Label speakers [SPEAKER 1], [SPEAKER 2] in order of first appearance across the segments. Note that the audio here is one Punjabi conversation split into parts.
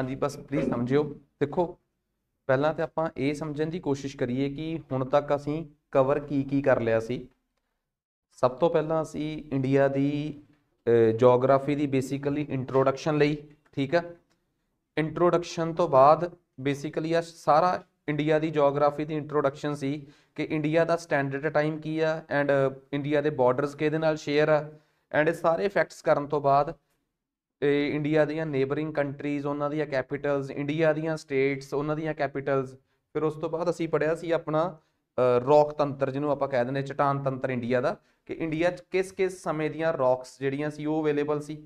[SPEAKER 1] ਹਾਂਜੀ ਬਸ ਪਲੀਜ਼ ਸਮਝਿਓ ਦੇਖੋ ਪਹਿਲਾਂ ਤੇ ਆਪਾਂ ਇਹ ਸਮਝਣ ਦੀ ਕੋਸ਼ਿਸ਼ ਕਰੀਏ ਕਿ ਹੁਣ ਤੱਕ ਅਸੀਂ ਕਵਰ ਕੀ ਕੀ ਕਰ ਲਿਆ ਸੀ ਸਭ ਤੋਂ ਪਹਿਲਾਂ ਅਸੀਂ ਇੰਡੀਆ ਦੀ ਜੀਓਗ੍ਰਾਫੀ ਦੀ ਬੇਸਿਕਲੀ ਇੰਟਰੋਡਕਸ਼ਨ ਲਈ ਠੀਕ ਆ ਇੰਟਰੋਡਕਸ਼ਨ ਤੋਂ ਬਾਅਦ ਬੇਸਿਕਲੀ ਆ ਸਾਰਾ ਇੰਡੀਆ ਦੀ ਜੀਓਗ੍ਰਾਫੀ ਦੀ ਇੰਟਰੋਡਕਸ਼ਨ ਸੀ ਕਿ ਇੰਡੀਆ ਦਾ ਸਟੈਂਡਰਡ ਟਾਈਮ ਕੀ ਆ ਐਂਡ ਇੰਡੀਆ ਦੇ ਬਾਰਡਰਸ ਕਿਹਦੇ ਨਾਲ ਸ਼ੇਅਰ ਆ ਐਂਡ ਇਹ ਸਾਰੇ ਫੈਕਟਸ ਕਰਨ ਤੋਂ ਬਾਅਦ ਇੰਡੀਆ ਦੀਆਂ ਨੇਬਰਿੰਗ ਕੰਟਰੀਜ਼ ਉਹਨਾਂ ਦੀਆਂ ਕੈਪੀਟਲਸ ਇੰਡੀਆ ਦੀਆਂ ਸਟੇਟਸ ਉਹਨਾਂ ਦੀਆਂ ਕੈਪੀਟਲਸ ਫਿਰ ਉਸ ਤੋਂ ਬਾਅਦ ਅਸੀਂ ਪੜਿਆ ਸੀ ਆਪਣਾ ਰੌਕ ਤੰਤਰ ਜਿਹਨੂੰ ਆਪਾਂ ਕਹਿ ਦਿੰਦੇ ਚਟਾਨ ਤੰਤਰ ਇੰਡੀਆ ਦਾ ਕਿ ਇੰਡੀਆ 'ਚ ਕਿਸ-ਕਿਸ ਸਮੇਂ ਦੀਆਂ ਰੌਕਸ ਜਿਹੜੀਆਂ ਸੀ ਉਹ ਅਵੇਲੇਬਲ ਸੀ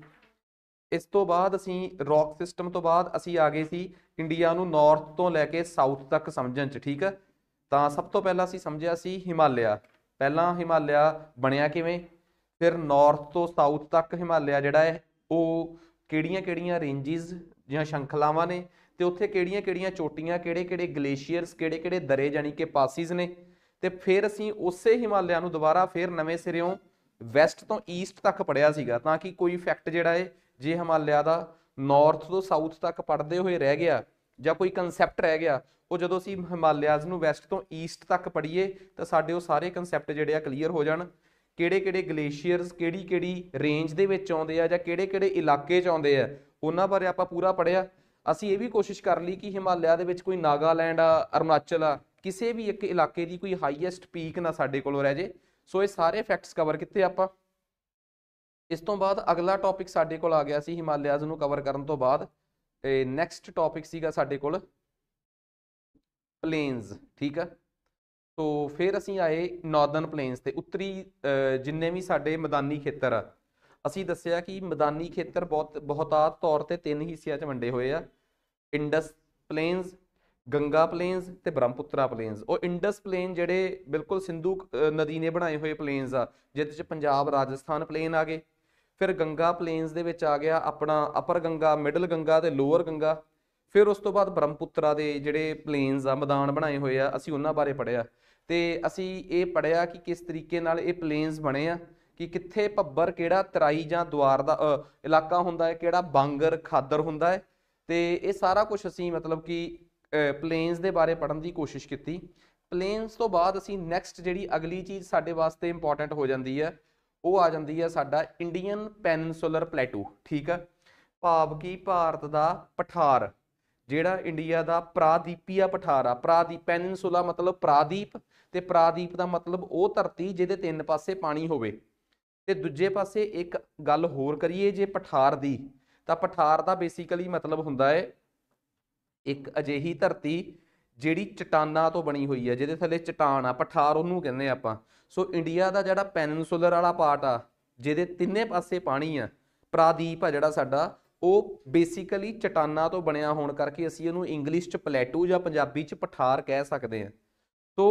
[SPEAKER 1] ਇਸ ਤੋਂ ਬਾਅਦ ਅਸੀਂ ਰੌਕ ਸਿਸਟਮ ਤੋਂ ਬਾਅਦ ਅਸੀਂ ਆ ਗਏ ਸੀ ਇੰਡੀਆ ਨੂੰ ਨਾਰਥ ਤੋਂ ਲੈ ਕੇ ਸਾਊਥ ਤੱਕ ਸਮਝਣ 'ਚ ਠੀਕ ਹੈ ਤਾਂ ਸਭ ਤੋਂ ਪਹਿਲਾਂ ਅਸੀਂ ਸਮਝਿਆ ਸੀ ਹਿਮਾਲਿਆ ਪਹਿਲਾਂ ਹਿਮਾਲਿਆ ਬਣਿਆ ਕਿਵੇਂ ਫਿਰ ਨਾਰਥ ਤੋਂ ਸਾਊਥ ਤੱਕ ਹਿਮਾਲਿਆ ਜਿਹੜਾ ਹੈ ਉਹ ਕਿਹੜੀਆਂ-ਕਿਹੜੀਆਂ ਰੇਂਜਸ ਜਾਂ ਸ਼ੰਖਲਾਵਾਂ ਨੇ ਤੇ ਉੱਥੇ ਕਿਹੜੀਆਂ-ਕਿਹੜੀਆਂ ਚੋਟੀਆਂ ਕਿਹੜੇ-ਕਿਹੜੇ ਗਲੇਸ਼ੀਅਰਸ ਕਿਹੜੇ-ਕਿਹੜੇ ਦਰੇ ਜਾਨੀ ਕਿ ਪਾਸਿਸ ਨੇ ਤੇ ਫਿਰ ਅਸੀਂ ਉਸੇ ਹਿਮਾਲਿਆ ਨੂੰ ਦੁਬਾਰਾ ਫਿਰ ਨਵੇਂ ਸਿਰਿਓਂ ਵੈਸਟ ਤੋਂ ਈਸਟ ਤੱਕ ਪੜਿਆ ਸੀਗਾ ਤਾਂ ਕਿ ਕੋਈ ਫੈਕਟ ਜਿਹੜਾ ਹੈ ਜੇ ਹਿਮਾਲਿਆ ਦਾ ਨਾਰਥ ਤੋਂ ਸਾਊਥ ਤੱਕ ਪੜਦੇ ਹੋਏ ਰਹਿ ਗਿਆ ਜਾਂ ਕੋਈ ਕਨਸੈਪਟ ਰਹਿ ਗਿਆ ਉਹ ਜਦੋਂ ਅਸੀਂ ਹਿਮਾਲਿਆਜ਼ ਨੂੰ ਵੈਸਟ ਤੋਂ ਈਸਟ ਤੱਕ ਪੜੀਏ ਤਾਂ ਸਾਡੇ ਉਹ ਸਾਰੇ ਕਨਸੈਪਟ ਜਿਹੜੇ ਆ ਕਲੀਅਰ ਹੋ ਜਾਣ ਕਿਹੜੇ-ਕਿਹੜੇ ਗਲੇਸ਼ੀਅਰਸ ਕਿਹੜੀ-ਕਿਹੜੀ ਰੇਂਜ ਦੇ ਵਿੱਚ ਆਉਂਦੇ ਆ ਜਾਂ ਕਿਹੜੇ-ਕਿਹੜੇ ਇਲਾਕੇ 'ਚ ਆਉਂਦੇ ਆ ਉਹਨਾਂ ਬਾਰੇ ਆਪਾਂ ਪੂਰਾ ਪੜਿਆ ਅਸੀਂ ਇਹ ਵੀ ਕੋਸ਼ਿਸ਼ ਕਰ ਲਈ ਕਿ ਹਿਮਾਲਿਆ ਦੇ ਵਿੱਚ ਕੋਈ ਨਾਗਾਲੈਂਡ ਆ ਅਰੁਣਾਚਲ ਆ ਕਿਸੇ ਵੀ ਇੱਕ ਇਲਾਕੇ ਦੀ ਕੋਈ ਹਾਈਐਸਟ ਪੀਕ ਨਾ ਸਾਡੇ ਕੋਲ ਰਹਿ ਜੇ ਸੋ ਇਹ ਸਾਰੇ ਫੈਕਟਸ ਕਵਰ ਕੀਤੇ ਆਪਾਂ ਇਸ ਤੋਂ ਬਾਅਦ ਅਗਲਾ ਟੌਪਿਕ ਸਾਡੇ ਕੋਲ ਆ ਗਿਆ ਸੀ ਹਿਮਾਲਿਆਜ਼ ਨੂੰ ਕਵਰ ਕਰਨ ਤੋਂ ਬਾਅਦ ਨੈਕਸਟ ਟੌਪਿਕ ਸੀਗਾ ਸਾਡੇ ਕੋਲ ਪਲੇਨਸ ਠੀਕ ਆ ਸੋ ਫਿਰ ਅਸੀਂ ਆਏ ਨਾਰਦਰਨ ਪਲੇਨਸ ਤੇ ਉੱਤਰੀ ਜਿੰਨੇ ਵੀ ਸਾਡੇ ਮੈਦਾਨੀ ਖੇਤਰ ਆ ਅਸੀਂ ਦੱਸਿਆ ਕਿ ਮੈਦਾਨੀ ਖੇਤਰ ਬਹੁਤ ਬਹੁਤਾਤ ਤੌਰ ਤੇ ਤਿੰਨ ਹਿੱਸਿਆਂ 'ਚ ਵੰਡੇ ਹੋਏ ਆ ਇੰਡਸ ਪਲੇਨਸ ਗੰਗਾ ਪਲੇਨਸ ਤੇ ਬ੍ਰਹਮਪੁੱਤਰਾ ਪਲੇਨਸ ਉਹ ਇੰਡਸ ਪਲੇਨ ਜਿਹੜੇ ਬਿਲਕੁਲ ਸਿੰਧੂ ਨਦੀ ਨੇ ਬਣਾਏ ਹੋਏ ਪਲੇਨਸ ਆ ਜਿੱਦ 'ਚ ਪੰਜਾਬ ਰਾਜਸਥਾਨ ਪਲੇਨ ਆ ਗਏ ਫਿਰ ਗੰਗਾ ਪਲੇਨਸ ਦੇ ਵਿੱਚ ਆ ਗਿਆ ਆਪਣਾ ਅਪਰ ਗੰਗਾ ਮਿਡਲ ਗੰਗਾ ਤੇ ਲੋਅਰ ਗੰਗਾ ਫਿਰ ਉਸ ਤੋਂ ਬਾਅਦ ਬ੍ਰਹਮਪੁੱਤਰਾ ਦੇ ਜਿਹੜੇ ਪਲੇਨਸ ਆ ਮੈਦਾਨ ਬਣਾਏ ਹੋਏ ਆ ਅਸੀਂ ਉਹਨਾਂ ਬਾਰੇ ਪੜਿਆ ਤੇ ਅਸੀਂ ਇਹ ਪੜਿਆ ਕਿ ਕਿਸ ਤਰੀਕੇ ਨਾਲ ਇਹ ਪਲੇਨਸ ਬਣੇ ਆ ਕਿ ਕਿੱਥੇ ਭੱਬਰ ਕਿਹੜਾ ਤਰਾਈ ਜਾਂ ਦੁਆਰ ਦਾ ਇਲਾਕਾ ਹੁੰਦਾ ਹੈ ਕਿਹੜਾ ਬਾਂਗਰ ਖਾਦਰ ਹੁੰਦਾ ਹੈ ਤੇ ਇਹ ਸਾਰਾ ਕੁਝ ਅਸੀਂ ਮਤਲਬ ਕਿ ਪਲੇਨਸ ਦੇ ਬਾਰੇ ਪੜਨ ਦੀ ਕੋਸ਼ਿਸ਼ ਕੀਤੀ ਪਲੇਨਸ ਤੋਂ ਬਾਅਦ ਅਸੀਂ ਨੈਕਸਟ ਜਿਹੜੀ ਅਗਲੀ ਚੀਜ਼ ਸਾਡੇ ਵਾਸਤੇ ਇੰਪੋਰਟੈਂਟ ਹੋ ਜਾਂਦੀ ਹੈ ਉਹ ਆ ਜਾਂਦੀ ਹੈ ਸਾਡਾ ਇੰਡੀਅਨ ਪੈਨਿਨਸੂਲਰ ਪਲੇਟੂ ਠੀਕ ਹੈ ਭਾਵ ਕੀ ਭਾਰਤ ਦਾ ਪਠਾਰ ਜਿਹੜਾ ਇੰਡੀਆ ਦਾ ਪ੍ਰਾਦੀਪੀਆ ਪਠਾਰ ਆ ਪ੍ਰਾਦੀਪ ਪੈਨਿਨਸੂਲਾ ਮਤਲਬ ਪ੍ਰਾਦੀਪ ਤੇ ਪ੍ਰਾਦੀਪ ਦਾ ਮਤਲਬ ਉਹ ਧਰਤੀ ਜਿਹਦੇ ਤਿੰਨ ਪਾਸੇ ਪਾਣੀ ਹੋਵੇ ਤੇ ਦੂਜੇ ਪਾਸੇ ਇੱਕ ਗੱਲ ਹੋਰ ਕਰੀਏ ਜੇ ਪਠਾਰ ਦੀ ਤਾਂ ਪਠਾਰ ਦਾ ਬੇਸਿਕਲੀ ਮਤਲਬ ਹੁੰਦਾ ਹੈ ਇੱਕ ਅਜਿਹੀ ਧਰਤੀ ਜਿਹੜੀ ਚਟਾਨਾਂ ਤੋਂ ਬਣੀ ਹੋਈ ਹੈ ਜਿਹਦੇ ਥੱਲੇ ਚਟਾਨ ਆ ਪਠਾਰ ਉਹਨੂੰ ਕਹਿੰਦੇ ਆਪਾਂ ਸੋ ਇੰਡੀਆ ਦਾ ਜਿਹੜਾ ਪੈਨਿਨਸੂਲਰ ਵਾਲਾ ਪਾਰਟ ਆ ਜਿਹਦੇ ਤਿੰਨੇ ਪਾਸੇ ਪਾਣੀ ਆ ਪ੍ਰਾਦੀਪ ਆ ਜਿਹੜਾ ਸਾਡਾ ਉਹ ਬੇਸਿਕਲੀ ਚਟਾਨਾਂ ਤੋਂ ਬਣਿਆ ਹੋਣ ਕਰਕੇ ਅਸੀਂ ਇਹਨੂੰ ਇੰਗਲਿਸ਼ 'ਚ ਪਲੇਟੂ ਜਾਂ ਪੰਜਾਬੀ 'ਚ ਪਠਾਰ ਕਹਿ ਸਕਦੇ ਆ ਸੋ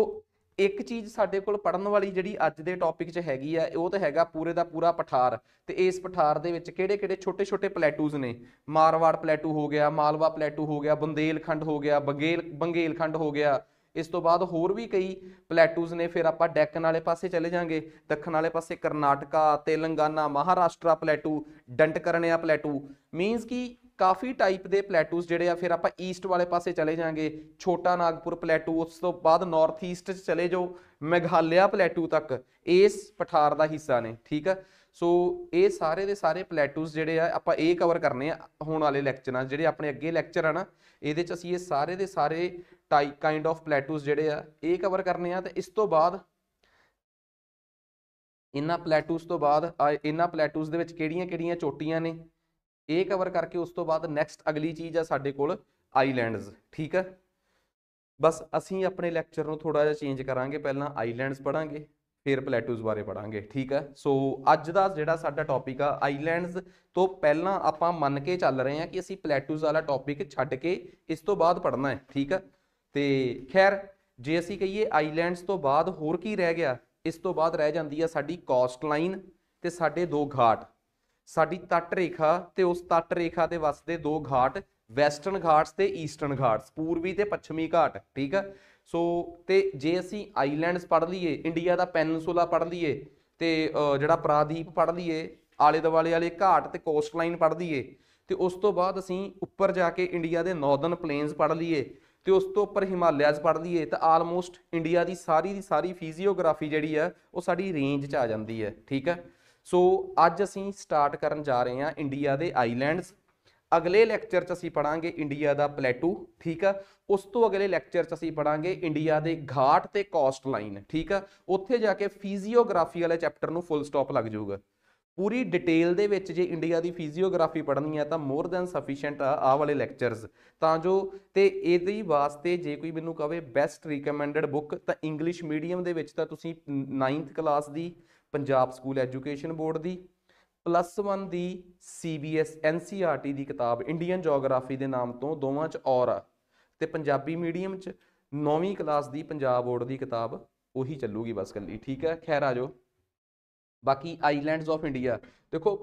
[SPEAKER 1] ਇੱਕ ਚੀਜ਼ ਸਾਡੇ ਕੋਲ ਪੜਨ ਵਾਲੀ ਜਿਹੜੀ ਅੱਜ ਦੇ ਟੌਪਿਕ 'ਚ ਹੈਗੀ ਆ ਉਹ ਤਾਂ ਹੈਗਾ ਪੂਰੇ ਦਾ ਪੂਰਾ ਪਠਾਰ ਤੇ ਇਸ ਪਠਾਰ ਦੇ ਵਿੱਚ ਕਿਹੜੇ-ਕਿਹੜੇ ਛੋਟੇ-ਛੋਟੇ ਪਲੇਟੂਜ਼ ਨੇ ਮਾਰਵਾੜ ਪਲੇਟੂ ਹੋ ਗਿਆ ਮਾਲਵਾ ਪਲੇਟੂ ਹੋ ਗਿਆ ਬੰਦੇਲਖੰਡ ਹੋ ਗਿਆ ਬਗੇਲ ਬੰਗੇਲਖੰਡ ਹੋ ਗਿਆ ਇਸ ਤੋਂ ਬਾਅਦ ਹੋਰ ਵੀ ਕਈ ਪਲੇਟੂਜ਼ ਨੇ ਫਿਰ ਆਪਾਂ ਡੈਕਨ ਵਾਲੇ ਪਾਸੇ ਚਲੇ ਜਾਾਂਗੇ ਦੱਖਣ ਵਾਲੇ ਪਾਸੇ Karnataka Telangana Maharashtra plateau Dandakaranya plateau means ਕਿ ਕਾਫੀ ਟਾਈਪ ਦੇ ਪਲੇਟੂਸ ਜਿਹੜੇ ਆ ਫਿਰ ਆਪਾਂ ਈਸਟ ਵਾਲੇ ਪਾਸੇ ਚਲੇ ਜਾਾਂਗੇ ਛੋਟਾ ਨਾਗਪੁਰ ਪਲੇਟੂ ਉਸ ਤੋਂ ਬਾਅਦ ਨਾਰਥ ਈਸਟ ਚ ਚਲੇ ਜਾਓ ਮੇਘਾਲਿਆ ਪਲੇਟੂ ਤੱਕ ਇਸ ਪਠਾਰ ਦਾ ਹਿੱਸਾ ਨੇ ਠੀਕ ਆ ਸੋ ਇਹ ਸਾਰੇ ਦੇ ਸਾਰੇ ਪਲੇਟੂਸ ਜਿਹੜੇ ਆ ਆਪਾਂ ਇਹ ਕਵਰ ਕਰਨੇ ਆ ਹੋਣ ਵਾਲੇ ਲੈਕਚਰਾਂ ਜਿਹੜੇ ਆਪਣੇ ਅੱਗੇ ਲੈਕਚਰ ਆ ਨਾ ਇਹਦੇ ਚ ਅਸੀਂ ਇਹ ਸਾਰੇ ਦੇ ਸਾਰੇ ਟਾਈਪ ਕਾਈਂਡ ਆਫ ਪਲੇਟੂਸ ਜਿਹੜੇ ਆ ਇਹ ਕਵਰ ਕਰਨੇ ਆ ਤੇ ਇਸ ਤੋਂ ਬਾਅਦ ਇਨ੍ਹਾਂ ਪਲੇਟੂਸ ਤੋਂ ਬਾਅਦ ਇਨ੍ਹਾਂ ਪਲੇਟੂਸ ਦੇ ਵਿੱਚ ਕਿਹੜੀਆਂ-ਕਿਹੜੀਆਂ ਚੋਟੀਆਂ ਨੇ ਇਹ ਕਵਰ ਕਰਕੇ ਉਸ ਤੋਂ ਬਾਅਦ ਨੈਕਸਟ ਅਗਲੀ ਚੀਜ਼ ਆ ਸਾਡੇ ਕੋਲ ਆਈਲੈਂਡਸ ਠੀਕ ਹੈ ਬਸ ਅਸੀਂ ਆਪਣੇ ਲੈਕਚਰ ਨੂੰ ਥੋੜਾ ਜਿਹਾ ਚੇਂਜ ਕਰਾਂਗੇ ਪਹਿਲਾਂ ਆਈਲੈਂਡਸ ਪੜਾਂਗੇ ਫਿਰ ਪਲੈਟੂਸ ਬਾਰੇ ਪੜਾਂਗੇ ਠੀਕ ਹੈ ਸੋ ਅੱਜ ਦਾ ਜਿਹੜਾ ਸਾਡਾ ਟੌਪਿਕ ਆ ਆਈਲੈਂਡਸ ਤੋਂ ਪਹਿਲਾਂ ਆਪਾਂ ਮੰਨ ਕੇ ਚੱਲ ਰਹੇ ਹਾਂ ਕਿ ਅਸੀਂ ਪਲੈਟੂਸ ਵਾਲਾ ਟੌਪਿਕ ਛੱਡ ਕੇ ਇਸ ਤੋਂ ਬਾਅਦ ਪੜਨਾ ਹੈ ਠੀਕ ਹੈ ਤੇ ਖੈਰ ਜੇ ਅਸੀਂ ਕਹੀਏ ਆਈਲੈਂਡਸ ਤੋਂ ਬਾਅਦ ਹੋਰ ਕੀ ਰਹਿ ਗਿਆ ਇਸ ਤੋਂ ਬਾਅਦ ਰਹਿ ਜਾਂਦੀ ਆ ਸਾਡੀ ਕੋਸਟ ਲਾਈਨ ਤੇ ਸਾਡੇ ਦੋ ਘਾਟ ਸਾਡੀ ਤੱਟ ਰੇਖਾ ਤੇ ਉਸ ਤੱਟ ਰੇਖਾ ਦੇ ਵਸਦੇ ਦੋ ਘਾਟ ਵੈਸਟਰਨ ਘਾਟਸ ਤੇ ਈਸਟਰਨ ਘਾਟਸ ਪੂਰਬੀ ਤੇ ਪੱਛਮੀ ਘਾਟ ਠੀਕ ਆ ਸੋ ਤੇ ਜੇ ਅਸੀਂ ਆਈਲੈਂਡਸ ਪੜ ਲਈਏ ਇੰਡੀਆ ਦਾ ਪੈਨਿਨਸੂਲਾ ਪੜ ਲਈਏ ਤੇ ਜਿਹੜਾ ਪ੍ਰਾਦੀਪ ਪੜ ਲਈਏ ਆਲੇ ਦੁਆਲੇ ਵਾਲੇ ਘਾਟ ਤੇ ਕੋਸਟ ਲਾਈਨ ਪੜ ਲਈਏ ਤੇ ਉਸ ਤੋਂ ਬਾਅਦ ਅਸੀਂ ਉੱਪਰ ਜਾ ਕੇ ਇੰਡੀਆ ਦੇ ਨਾਰਦਰਨ ਪਲੇਨਸ ਪੜ ਲਈਏ ਤੇ ਉਸ ਤੋਂ ਉੱਪਰ ਹਿਮਾਲਿਆਸ ਪੜ ਲਈਏ ਤਾਂ ਆਲਮੋਸਟ ਇੰਡੀਆ ਦੀ ਸਾਰੀ ਦੀ ਸਾਰੀ ਫਿਜ਼ੀਓਗ੍ਰਾਫੀ ਜਿਹੜੀ ਆ ਉਹ ਸਾਡੀ ਰੇਂਜ 'ਚ ਆ ਜਾਂਦੀ ਹੈ ਠੀਕ ਹੈ ਸੋ ਅੱਜ ਅਸੀਂ ਸਟਾਰਟ ਕਰਨ ਜਾ ਰਹੇ ਹਾਂ ਇੰਡੀਆ ਦੇ ਆਈਲੈਂਡਸ ਅਗਲੇ ਲੈਕਚਰ 'ਚ ਅਸੀਂ ਪੜਾਂਗੇ ਇੰਡੀਆ ਦਾ ਪਲੇਟੂ ਠੀਕ ਆ ਉਸ ਤੋਂ ਅਗਲੇ ਲੈਕਚਰ 'ਚ ਅਸੀਂ ਪੜਾਂਗੇ ਇੰਡੀਆ ਦੇ ਘਾਟ ਤੇ ਕੋਸਟ ਲਾਈਨ ਠੀਕ ਆ ਉੱਥੇ ਜਾ ਕੇ ਫਿਜ਼ੀਓਗ੍ਰਾਫੀ ਵਾਲੇ ਚੈਪਟਰ ਨੂੰ ਫੁੱਲ ਸਟਾਪ ਲੱਗ ਜਾਊਗਾ ਪੂਰੀ ਡਿਟੇਲ ਦੇ ਵਿੱਚ ਜੇ ਇੰਡੀਆ ਦੀ ਫਿਜ਼ੀਓਗ੍ਰਾਫੀ ਪੜ੍ਹਨੀ ਹੈ ਤਾਂ ਮੋਰ ਦੈਨ ਸਫੀਸ਼ੀਐਂਟ ਆ ਆ ਵਾਲੇ ਲੈਕਚਰਸ ਤਾਂ ਜੋ ਤੇ ਇਹਦੇ ਵਾਸਤੇ ਜੇ ਕੋਈ ਮੈਨੂੰ ਕਵੇ ਬੈਸਟ ਰეკਮੈਂਡਡ ਬੁੱਕ ਤਾਂ ਇੰਗਲਿਸ਼ ਮੀਡੀਅਮ ਦੇ ਵਿੱਚ ਤਾਂ ਤੁਸੀਂ 9th ਕਲਾਸ ਦੀ ਪੰਜਾਬ ਸਕੂਲ ਐਜੂਕੇਸ਼ਨ ਬੋਰਡ ਦੀ ਪਲੱਸ 1 ਦੀ ਸੀਬੀਐਸ ਐਨਸੀਆਰਟੀ e ਦੀ ਕਿਤਾਬ ਇੰਡੀਅਨ ਜੀਓਗ੍ਰਾਫੀ ਦੇ ਨਾਮ ਤੋਂ ਦੋਵਾਂ 'ਚ ਔਰ ਆ ਤੇ ਪੰਜਾਬੀ ਮੀਡੀਅਮ 'ਚ 9ਵੀਂ ਕਲਾਸ ਦੀ ਪੰਜਾਬ ਬੋਰਡ ਦੀ ਕਿਤਾਬ ਉਹੀ ਚੱਲੂਗੀ ਬਸ ਕੱਲੀ ਠੀਕ ਹੈ ਖੈਰ ਆਜੋ ਬਾਕੀ ਆਈਲੈਂਡਸ ਆਫ ਇੰਡੀਆ ਦੇਖੋ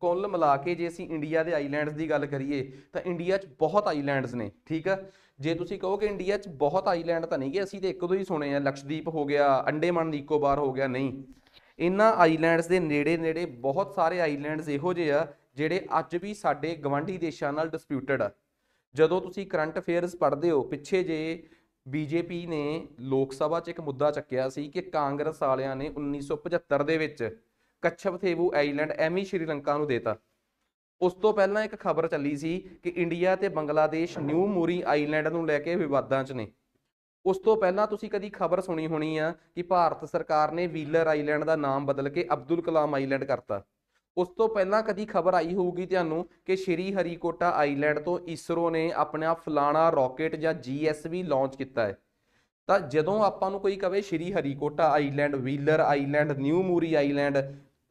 [SPEAKER 1] ਕੁੱਲ ਮਿਲਾ ਕੇ ਜੇ ਅਸੀਂ ਇੰਡੀਆ ਦੇ ਆਈਲੈਂਡਸ ਦੀ ਗੱਲ ਕਰੀਏ ਤਾਂ ਇੰਡੀਆ 'ਚ ਬਹੁਤ ਆਈਲੈਂਡਸ ਨੇ ਠੀਕ ਹੈ ਜੇ ਤੁਸੀਂ ਕਹੋ ਕਿ ਇੰਡੀਆ 'ਚ ਬਹੁਤ ਆਈਲੈਂਡ ਤਾਂ ਨਹੀਂ ਕਿ ਅਸੀਂ ਤੇ ਇੱਕ ਦੋ ਹੀ ਸੁਣੇ ਆ ਲਕਸ਼ਦੀਪ ਹੋ ਗਿਆ ਅੰਡੇਮਾਨ ਨਿਕੋਬਾਰ ਹੋ ਗਿਆ ਨਹੀਂ ਇਹਨਾਂ ਆਈਲੈਂਡਸ ਦੇ ਨੇੜੇ ਨੇੜੇ ਬਹੁਤ ਸਾਰੇ ਆਈਲੈਂਡਸ ਇਹੋ ਜਿਹੇ ਆ ਜਿਹੜੇ ਅੱਜ ਵੀ ਸਾਡੇ ਗਵਾਂਢੀ ਦੇਸ਼ਾਂ ਨਾਲ ਡਿਸਪਿਊਟਡ ਆ ਜਦੋਂ ਤੁਸੀਂ ਕਰੰਟ ਅਫੇਅਰਸ ਪੜ੍ਹਦੇ ਹੋ ਪਿੱਛੇ ਜੇ ਬੀਜੇਪੀ ਨੇ ਲੋਕ ਸਭਾ 'ਚ ਇੱਕ ਮੁੱਦਾ ਚੱਕਿਆ ਸੀ ਕਿ ਕਾਂਗਰਸ ਵਾਲਿਆਂ ਨੇ 1975 ਦੇ ਵਿੱਚ ਕੱਛਪ ਥੇਵੂ ਆਈਲੈਂਡ ਐਮੀ ਸ਼੍ਰੀਲੰਕਾ ਨੂੰ ਦੇਤਾ ਉਸ ਤੋਂ ਪਹਿਲਾਂ ਇੱਕ ਖਬਰ ਚੱਲੀ ਸੀ ਕਿ ਇੰਡੀਆ ਤੇ ਬੰਗਲਾਦੇਸ਼ ਨਿਊ ਮੋਰੀ ਆਈਲੈਂਡ ਨੂੰ ਲੈ ਕੇ ਵਿਵਾਦਾਂ 'ਚ ਨੇ ਉਸ ਤੋਂ ਪਹਿਲਾਂ ਤੁਸੀਂ ਕਦੀ ਖਬਰ ਸੁਣੀ ਹੋਣੀ ਆ ਕਿ ਭਾਰਤ ਸਰਕਾਰ ਨੇ ਵੀਲਰ ਆਈਲੈਂਡ ਦਾ ਨਾਮ ਬਦਲ ਕੇ ਅਬਦੁਲ ਕਲਾਮ ਆਈਲੈਂਡ ਕਰਤਾ ਉਸ ਤੋਂ ਪਹਿਲਾਂ ਕਦੀ ਖਬਰ ਆਈ ਹੋਊਗੀ ਤੁਹਾਨੂੰ ਕਿ ਸ਼੍ਰੀ ਹਰੀਕੋਟਾ ਆਈਲੈਂਡ ਤੋਂ ਇਸਰੋ ਨੇ ਆਪਣਾ ਫਲਾਣਾ ਰਾਕੇਟ ਜਾਂ ਜੀਐਸਵੀ ਲਾਂਚ ਕੀਤਾ ਹੈ ਤਾਂ ਜਦੋਂ ਆਪਾਂ ਨੂੰ ਕੋਈ ਕਵੇ Sriharikota island Wheeler island New Moore island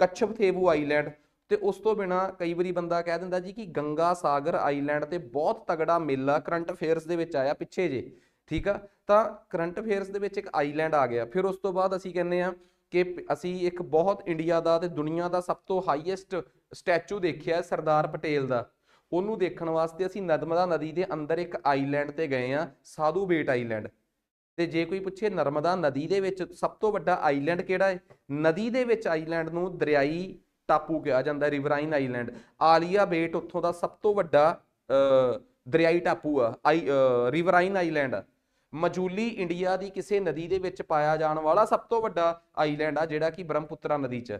[SPEAKER 1] Katchatheevu island ਤੇ ਉਸ ਤੋਂ ਬਿਨਾ ਕਈ ਵਾਰੀ ਬੰਦਾ ਕਹਿ ਦਿੰਦਾ ਜੀ ਕਿ ਗੰਗਾ ਸਾਗਰ ਆਈਲੈਂਡ ਤੇ ਬਹੁਤ ਤਗੜਾ ਮੇਲਾ ਕਰੰਟ ਅਫੇਅਰਸ ਦੇ ਵਿੱਚ ਆਇਆ ਪਿੱਛੇ ਜੇ ਠੀਕ ਆ ਤਾਂ ਕਰੰਟ ਅਫੇਅਰਸ ਦੇ ਵਿੱਚ ਇੱਕ ਆਈਲੈਂਡ ਆ ਗਿਆ ਫਿਰ ਉਸ ਤੋਂ ਬਾਅਦ ਅਸੀਂ ਕਹਿੰਦੇ ਆ ਕਿ ਅਸੀਂ ਇੱਕ ਬਹੁਤ ਇੰਡੀਆ ਦਾ ਤੇ ਦੁਨੀਆ ਦਾ ਸਭ ਤੋਂ ਹਾਈਐਸਟ ਸਟੈਚੂ ਦੇਖਿਆ ਸਰਦਾਰ ਪਟੇਲ ਦਾ ਉਹਨੂੰ ਦੇਖਣ ਵਾਸਤੇ ਅਸੀਂ ਨਰਮਦਾ ਨਦੀ ਦੇ ਅੰਦਰ ਇੱਕ ਆਈਲੈਂਡ ਤੇ ਗਏ ਆ ਸਾਧੂ ਬੇਟ ਆਈਲੈਂਡ ਤੇ ਜੇ ਕੋਈ ਪੁੱਛੇ ਨਰਮਦਾ ਨਦੀ ਦੇ ਵਿੱਚ ਸਭ ਤੋਂ ਵੱਡਾ ਆਈਲੈਂਡ ਕਿਹੜਾ ਹੈ ਨਦੀ ਦੇ ਵਿੱਚ ਆਈਲੈਂਡ ਨੂੰ ਦਰਿਆਈ ਟਾਪੂ ਕਿਹਾ ਜਾਂਦਾ ਰਿਵਰਾਈਨ ਆਈਲੈਂਡ ਆਲੀਆ ਬੇਟ ਉੱਥੋਂ ਦਾ ਸਭ ਤੋਂ ਵੱਡਾ ਦਰਿਆਈ ਟਾਪੂ ਆ ਰਿਵਰਾਈਨ ਆਈਲੈਂਡ ਮਜੂਲੀ ਇੰਡੀਆ ਦੀ ਕਿਸੇ ਨਦੀ ਦੇ ਵਿੱਚ ਪਾਇਆ ਜਾਣ ਵਾਲਾ ਸਭ ਤੋਂ ਵੱਡਾ ਆਈਲੈਂਡ ਆ ਜਿਹੜਾ ਕਿ ਬ੍ਰਹਮਪੁੱਤਰਾ ਨਦੀ 'ਚ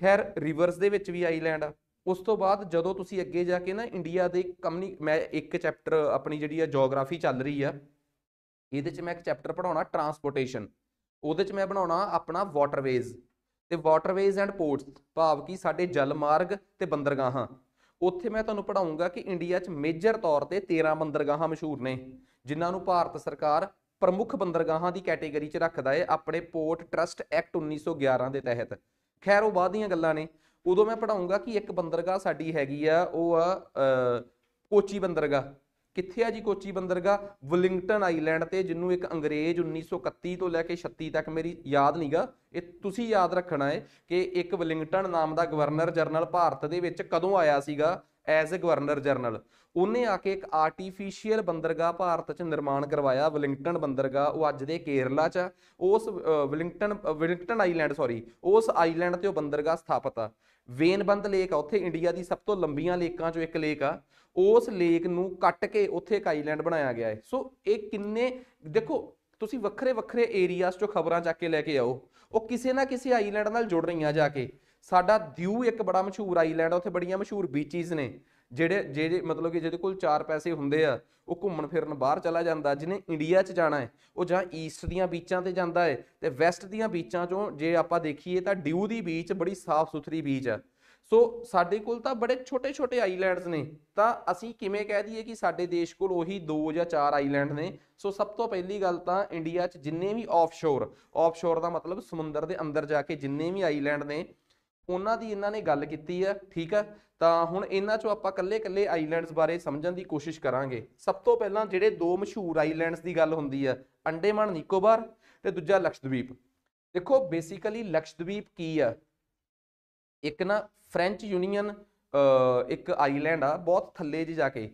[SPEAKER 1] ਖੈਰ ਰਿਵਰਸ ਦੇ ਵਿੱਚ ਵੀ ਆਈਲੈਂਡ ਆ ਉਸ ਤੋਂ ਬਾਅਦ ਜਦੋਂ ਤੁਸੀਂ ਅੱਗੇ ਜਾ ਕੇ ਨਾ ਇੰਡੀਆ ਦੇ ਕਮਨੀ ਮੈਂ ਇੱਕ ਚੈਪਟਰ ਆਪਣੀ ਜਿਹੜੀ ਆ ਜੀਓਗ੍ਰਾਫੀ ਚੱਲ ਰਹੀ ਆ ਇਹਦੇ 'ਚ ਮੈਂ ਇੱਕ ਚੈਪਟਰ ਪੜਾਉਣਾ ਟਰਾਂਸਪੋਰਟੇਸ਼ਨ ਉਹਦੇ 'ਚ ਮੈਂ ਬਣਾਉਣਾ ਆਪਣਾ ਵਾਟਰਵੇਜ਼ ਤੇ ਵਾਟਰਵੇਜ਼ ਐਂਡ ਪੋਰਟਸ ਭਾਵ ਕਿ ਸਾਡੇ ਜਲ ਮਾਰਗ ਤੇ ਬੰਦਰਗਾਹਾਂ ਉੱਥੇ ਮੈਂ ਤੁਹਾਨੂੰ ਪੜਾਉਂਗਾ ਕਿ ਇੰਡੀਆ 'ਚ ਮੇਜਰ ਤੌਰ ਤੇ 13 ਬੰਦਰਗਾਹਾਂ ਮਸ਼ਹੂਰ ਨੇ ਜਿਨ੍ਹਾਂ ਨੂੰ ਭਾਰਤ ਸਰਕਾਰ ਪ੍ਰਮੁੱਖ ਬੰਦਰਗਾਹਾਂ ਦੀ ਕੈਟਾਗਰੀ 'ਚ ਰੱਖਦਾ ਏ ਆਪਣੇ ਪੋਰਟ ਟਰਸਟ ਐਕਟ 1911 ਦੇ ਤਹਿਤ ਖੈਰ ਉਹ ਬਾਅਦ ਦੀਆਂ ਗੱਲਾਂ ਨੇ ਉਦੋਂ ਮੈਂ ਪੜਾਉਂਗਾ ਕਿ ਇੱਕ ਬੰਦਰਗਾਹ ਸਾਡੀ ਹੈਗੀ ਆ ਉਹ ਆ ਕੋਚੀ ਬੰਦਰਗਾਹ ਕਿੱਥੇ ਆ ਜੀ ਕੋਚੀ ਬੰਦਰਗਾਹ ਵਲਿੰਗਟਨ ਆਈਲੈਂਡ ਤੇ ਜਿੰਨੂੰ ਇੱਕ ਅੰਗਰੇਜ਼ 1931 ਤੋਂ ਲੈ ਕੇ 36 ਤੱਕ ਮੇਰੀ ਯਾਦ ਨਹੀਂਗਾ ਇਹ ਤੁਸੀਂ ਯਾਦ ਰੱਖਣਾ ਹੈ ਕਿ ਇੱਕ ਵਲਿੰਗਟਨ ਨਾਮ ਦਾ ਗਵਰਨਰ ਜਨਰਲ ਭਾਰਤ ਦੇ ਵਿੱਚ ਕਦੋਂ ਆਇਆ ਸੀਗਾ ਐਜ਼ ਅ ਗਵਰਨਰ ਜਨਰਲ ਉਹਨੇ ਆ ਕੇ ਇੱਕ ਆਰਟੀਫੀਸ਼ੀਅਲ ਬੰਦਰਗਾਹ ਭਾਰਤ 'ਚ ਨਿਰਮਾਣ ਕਰਵਾਇਆ ਵਿਲਿੰਗਟਨ ਬੰਦਰਗਾਹ ਉਹ ਅੱਜ ਦੇ ਕੇਰਲਾ 'ਚ ਉਸ ਵਿਲਿੰਗਟਨ ਵਿਲਿੰਗਟਨ ਆਈਲੈਂਡ ਸੌਰੀ ਉਸ ਆਈਲੈਂਡ ਤੇ ਉਹ ਬੰਦਰਗਾਹ ਸਥਾਪਿਤ ਆ ਵੇਨਬੰਦ ਲੇਕ ਆ ਉੱਥੇ ਇੰਡੀਆ ਦੀ ਸਭ ਤੋਂ ਲੰਬੀਆਂ ਲੇਕਾਂ 'ਚੋਂ ਇੱਕ ਲੇਕ ਆ ਉਸ ਲੇਕ ਨੂੰ ਕੱਟ ਕੇ ਉੱਥੇ ਇੱਕ ਆਈਲੈਂਡ ਬਣਾਇਆ ਗਿਆ ਹੈ ਸੋ ਇਹ ਕਿੰਨੇ ਦੇਖੋ ਤੁਸੀਂ ਵੱਖਰੇ ਵੱਖਰੇ ਏਰੀਆਸ 'ਚੋਂ ਖਬਰਾਂ ਚੱਕ ਕੇ ਲੈ ਕੇ ਆਓ ਉਹ ਕਿਸੇ ਨਾ ਕਿਸੇ ਆਈਲੈਂਡ ਨਾਲ ਜੁੜ ਰਹੀਆਂ ਜਾ ਕੇ ਸਾਡਾ ਦਿਊ ਇੱਕ ਬੜਾ ਮਸ਼ਹੂਰ ਆਈਲੈਂਡ ਆ ਉੱਥੇ ਬੜੀਆਂ ਮਸ਼ਹੂਰ ਬੀਚੀਜ਼ ਨੇ ਜਿਹੜੇ ਜਿਹੜੇ ਮਤਲਬ ਕਿ ਜਿਹਦੇ ਕੋਲ ਚਾਰ ਪੈਸੇ ਹੁੰਦੇ ਆ ਉਹ ਘੁੰਮਣ ਫਿਰਨ ਬਾਹਰ ਚਲਾ ਜਾਂਦਾ ਜਿਹਨੇ ਇੰਡੀਆ 'ਚ ਜਾਣਾ ਹੈ ਉਹ ਜਾਂ ਈਸਟ ਦੀਆਂ ਬੀਚਾਂ ਤੇ ਜਾਂਦਾ ਹੈ ਤੇ ਵੈਸਟ ਦੀਆਂ ਬੀਚਾਂ 'ਚੋਂ ਜੇ ਆਪਾਂ ਦੇਖੀਏ ਤਾਂ ਡਿਊ ਦੀ ਬੀਚ ਬੜੀ ਸਾਫ਼ ਸੁਥਰੀ ਬੀਚ ਆ ਸੋ ਸਾਡੇ ਕੋਲ ਤਾਂ ਬੜੇ ਛੋਟੇ-ਛੋਟੇ ਆਈਲੈਂਡਸ ਨੇ ਤਾਂ ਅਸੀਂ ਕਿਵੇਂ ਕਹਿ ਦਈਏ ਕਿ ਸਾਡੇ ਦੇਸ਼ ਕੋਲ ਉਹੀ 2 ਜਾਂ 4 ਆਈਲੈਂਡ ਨੇ ਸੋ ਸਭ ਤੋਂ ਪਹਿਲੀ ਗੱਲ ਤਾਂ ਇੰਡੀਆ 'ਚ ਜਿੰਨੇ ਵੀ ਆਫਸ਼ੋਰ ਆਫਸ਼ੋਰ ਦਾ ਮਤਲਬ ਸਮੁੰਦਰ ਦੇ ਅੰਦਰ ਜਾ ਕੇ ਜਿੰਨੇ ਵੀ ਆਈਲੈਂਡ ਨੇ ਉਹਨਾਂ ਦੀ ਇਹਨਾਂ ਨੇ ਗੱਲ ਕੀਤੀ ਹੈ ਠੀਕ ਹੈ ਤਾਂ ਹੁਣ ਇਹਨਾਂ ਚੋਂ ਆਪਾਂ ਕੱਲੇ-ਕੱਲੇ ਆਈਲੈਂਡਸ ਬਾਰੇ ਸਮਝਣ ਦੀ ਕੋਸ਼ਿਸ਼ ਕਰਾਂਗੇ ਸਭ ਤੋਂ ਪਹਿਲਾਂ ਜਿਹੜੇ ਦੋ ਮਸ਼ਹੂਰ ਆਈਲੈਂਡਸ ਦੀ ਗੱਲ ਹੁੰਦੀ ਹੈ ਅੰਡੇਮਾਨ ਨਿਕੋਬਾਰ ਤੇ ਦੂਜਾ ਲਕਸ਼ਦਵੀਪ ਦੇਖੋ ਬੇਸਿਕਲੀ ਲਕਸ਼ਦਵੀਪ ਕੀ ਆ ਇੱਕ ਨਾ ਫ੍ਰੈਂਚ ਯੂਨੀਅਨ ਇੱਕ ਆਈਲੈਂਡ ਆ ਬਹੁਤ ਥੱਲੇ ਜੀ ਜਾ ਕੇ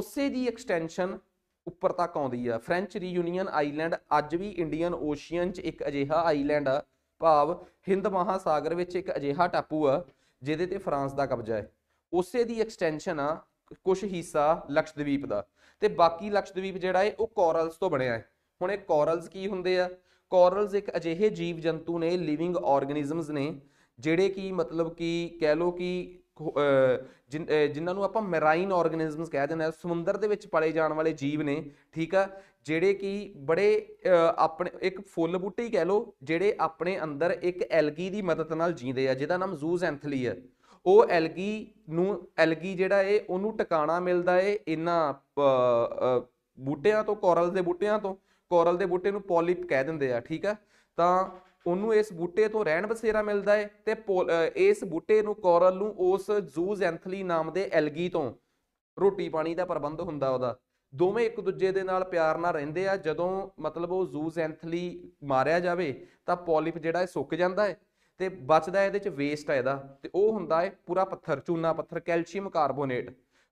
[SPEAKER 1] ਉਸੇ ਦੀ ਐਕਸਟੈਂਸ਼ਨ ਉੱਪਰ ਤੱਕ ਆਉਂਦੀ ਆ ਫ੍ਰੈਂਚ ਰੀਯੂਨੀਅਨ ਆਈਲੈਂਡ ਅੱਜ ਵੀ ਇੰਡੀਅਨ ਓਸ਼ੀਅਨ 'ਚ ਇੱਕ ਅਜਿਹਾ ਆਈਲੈਂਡ ਆ ਭਾਵ ਹਿੰਦ ਮਹਾਸਾਗਰ ਵਿੱਚ ਇੱਕ ਅਜਿਹਾ ਟਾਪੂ ਆ ਜਿਹਦੇ ਤੇ ਫਰਾਂਸ ਦਾ ਕਬਜ਼ਾ ਹੈ ਉਸੇ ਦੀ ਐਕਸਟੈਂਸ਼ਨ ਆ ਕੁਝ ਹਿੱਸਾ ਲਕਸ਼ਦਵੀਪ ਦਾ ਤੇ ਬਾਕੀ ਲਕਸ਼ਦਵੀਪ ਜਿਹੜਾ ਹੈ ਉਹ ਕੋਰਲਸ ਤੋਂ ਬਣਿਆ ਹੈ ਹੁਣ ਇਹ ਕੋਰਲਸ ਕੀ ਹੁੰਦੇ ਆ ਕੋਰਲਸ ਇੱਕ ਅਜਿਹੇ ਜੀਵ ਜੰਤੂ ਨੇ ਲਿਵਿੰਗ ਆਰਗੇਨਿਜ਼ਮਸ ਨੇ ਜਿਹੜੇ ਕੀ ਮਤਲਬ ਕੀ ਕਹਿ ਲੋ ਕਿ ਜਿਨ੍ਹਾਂ ਨੂੰ ਆਪਾਂ ਮੈਰਾਈਨ ਆਰਗੇਨਿਜ਼ਮਸ ਕਹਿ ਦਿੰਦੇ ਆ ਸਮੁੰਦਰ ਦੇ ਵਿੱਚ ਪਾਲੇ ਜਾਣ ਵਾਲੇ ਜੀਵ ਨੇ ਠੀਕ ਆ ਜਿਹੜੇ ਕਿ ਬੜੇ ਆਪਣੇ ਇੱਕ ਫੁੱਲ ਬੂਟੇ ਹੀ ਕਹਿ ਲੋ ਜਿਹੜੇ ਆਪਣੇ ਅੰਦਰ ਇੱਕ ਐਲਗੀ ਦੀ ਮਦਦ ਨਾਲ ਜੀਂਦੇ ਆ ਜਿਹਦਾ ਨਾਮ ਜ਼ੂਜ਼ੈਂਥਲੀ ਐਂਥਲੀ ਆ ਉਹ ਐਲਗੀ ਨੂੰ ਐਲਗੀ ਜਿਹੜਾ ਏ ਉਹਨੂੰ ਟਿਕਾਣਾ ਮਿਲਦਾ ਏ ਇਨ੍ਹਾਂ ਬੂਟਿਆਂ ਤੋਂ ਕੋਰਲ ਦੇ ਬੂਟਿਆਂ ਤੋਂ ਕੋਰਲ ਦੇ ਬੂਟੇ ਨੂੰ ਪੋਲਿਪ ਕਹਿ ਦਿੰਦੇ ਆ ਠੀਕ ਆ ਤਾਂ ਉਹਨੂੰ ਇਸ ਬੂਟੇ ਤੋਂ ਰਹਿਣ ਬਸੇਰਾ ਮਿਲਦਾ ਹੈ ਤੇ ਇਸ ਬੂਟੇ ਨੂੰ ਕੋਰਲ ਨੂੰ ਉਸ ਜ਼ੂਜ਼ੈਂਥਲੀ ਨਾਮ ਦੇ ਐਲਗੀ ਤੋਂ ਰੋਟੀ ਪਾਣੀ ਦਾ ਪ੍ਰਬੰਧ ਹੁੰਦਾ ਉਹਦਾ ਦੋਵੇਂ ਇੱਕ ਦੂਜੇ ਦੇ ਨਾਲ ਪਿਆਰ ਨਾਲ ਰਹਿੰਦੇ ਆ ਜਦੋਂ ਮਤਲਬ ਉਹ ਜ਼ੂਜ਼ੈਂਥਲੀ ਮਾਰਿਆ ਜਾਵੇ ਤਾਂ ਪੋਲਿਪ ਜਿਹੜਾ ਇਹ ਸੁੱਕ ਜਾਂਦਾ ਹੈ ਤੇ ਬਚਦਾ ਇਹਦੇ ਚ ਵੇਸਟ ਹੈ ਇਹਦਾ ਤੇ ਉਹ ਹੁੰਦਾ ਹੈ ਪੂਰਾ ਪੱਥਰ ਚੂਨਾ ਪੱਥਰ ਕੈਲਸ਼ੀਅਮ ਕਾਰਬੋਨੇਟ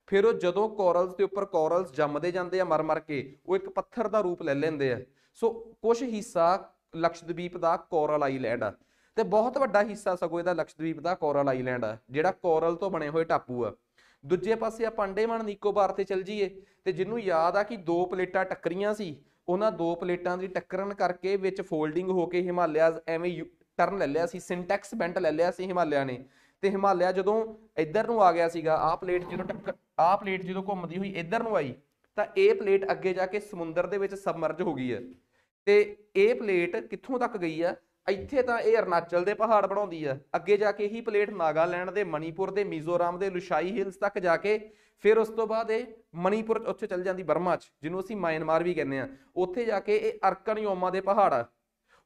[SPEAKER 1] ਫਿਰ ਉਹ ਜਦੋਂ ਕੋਰਲਸ ਦੇ ਉੱਪਰ ਕੋਰਲਸ ਜੰਮਦੇ ਜਾਂਦੇ ਆ ਮਰ-ਮਰ ਕੇ ਉਹ ਇੱਕ ਪੱਥਰ ਦਾ ਰੂਪ ਲੈ ਲੈਂਦੇ ਆ ਸੋ ਕੁਝ ਹਿੱਸਾ ਲਕਸ਼ਦਵੀਪ ਦਾ ਕੋਰਲ ਆਈਲੈਂਡ ਆ ਤੇ ਬਹੁਤ ਵੱਡਾ ਹਿੱਸਾ ਸਗੋ ਇਹਦਾ ਲਕਸ਼ਦਵੀਪ ਦਾ ਕੋਰਲ ਆਈਲੈਂਡ ਆ ਜਿਹੜਾ ਕੋਰਲ ਤੋਂ ਬਣੇ ਹੋਏ ਟਾਪੂ ਆ ਦੂਜੇ ਪਾਸੇ ਆਪਾਂ ਅੰਡੇਮਾਨ ਨਿਕੋਬਾਰ ਤੇ ਚਲ ਜਾਈਏ ਤੇ ਜਿੰਨੂੰ ਯਾਦ ਆ ਕਿ ਦੋ ਪਲੇਟਾਂ ਟੱਕਰੀਆਂ ਸੀ ਉਹਨਾਂ ਦੋ ਪਲੇਟਾਂ ਦੀ ਟੱਕਰਨ ਕਰਕੇ ਵਿੱਚ ਫੋਲਡਿੰਗ ਹੋ ਕੇ ਹਿਮਾਲਿਆਜ਼ ਐਵੇਂ ਟਰਨ ਲੈ ਲਿਆ ਸੀ ਸਿੰਟੈਕਸ ਬੈਂਟ ਲੈ ਲਿਆ ਸੀ ਹਿਮਾਲਿਆ ਨੇ ਤੇ ਹਿਮਾਲਿਆ ਜਦੋਂ ਇੱਧਰ ਨੂੰ ਆ ਗਿਆ ਸੀਗਾ ਆਹ ਪਲੇਟ ਜਦੋਂ ਟੱਕਰ ਆਹ ਪਲੇਟ ਜਦੋਂ ਘੁੰਮਦੀ ਹੋਈ ਇੱਧਰ ਨੂੰ ਆਈ ਤਾਂ ਇਹ ਪਲੇਟ ਅੱਗੇ ਜਾ ਕੇ ਸਮੁੰਦਰ ਦੇ ਵਿੱਚ ਸਬਮਰਜ ਹੋ ਗਈ ਹੈ ਤੇ ਇਹ ਪਲੇਟ ਕਿੱਥੋਂ ਤੱਕ ਗਈ ਆ ਇੱਥੇ ਤਾਂ ਇਹ ਅਰਨਾਚਲ ਦੇ ਪਹਾੜ ਬਣਾਉਂਦੀ ਆ ਅੱਗੇ ਜਾ ਕੇ ਇਹੀ ਪਲੇਟ ਨਾਗਾਲੈਂਡ ਦੇ ਮਣੀਪੁਰ ਦੇ ਮਿਜ਼ੋਰਮ ਦੇ ਲੁਸ਼ਾਈ ਹਿਲਸ ਤੱਕ ਜਾ ਕੇ ਫਿਰ ਉਸ ਤੋਂ ਬਾਅਦ ਇਹ ਮਣੀਪੁਰ ਉੱਥੇ ਚੱਲ ਜਾਂਦੀ ਬਰਮਾ 'ਚ ਜਿਹਨੂੰ ਅਸੀਂ ਮਾਇਨਮਾਰ ਵੀ ਕਹਿੰਦੇ ਆ ਉੱਥੇ ਜਾ ਕੇ ਇਹ ਅਰਕਨਯੋਮਾ ਦੇ ਪਹਾੜ ਆ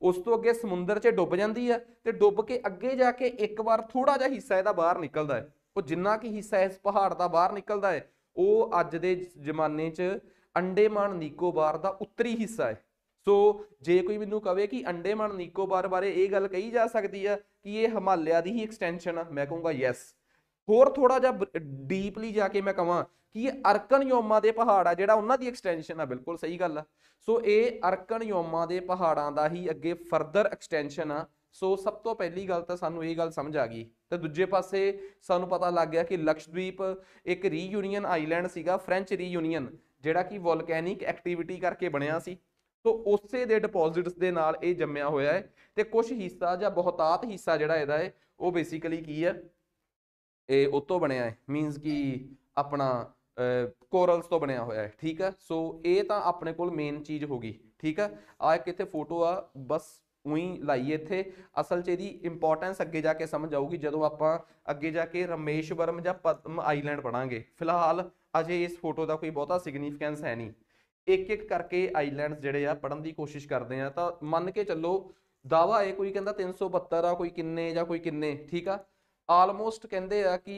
[SPEAKER 1] ਉਸ ਤੋਂ ਅੱਗੇ ਸਮੁੰਦਰ 'ਚ ਡੁੱਬ ਜਾਂਦੀ ਆ ਤੇ ਡੁੱਬ ਕੇ ਅੱਗੇ ਜਾ ਕੇ ਇੱਕ ਵਾਰ ਥੋੜਾ ਜਿਹਾ ਹਿੱਸਾ ਇਹਦਾ ਬਾਹਰ ਨਿਕਲਦਾ ਹੈ ਉਹ ਜਿੰਨਾ ਕਿ ਹਿੱਸਾ ਇਸ ਪਹਾੜ ਦਾ ਬਾਹਰ ਨਿਕਲਦਾ ਹੈ ਉਹ ਅੱਜ ਦੇ ਜ਼ਮਾਨੇ 'ਚ ਅੰਡੇਮਾਨ ਨਿਕੋਬਾਰ ਦਾ ਉੱਤਰੀ ਹਿੱਸਾ ਹੈ ਸੋ ਜੇ ਕੋਈ ਮੈਨੂੰ ਕਵੇ ਕਿ ਅੰਡੇਮਾਨ ਨਿਕੋਬਾਰ ਬਾਰੇ ਇਹ ਗੱਲ ਕਹੀ ਜਾ ਸਕਦੀ ਆ ਕਿ ਇਹ ਹਿਮਾਲਿਆ ਦੀ ਹੀ ਐਕਸਟੈਂਸ਼ਨ ਆ ਮੈਂ ਕਹੂੰਗਾ ਯੈਸ ਹੋਰ ਥੋੜਾ ਜਿਹਾ ਡੀਪਲੀ ਜਾ ਕੇ ਮੈਂ ਕਹਾਂ ਕਿ ਇਹ ਅਰਕਨ ਯੋਮਾ ਦੇ ਪਹਾੜ ਆ ਜਿਹੜਾ ਉਹਨਾਂ ਦੀ ਐਕਸਟੈਂਸ਼ਨ ਆ ਬਿਲਕੁਲ ਸਹੀ ਗੱਲ ਆ ਸੋ ਇਹ ਅਰਕਨ ਯੋਮਾ ਦੇ ਪਹਾੜਾਂ ਦਾ ਹੀ ਅੱਗੇ ਫਰਦਰ ਐਕਸਟੈਂਸ਼ਨ ਆ ਸੋ ਸਭ ਤੋਂ ਪਹਿਲੀ ਗੱਲ ਤਾਂ ਸਾਨੂੰ ਇਹ ਗੱਲ ਸਮਝ ਆ ਗਈ ਤੇ ਦੂਜੇ ਪਾਸੇ ਸਾਨੂੰ ਪਤਾ ਲੱਗ ਗਿਆ ਕਿ ਲਕਸ਼ਦੀਪ ਇੱਕ ਰੀਯੂਨੀਅਨ ਆਈਲੈਂਡ ਸੀਗਾ ਫ੍ਰੈਂਚ ਰੀਯੂਨੀਅਨ ਜਿਹੜਾ ਕਿ ਵੋਲਕੈਨਿਕ ਐਕਟੀਵਿਟੀ ਕਰਕੇ ਬਣਿਆ ਸੀ ਸੋ ਉਸੇ ਦੇ ਡਿਪੋਜ਼ਿਟਸ ਦੇ ਨਾਲ ਇਹ ਜੰਮਿਆ ਹੋਇਆ ਹੈ ਤੇ ਕੁਝ ਹਿੱਸਾ ਜਾਂ ਬਹੁਤਾਤ ਹਿੱਸਾ ਜਿਹੜਾ ਇਹਦਾ ਹੈ ਉਹ ਬੇਸਿਕਲੀ ਕੀ ਹੈ ਇਹ ਉਤੋਂ ਬਣਿਆ ਹੈ ਮੀਨਸ ਕਿ ਆਪਣਾ ਕੋਰਲਸ ਤੋਂ ਬਣਿਆ ਹੋਇਆ ਹੈ ਠੀਕ ਹੈ ਸੋ ਇਹ ਤਾਂ ਆਪਣੇ ਕੋਲ ਮੇਨ ਚੀਜ਼ ਹੋ ਗਈ ਠੀਕ ਹੈ ਆ ਇੱਕ ਇੱਥੇ ਫੋਟੋ ਆ ਬਸ ਉਹੀ ਲਾਈ ਇੱਥੇ ਅਸਲ 'ਚ ਇਹਦੀ ਇੰਪੋਰਟੈਂਸ ਅੱਗੇ ਜਾ ਕੇ ਸਮਝ ਆਊਗੀ ਜਦੋਂ ਆਪਾਂ ਅੱਗੇ ਜਾ ਕੇ ਰਮੇਸ਼ਵਰਮ ਜਾਂ ਪਦਮ ਆਈਲੈਂਡ ਪੜਾਂਗੇ ਫਿਲਹਾਲ ਅਜੇ ਇਸ ਫੋਟੋ ਦਾ ਕੋਈ ਬਹੁਤਾ ਸਿਗਨੀਫੀਕੈਂਸ ਹੈ ਨਹੀਂ ਇੱਕ ਇੱਕ ਕਰਕੇ ਆਈਲੈਂਡਸ ਜਿਹੜੇ ਆ ਪੜਨ ਦੀ ਕੋਸ਼ਿਸ਼ ਕਰਦੇ ਆ ਤਾਂ ਮੰਨ ਕੇ ਚੱਲੋ ਦਾਵਾ ਇਹ ਕੋਈ ਕਹਿੰਦਾ 372 ਆ ਕੋਈ ਕਿੰਨੇ ਜਾਂ ਕੋਈ ਕਿੰਨੇ ਠੀਕ ਆ ਆਲਮੋਸਟ ਕਹਿੰਦੇ ਆ ਕਿ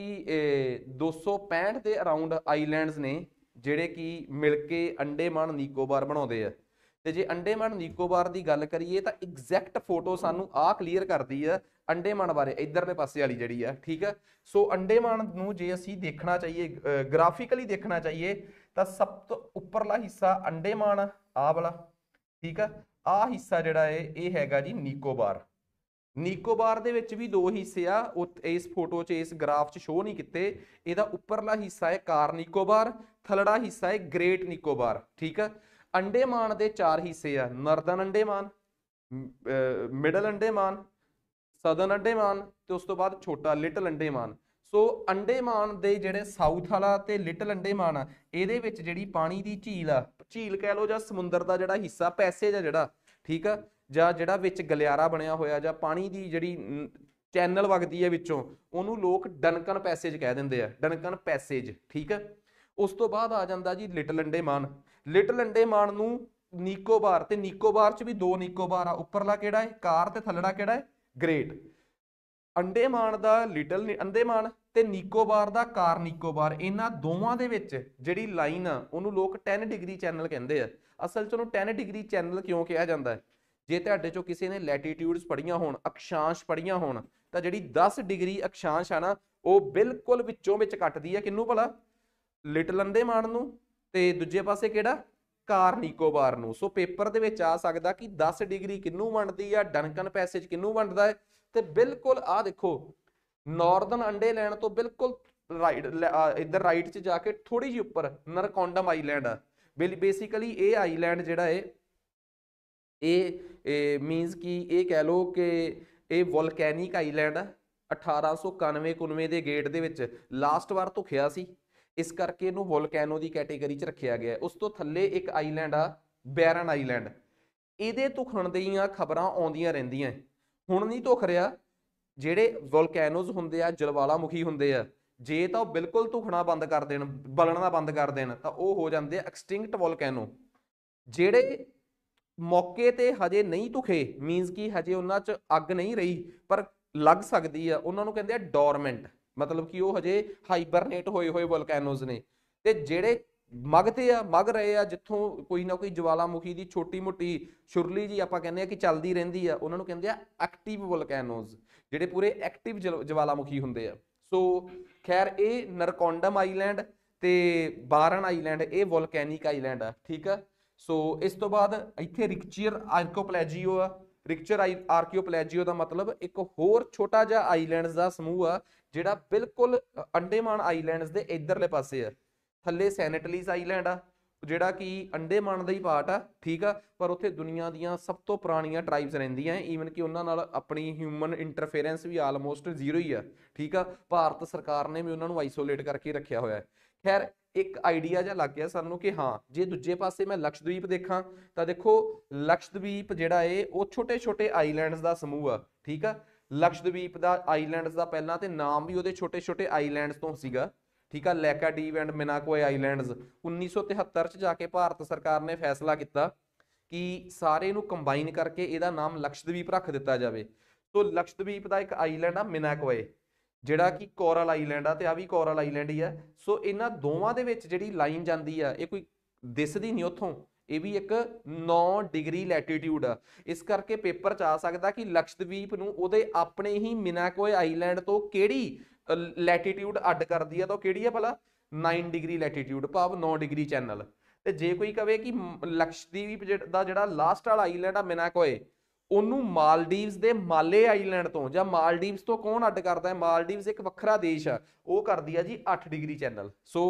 [SPEAKER 1] 265 ਦੇ ਅਰਾਊਂਡ ਆਈਲੈਂਡਸ ਨੇ ਜਿਹੜੇ ਕਿ ਮਿਲ ਕੇ ਅੰਡੇਮਾਨ ਨਿਕੋਬਾਰ ਬਣਾਉਂਦੇ ਆ ਤੇ ਜੇ ਅੰਡੇਮਾਨ ਨਿਕੋਬਾਰ ਦੀ ਗੱਲ ਕਰੀਏ ਤਾਂ ਐਗਜ਼ੈਕਟ ਫੋਟੋ ਸਾਨੂੰ ਆ ਕਲੀਅਰ ਕਰਦੀ ਆ ਅੰਡੇਮਾਨ ਬਾਰੇ ਇਧਰਲੇ ਪਾਸੇ ਵਾਲੀ ਜਿਹੜੀ ਆ ਠੀਕ ਆ ਸੋ ਅੰਡੇਮਾਨ ਨੂੰ ਜੇ ਅਸੀਂ ਦੇਖਣਾ ਚਾਹੀਏ ਗ੍ਰਾਫਿਕਲੀ ਦੇਖਣਾ ਚਾਹੀਏ ਤਾਂ ਸਭ ਤੋਂ ਉੱਪਰਲਾ ਹਿੱਸਾ ਅੰਡੇਮਾਨ ਆ ਵਾਲਾ ਠੀਕ ਆ ਆ ਹਿੱਸਾ ਜਿਹੜਾ ਏ ਇਹ ਹੈਗਾ ਜੀ ਨਿਕੋਬਾਰ ਨਿਕੋਬਾਰ ਦੇ ਵਿੱਚ ਵੀ ਦੋ ਹਿੱਸੇ ਆ ਇਸ ਫੋਟੋ 'ਚ ਇਸ ਗ੍ਰਾਫ 'ਚ ਸ਼ੋ ਨਹੀਂ ਕੀਤੇ ਇਹਦਾ ਉੱਪਰਲਾ ਹਿੱਸਾ ਹੈ ਕਾਰ ਨਿਕੋਬਾਰ ਥਲੜਾ ਹਿੱਸਾ ਹੈ ਗ੍ਰੇਟ ਨਿਕੋਬਾਰ ਠੀਕ ਆ ਅੰਡੇਮਾਨ ਦੇ ਚਾਰ ਹਿੱਸੇ ਆ ਨਰਦਨ ਅੰਡੇਮਾਨ ਮਿਡਲ ਅੰਡੇਮਾਨ ਸਦਨ ਅੰਡੇਮਾਨ ਤੇ ਉਸ ਤੋਂ ਬਾਅਦ ਛੋਟਾ ਲਿਟਲ ਅੰਡੇਮਾਨ ਸੋ ਅੰਡੇਮਾਨ ਦੇ ਜਿਹੜੇ ਸਾਊਥ ਵਾਲਾ ਤੇ ਲਿਟਲ ਅੰਡੇਮਾਨ ਆ ਇਹਦੇ ਵਿੱਚ ਜਿਹੜੀ ਪਾਣੀ ਦੀ ਝੀਲ ਆ ਝੀਲ ਕਹਿ ਲੋ ਜਾਂ ਸਮੁੰਦਰ ਦਾ ਜਿਹੜਾ ਹਿੱਸਾ ਪੈਸੇਜ ਆ ਜਿਹੜਾ ਠੀਕ ਆ ਜਾਂ ਜਿਹੜਾ ਵਿੱਚ ਗਲਿਆਰਾ ਬਣਿਆ ਹੋਇਆ ਜਾਂ ਪਾਣੀ ਦੀ ਜਿਹੜੀ ਚੈਨਲ ਵਗਦੀ ਹੈ ਵਿੱਚੋਂ ਉਹਨੂੰ ਲੋਕ ਡਨਕਨ ਪੈਸੇਜ ਕਹਿ ਦਿੰਦੇ ਆ ਡਨਕਨ ਪੈਸੇਜ ਠੀਕ ਆ ਉਸ ਤੋਂ ਬਾਅਦ ਆ ਜਾਂਦਾ ਜੀ ਲਿਟਲ ਅੰਡੇਮਾਨ ਲਿਟਲ ਅੰਡੇਮਾਨ ਨੂੰ ਨੀਕੋਬਾਰ ਤੇ ਨੀਕੋਬਾਰ ਚ ਵੀ ਦੋ ਨੀਕੋਬਾਰ ਆ ਉੱਪਰਲਾ ਕਿਹੜਾ ਹੈ ਕਾਰ ਤੇ ਥੱਲੜਾ ਕਿਹੜਾ ਹੈ ਗ੍ਰੇਟ ਅੰਡੇਮਾਨ ਦਾ ਲਿਟਲ ਅੰਡੇਮਾਨ ਤੇ ਨਿਕੋਬਾਰ ਦਾ ਕਾਰ ਨਿਕੋਬਾਰ ਇਹਨਾਂ ਦੋਵਾਂ ਦੇ ਵਿੱਚ ਜਿਹੜੀ ਲਾਈਨ ਆ ਉਹਨੂੰ ਲੋਕ 10 ਡਿਗਰੀ ਚੈਨਲ ਕਹਿੰਦੇ ਆ ਅਸਲ 'ਚ ਉਹਨੂੰ 10 ਡਿਗਰੀ ਚੈਨਲ ਕਿਉਂ ਕਿਹਾ ਜਾਂਦਾ ਹੈ ਜੇ ਤੁਹਾਡੇ 'ਚੋਂ ਕਿਸੇ ਨੇ ਲੈਟੀਟਿਊਡਸ ਪੜੀਆਂ ਹੋਣ ਅਕਸ਼ਾਂਸ਼ ਪੜੀਆਂ ਹੋਣ ਤਾਂ ਜਿਹੜੀ 10 ਡਿਗਰੀ ਅਕਸ਼ਾਂਸ਼ ਆ ਨਾ ਉਹ ਬਿਲਕੁਲ ਵਿੱਚੋਂ ਵਿੱਚ ਕੱਟਦੀ ਆ ਕਿੰਨੂੰ ਭਲਾ ਲਿਟਲ ਅੰਡੇਮਾਨ ਨੂੰ ਤੇ ਦੂਜੇ ਪਾਸੇ ਕਿਹੜਾ ਕਾਰ ਨਿਕੋਬਾਰ ਨੂੰ ਸੋ ਪੇਪਰ ਦੇ ਵਿੱਚ ਆ ਸਕਦਾ ਕਿ 10 ਡਿਗਰੀ ਕਿੰਨੂੰ ਵੰਡਦੀ ਆ ਡਨਕਨ ਪੈਸੇਜ ਕਿੰਨੂੰ ਵੰਡਦਾ ਹੈ ਤੇ ਬਿਲਕੁਲ ਆ ਦੇਖੋ ਨਾਰਦਰਨ ਅੰਡੇ ਲੈਣ ਤੋਂ ਬਿਲਕੁਲ ਰਾਈਟ ਇੱਧਰ ਰਾਈਟ 'ਚ ਜਾ ਕੇ ਥੋੜੀ ਜਿਹੀ ਉੱਪਰ ਨਰਕੌਂਡਮ ਆਈਲੈਂਡ ਆ ਬੇਸਿਕਲੀ ਇਹ ਆਈਲੈਂਡ ਜਿਹੜਾ ਏ ਇਹ ਮੀਨਸ ਕਿ ਇਹ ਕਹਿ ਲੋ ਕਿ ਇਹ ਵੋਲਕੈਨਿਕ ਆਈਲੈਂਡ ਆ 1891-91 ਦੇ ਗੇਟ ਦੇ ਵਿੱਚ ਲਾਸਟ ਵਾਰ ਧੁਖਿਆ ਸੀ ਇਸ ਕਰਕੇ ਇਹਨੂੰ ਵੋਲਕੈਨੋ ਦੀ ਕੈਟਾਗਰੀ 'ਚ ਰੱਖਿਆ ਗਿਆ ਉਸ ਤੋਂ ਥੱਲੇ ਇੱਕ ਆਈਲੈਂਡ ਆ ਬੈਰਨ ਆਈਲੈਂਡ ਇਹਦੇ ਧੁਖਣ ਦੀਆਂ ਖਬਰਾਂ ਆਉਂਦੀਆਂ ਰਹਿੰਦੀਆਂ ਹੁਣ ਨਹੀਂ ਧੁਖ ਰਿਹਾ ਜਿਹੜੇ ਵੋਲਕੈਨੋਜ਼ ਹੁੰਦੇ ਆ ਜਲਵਾਲਾਮੁਖੀ ਹੁੰਦੇ ਆ ਜੇ ਤਾਂ ਉਹ ਬਿਲਕੁਲ ਧੁਖਣਾ ਬੰਦ ਕਰ ਦੇਣ ਬਲਣਾ ਬੰਦ ਕਰ ਦੇਣ ਤਾਂ ਉਹ ਹੋ ਜਾਂਦੇ ਆ ਐਕਸਟਿੰਕਟ ਵੋਲਕੈਨੋ ਜਿਹੜੇ ਮੌਕੇ ਤੇ ਹਜੇ ਨਹੀਂ ਧੁਖੇ ਮੀਨਸ ਕਿ ਹਜੇ ਉਹਨਾਂ 'ਚ ਅੱਗ ਨਹੀਂ ਰਹੀ ਪਰ ਲੱਗ ਸਕਦੀ ਆ ਉਹਨਾਂ ਨੂੰ ਕਹਿੰਦੇ ਆ ਡੋਰਮੈਂਟ ਮਤਲਬ ਕਿ ਉਹ ਹਜੇ ਹਾਈਬਰਨੇਟ ਹੋਏ ਹੋਏ ਵੋਲਕੈਨੋਜ਼ ਨੇ ਤੇ ਜਿਹੜੇ ਮਗਤੇ ਆ ਮਗ ਰਹੇ ਆ ਜਿੱਥੋਂ ਕੋਈ ਨਾ ਕੋਈ ਜਵਾਲਾਮੁਖੀ ਦੀ ਛੋਟੀ ਮੋਟੀ ਛੁਰਲੀ ਜੀ ਆਪਾਂ ਕਹਿੰਦੇ ਆ ਕਿ ਚੱਲਦੀ ਰਹਿੰਦੀ ਆ ਉਹਨਾਂ ਨੂੰ ਕਹਿੰਦੇ ਆ ਐਕਟਿਵ ਵੋਲਕੈਨੋਜ਼ ਜਿਹੜੇ ਪੂਰੇ ਐਕਟਿਵ ਜਵਾਲਾਮੁਖੀ ਹੁੰਦੇ ਆ ਸੋ ਖੈਰ ਇਹ ਨਰਕੋਂਡਮ ਆਈਲੈਂਡ ਤੇ ਬਾਰਨ ਆਈਲੈਂਡ ਇਹ ਵੋਲਕੈਨਿਕ ਆਈਲੈਂਡ ਆ ਠੀਕ ਆ ਸੋ ਇਸ ਤੋਂ ਬਾਅਦ ਇੱਥੇ ਰਿਕਚਰ ਆਰਕੀਓਪਲੇਜੀਓ ਆ ਰਿਕਚਰ ਆਰਕੀਓਪਲੇਜੀਓ ਦਾ ਮਤਲਬ ਇੱਕ ਹੋਰ ਛੋਟਾ ਜਿਹਾ ਆਈਲੈਂਡਸ ਦਾ ਸਮੂਹ ਆ ਜਿਹੜਾ ਬਿਲਕੁਲ ਅੰਡੇਮਾਨ ਆਈਲੈਂਡਸ ਦੇ ਇਧਰਲੇ ਪਾਸੇ ਆ ਥੱਲੇ ਸੈਨੇਟਲੀਜ਼ ਆਈਲੈਂਡ ਆ ਜਿਹੜਾ ਕਿ ਅੰਡੇਮਾਨ ਦਾ ਹੀ ਪਾਰਟ ਆ ਠੀਕ ਆ ਪਰ ਉੱਥੇ ਦੁਨੀਆ ਦੀਆਂ ਸਭ ਤੋਂ ਪੁਰਾਣੀਆਂ ਟ੍ਰਾਈਬਸ ਰਹਿੰਦੀਆਂ ਐ ਈਵਨ ਕਿ ਉਹਨਾਂ ਨਾਲ ਆਪਣੀ ਹਿਊਮਨ ਇੰਟਰਫੇਰੈਂਸ ਵੀ ਆਲਮੋਸਟ ਜ਼ੀਰੋ ਹੀ ਆ ਠੀਕ ਆ ਭਾਰਤ ਸਰਕਾਰ ਨੇ ਵੀ ਉਹਨਾਂ ਨੂੰ ਆਈਸੋਲੇਟ ਕਰਕੇ ਰੱਖਿਆ ਹੋਇਆ ਹੈ ਖੈਰ ਇੱਕ ਆਈਡੀਆ ਜਿਹਾ ਲੱਗ ਗਿਆ ਸਾਨੂੰ ਕਿ ਹਾਂ ਜੇ ਦੂਜੇ ਪਾਸੇ ਮੈਂ ਲਕਸ਼ਦਵੀਪ ਦੇਖਾਂ ਤਾਂ ਦੇਖੋ ਲਕਸ਼ਦਵੀਪ ਜਿਹੜਾ ਏ ਉਹ ਛੋਟੇ-ਛੋਟੇ ਆਈਲੈਂਡਸ ਦਾ ਸਮੂਹ ਆ ਠੀਕ ਆ ਲਕਸ਼ਦਵੀਪ ਦਾ ਆਈਲੈਂਡਸ ਦਾ ਪਹਿਲਾਂ ਤੇ ਨਾਮ ਵੀ ਉਹਦੇ ਛੋਟੇ-ਛੋਟੇ ਆਈਲੈਂਡਸ ਤੋਂ ਸੀਗਾ ਠੀਕ ਆ ਲੈਕਾਡੀਵ ਐਂਡ ਮਿਨਾਕੋਏ ਆਈਲੈਂਡਸ 1973 ਚ ਜਾ ਕੇ ਭਾਰਤ ਸਰਕਾਰ ਨੇ ਫੈਸਲਾ ਕੀਤਾ ਕਿ ਸਾਰੇ ਨੂੰ ਕੰਬਾਈਨ ਕਰਕੇ ਇਹਦਾ ਨਾਮ ਲਕਸ਼ਦਵੀਪ ਰੱਖ ਦਿੱਤਾ ਜਾਵੇ ਸੋ ਲਕਸ਼ਦਵੀਪ ਦਾ ਇੱਕ ਆਈਲੈਂਡ ਆ ਮਿਨਾਕੋਏ ਜਿਹੜਾ ਕਿ ਕੋਰਲ ਆਈਲੈਂਡ ਆ ਤੇ ਆ ਵੀ ਕੋਰਲ ਆਈਲੈਂਡ ਹੀ ਆ ਸੋ ਇਹਨਾਂ ਦੋਵਾਂ ਦੇ ਵਿੱਚ ਜਿਹੜੀ ਲਾਈਨ ਜਾਂਦੀ ਆ ਇਹ ਕੋਈ ਦਿਸਦੀ ਨਹੀਂ ਉੱਥੋਂ ਇਹ ਵੀ ਇੱਕ 9 ਡਿਗਰੀ ਲੈਟੀਟਿਊਡ ਆ ਇਸ ਕਰਕੇ ਪੇਪਰ ਚ ਆ ਸਕਦਾ ਕਿ ਲਕਸ਼ਦਵੀਪ ਨੂੰ ਉਹਦੇ ਆਪਣੇ ਹੀ ਮਿਨਾਕੋਏ ਆਈਲੈਂਡ ਤੋਂ ਕਿਹੜੀ ਲੈਟੀਟਿਊਡ ਅੱਡ ਕਰਦੀ ਆ ਤਾਂ ਕਿਹੜੀ ਆ ਭਲਾ 9 ਡਿਗਰੀ ਲੈਟੀਟਿਊਡ ਭਾਵ 9 ਡਿਗਰੀ ਚੈਨਲ ਤੇ ਜੇ ਕੋਈ ਕਵੇ ਕਿ ਲਕਸ਼ਦੀਪ ਦਾ ਜਿਹੜਾ ਲਾਸਟ ਵਾਲਾ ਆਈਲੈਂਡ ਆ ਮਿਨਾਕੋਏ ਉਹਨੂੰ ਮਾਲਦੀਵਸ ਦੇ ਮਾਲੇ ਆਈਲੈਂਡ ਤੋਂ ਜਾਂ ਮਾਲਦੀਵਸ ਤੋਂ ਕੌਣ ਅੱਡ ਕਰਦਾ ਹੈ ਮਾਲਦੀਵਸ ਇੱਕ ਵੱਖਰਾ ਦੇਸ਼ ਆ ਉਹ ਕਰਦੀ ਆ ਜੀ 8 ਡਿਗਰੀ ਚੈਨਲ ਸੋ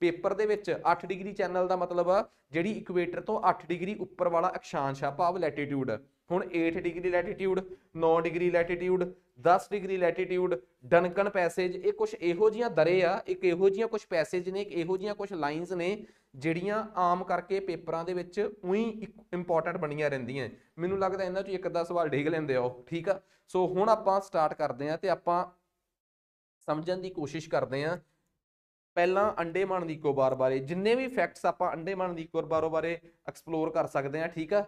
[SPEAKER 1] ਪੇਪਰ ਦੇ ਵਿੱਚ 8 ਡਿਗਰੀ ਚੈਨਲ ਦਾ ਮਤਲਬ ਜਿਹੜੀ ਇਕੁਏਟਰ ਤੋਂ 8 ਡਿਗਰੀ ਉੱਪਰ ਵਾਲਾ ਅਕਸ਼ਾਂਸ਼ ਆ ਭਾਵ ਲੈਟੀਟਿਊਡ ਹੁਣ 8 degree latitude 9 degree latitude 10 degree latitude Duncan passage ਇਹ ਕੁਝ ਇਹੋ ਜੀਆਂ ਦਰੇ ਆ ਇੱਕ ਇਹੋ ਜੀਆਂ ਕੁਝ ਪੈਸੇਜ ਨੇ ਇੱਕ ਇਹੋ ਜੀਆਂ ਕੁਝ ਲਾਈਨਸ ਨੇ ਜਿਹੜੀਆਂ ਆਮ ਕਰਕੇ ਪੇਪਰਾਂ ਦੇ ਵਿੱਚ ਉਹੀ ਇੰਪੋਰਟੈਂਟ ਬਣੀਆਂ ਰਹਿੰਦੀਆਂ ਮੈਨੂੰ ਲੱਗਦਾ ਇਹਨਾਂ ਚੋਂ ਇੱਕ ਅੱਧਾ ਸਵਾਲ ਢੇਗ ਲੈਂਦੇ ਆਓ ਠੀਕ ਆ ਸੋ ਹੁਣ ਆਪਾਂ ਸਟਾਰਟ ਕਰਦੇ ਆ ਤੇ ਆਪਾਂ ਸਮਝਣ ਦੀ ਕੋਸ਼ਿਸ਼ ਕਰਦੇ ਆ ਪਹਿਲਾਂ ਅੰਡੇਮਾਨ ਕੋਬਾਰ ਬਾਰੇ ਜਿੰਨੇ ਵੀ ਫੈਕਟਸ ਆਪਾਂ ਅੰਡੇਮਾਨ ਕੋਬਾਰ ਬਾਰੇ ਐਕਸਪਲੋਰ ਕਰ ਸਕਦੇ ਆ ਠੀਕ ਆ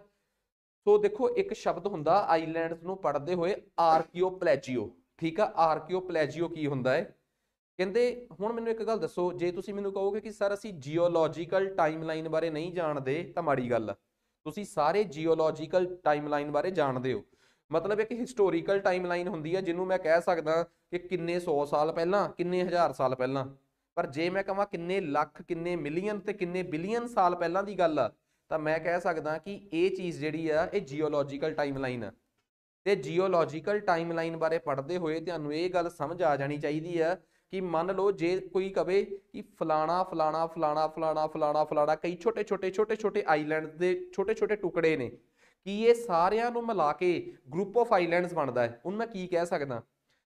[SPEAKER 1] ਸੋ ਦੇਖੋ ਇੱਕ ਸ਼ਬਦ ਹੁੰਦਾ ਆਈਲੈਂਡਸ ਨੂੰ ਪੜ੍ਹਦੇ ਹੋਏ ਆਰਕੀਓਪਲੇਜੀਓ ਠੀਕ ਆ ਆਰਕੀਓਪਲੇਜੀਓ ਕੀ ਹੁੰਦਾ ਹੈ ਕਹਿੰਦੇ ਹੁਣ ਮੈਨੂੰ ਇੱਕ ਗੱਲ ਦੱਸੋ ਜੇ ਤੁਸੀਂ ਮੈਨੂੰ ਕਹੋਗੇ ਕਿ ਸਰ ਅਸੀਂ ਜੀਓਲੋਜੀਕਲ ਟਾਈਮਲਾਈਨ ਬਾਰੇ ਨਹੀਂ ਜਾਣਦੇ ਤਾਂ ਮਾੜੀ ਗੱਲ ਤੁਸੀਂ ਸਾਰੇ ਜੀਓਲੋਜੀਕਲ ਟਾਈਮਲਾਈਨ ਬਾਰੇ ਜਾਣਦੇ ਹੋ ਮਤਲਬ ਇੱਕ ਹਿਸਟੋਰੀਕਲ ਟਾਈਮਲਾਈਨ ਹੁੰਦੀ ਹੈ ਜਿਹਨੂੰ ਮੈਂ ਕਹਿ ਸਕਦਾ ਕਿ ਕਿੰਨੇ 100 ਸਾਲ ਪਹਿਲਾਂ ਕਿੰਨੇ ਹਜ਼ਾਰ ਸਾਲ ਪਹਿਲਾਂ ਪਰ ਜੇ ਮੈਂ ਕਹਾਂ ਕਿੰਨੇ ਲੱਖ ਕਿੰਨੇ ਮਿਲੀਅਨ ਤੇ ਕਿੰਨੇ ਬਿਲੀਅਨ ਸਾਲ ਪਹਿਲਾਂ ਦੀ ਗੱਲ ਆ ਤਾਂ ਮੈਂ ਕਹਿ ਸਕਦਾ ਕਿ ਇਹ ਚੀਜ਼ ਜਿਹੜੀ ਆ ਇਹ ਜੀਓਲੋਜੀਕਲ ਟਾਈਮਲਾਈਨ ਆ ਤੇ ਜੀਓਲੋਜੀਕਲ ਟਾਈਮਲਾਈਨ ਬਾਰੇ ਪੜ੍ਹਦੇ ਹੋਏ ਤੁਹਾਨੂੰ ਇਹ ਗੱਲ ਸਮਝ ਆ ਜਾਣੀ ਚਾਹੀਦੀ ਆ ਕਿ ਮੰਨ ਲਓ ਜੇ ਕੋਈ ਕਵੇ ਕਿ ਫਲਾਣਾ ਫਲਾਣਾ ਫਲਾਣਾ ਫਲਾਣਾ ਫਲਾਣਾ ਫਲਾਣਾ ਕਈ ਛੋਟੇ ਛੋਟੇ ਛੋਟੇ ਛੋਟੇ ਆਈਲੈਂਡ ਦੇ ਛੋਟੇ ਛੋਟੇ ਟੁਕੜੇ ਨੇ ਕੀ ਇਹ ਸਾਰਿਆਂ ਨੂੰ ਮਿਲਾ ਕੇ ਗਰੁੱਪ ਆਫ ਆਈਲੈਂਡਸ ਬਣਦਾ ਹੈ ਉਹਨਾਂ ਮੈਂ ਕੀ ਕਹਿ ਸਕਦਾ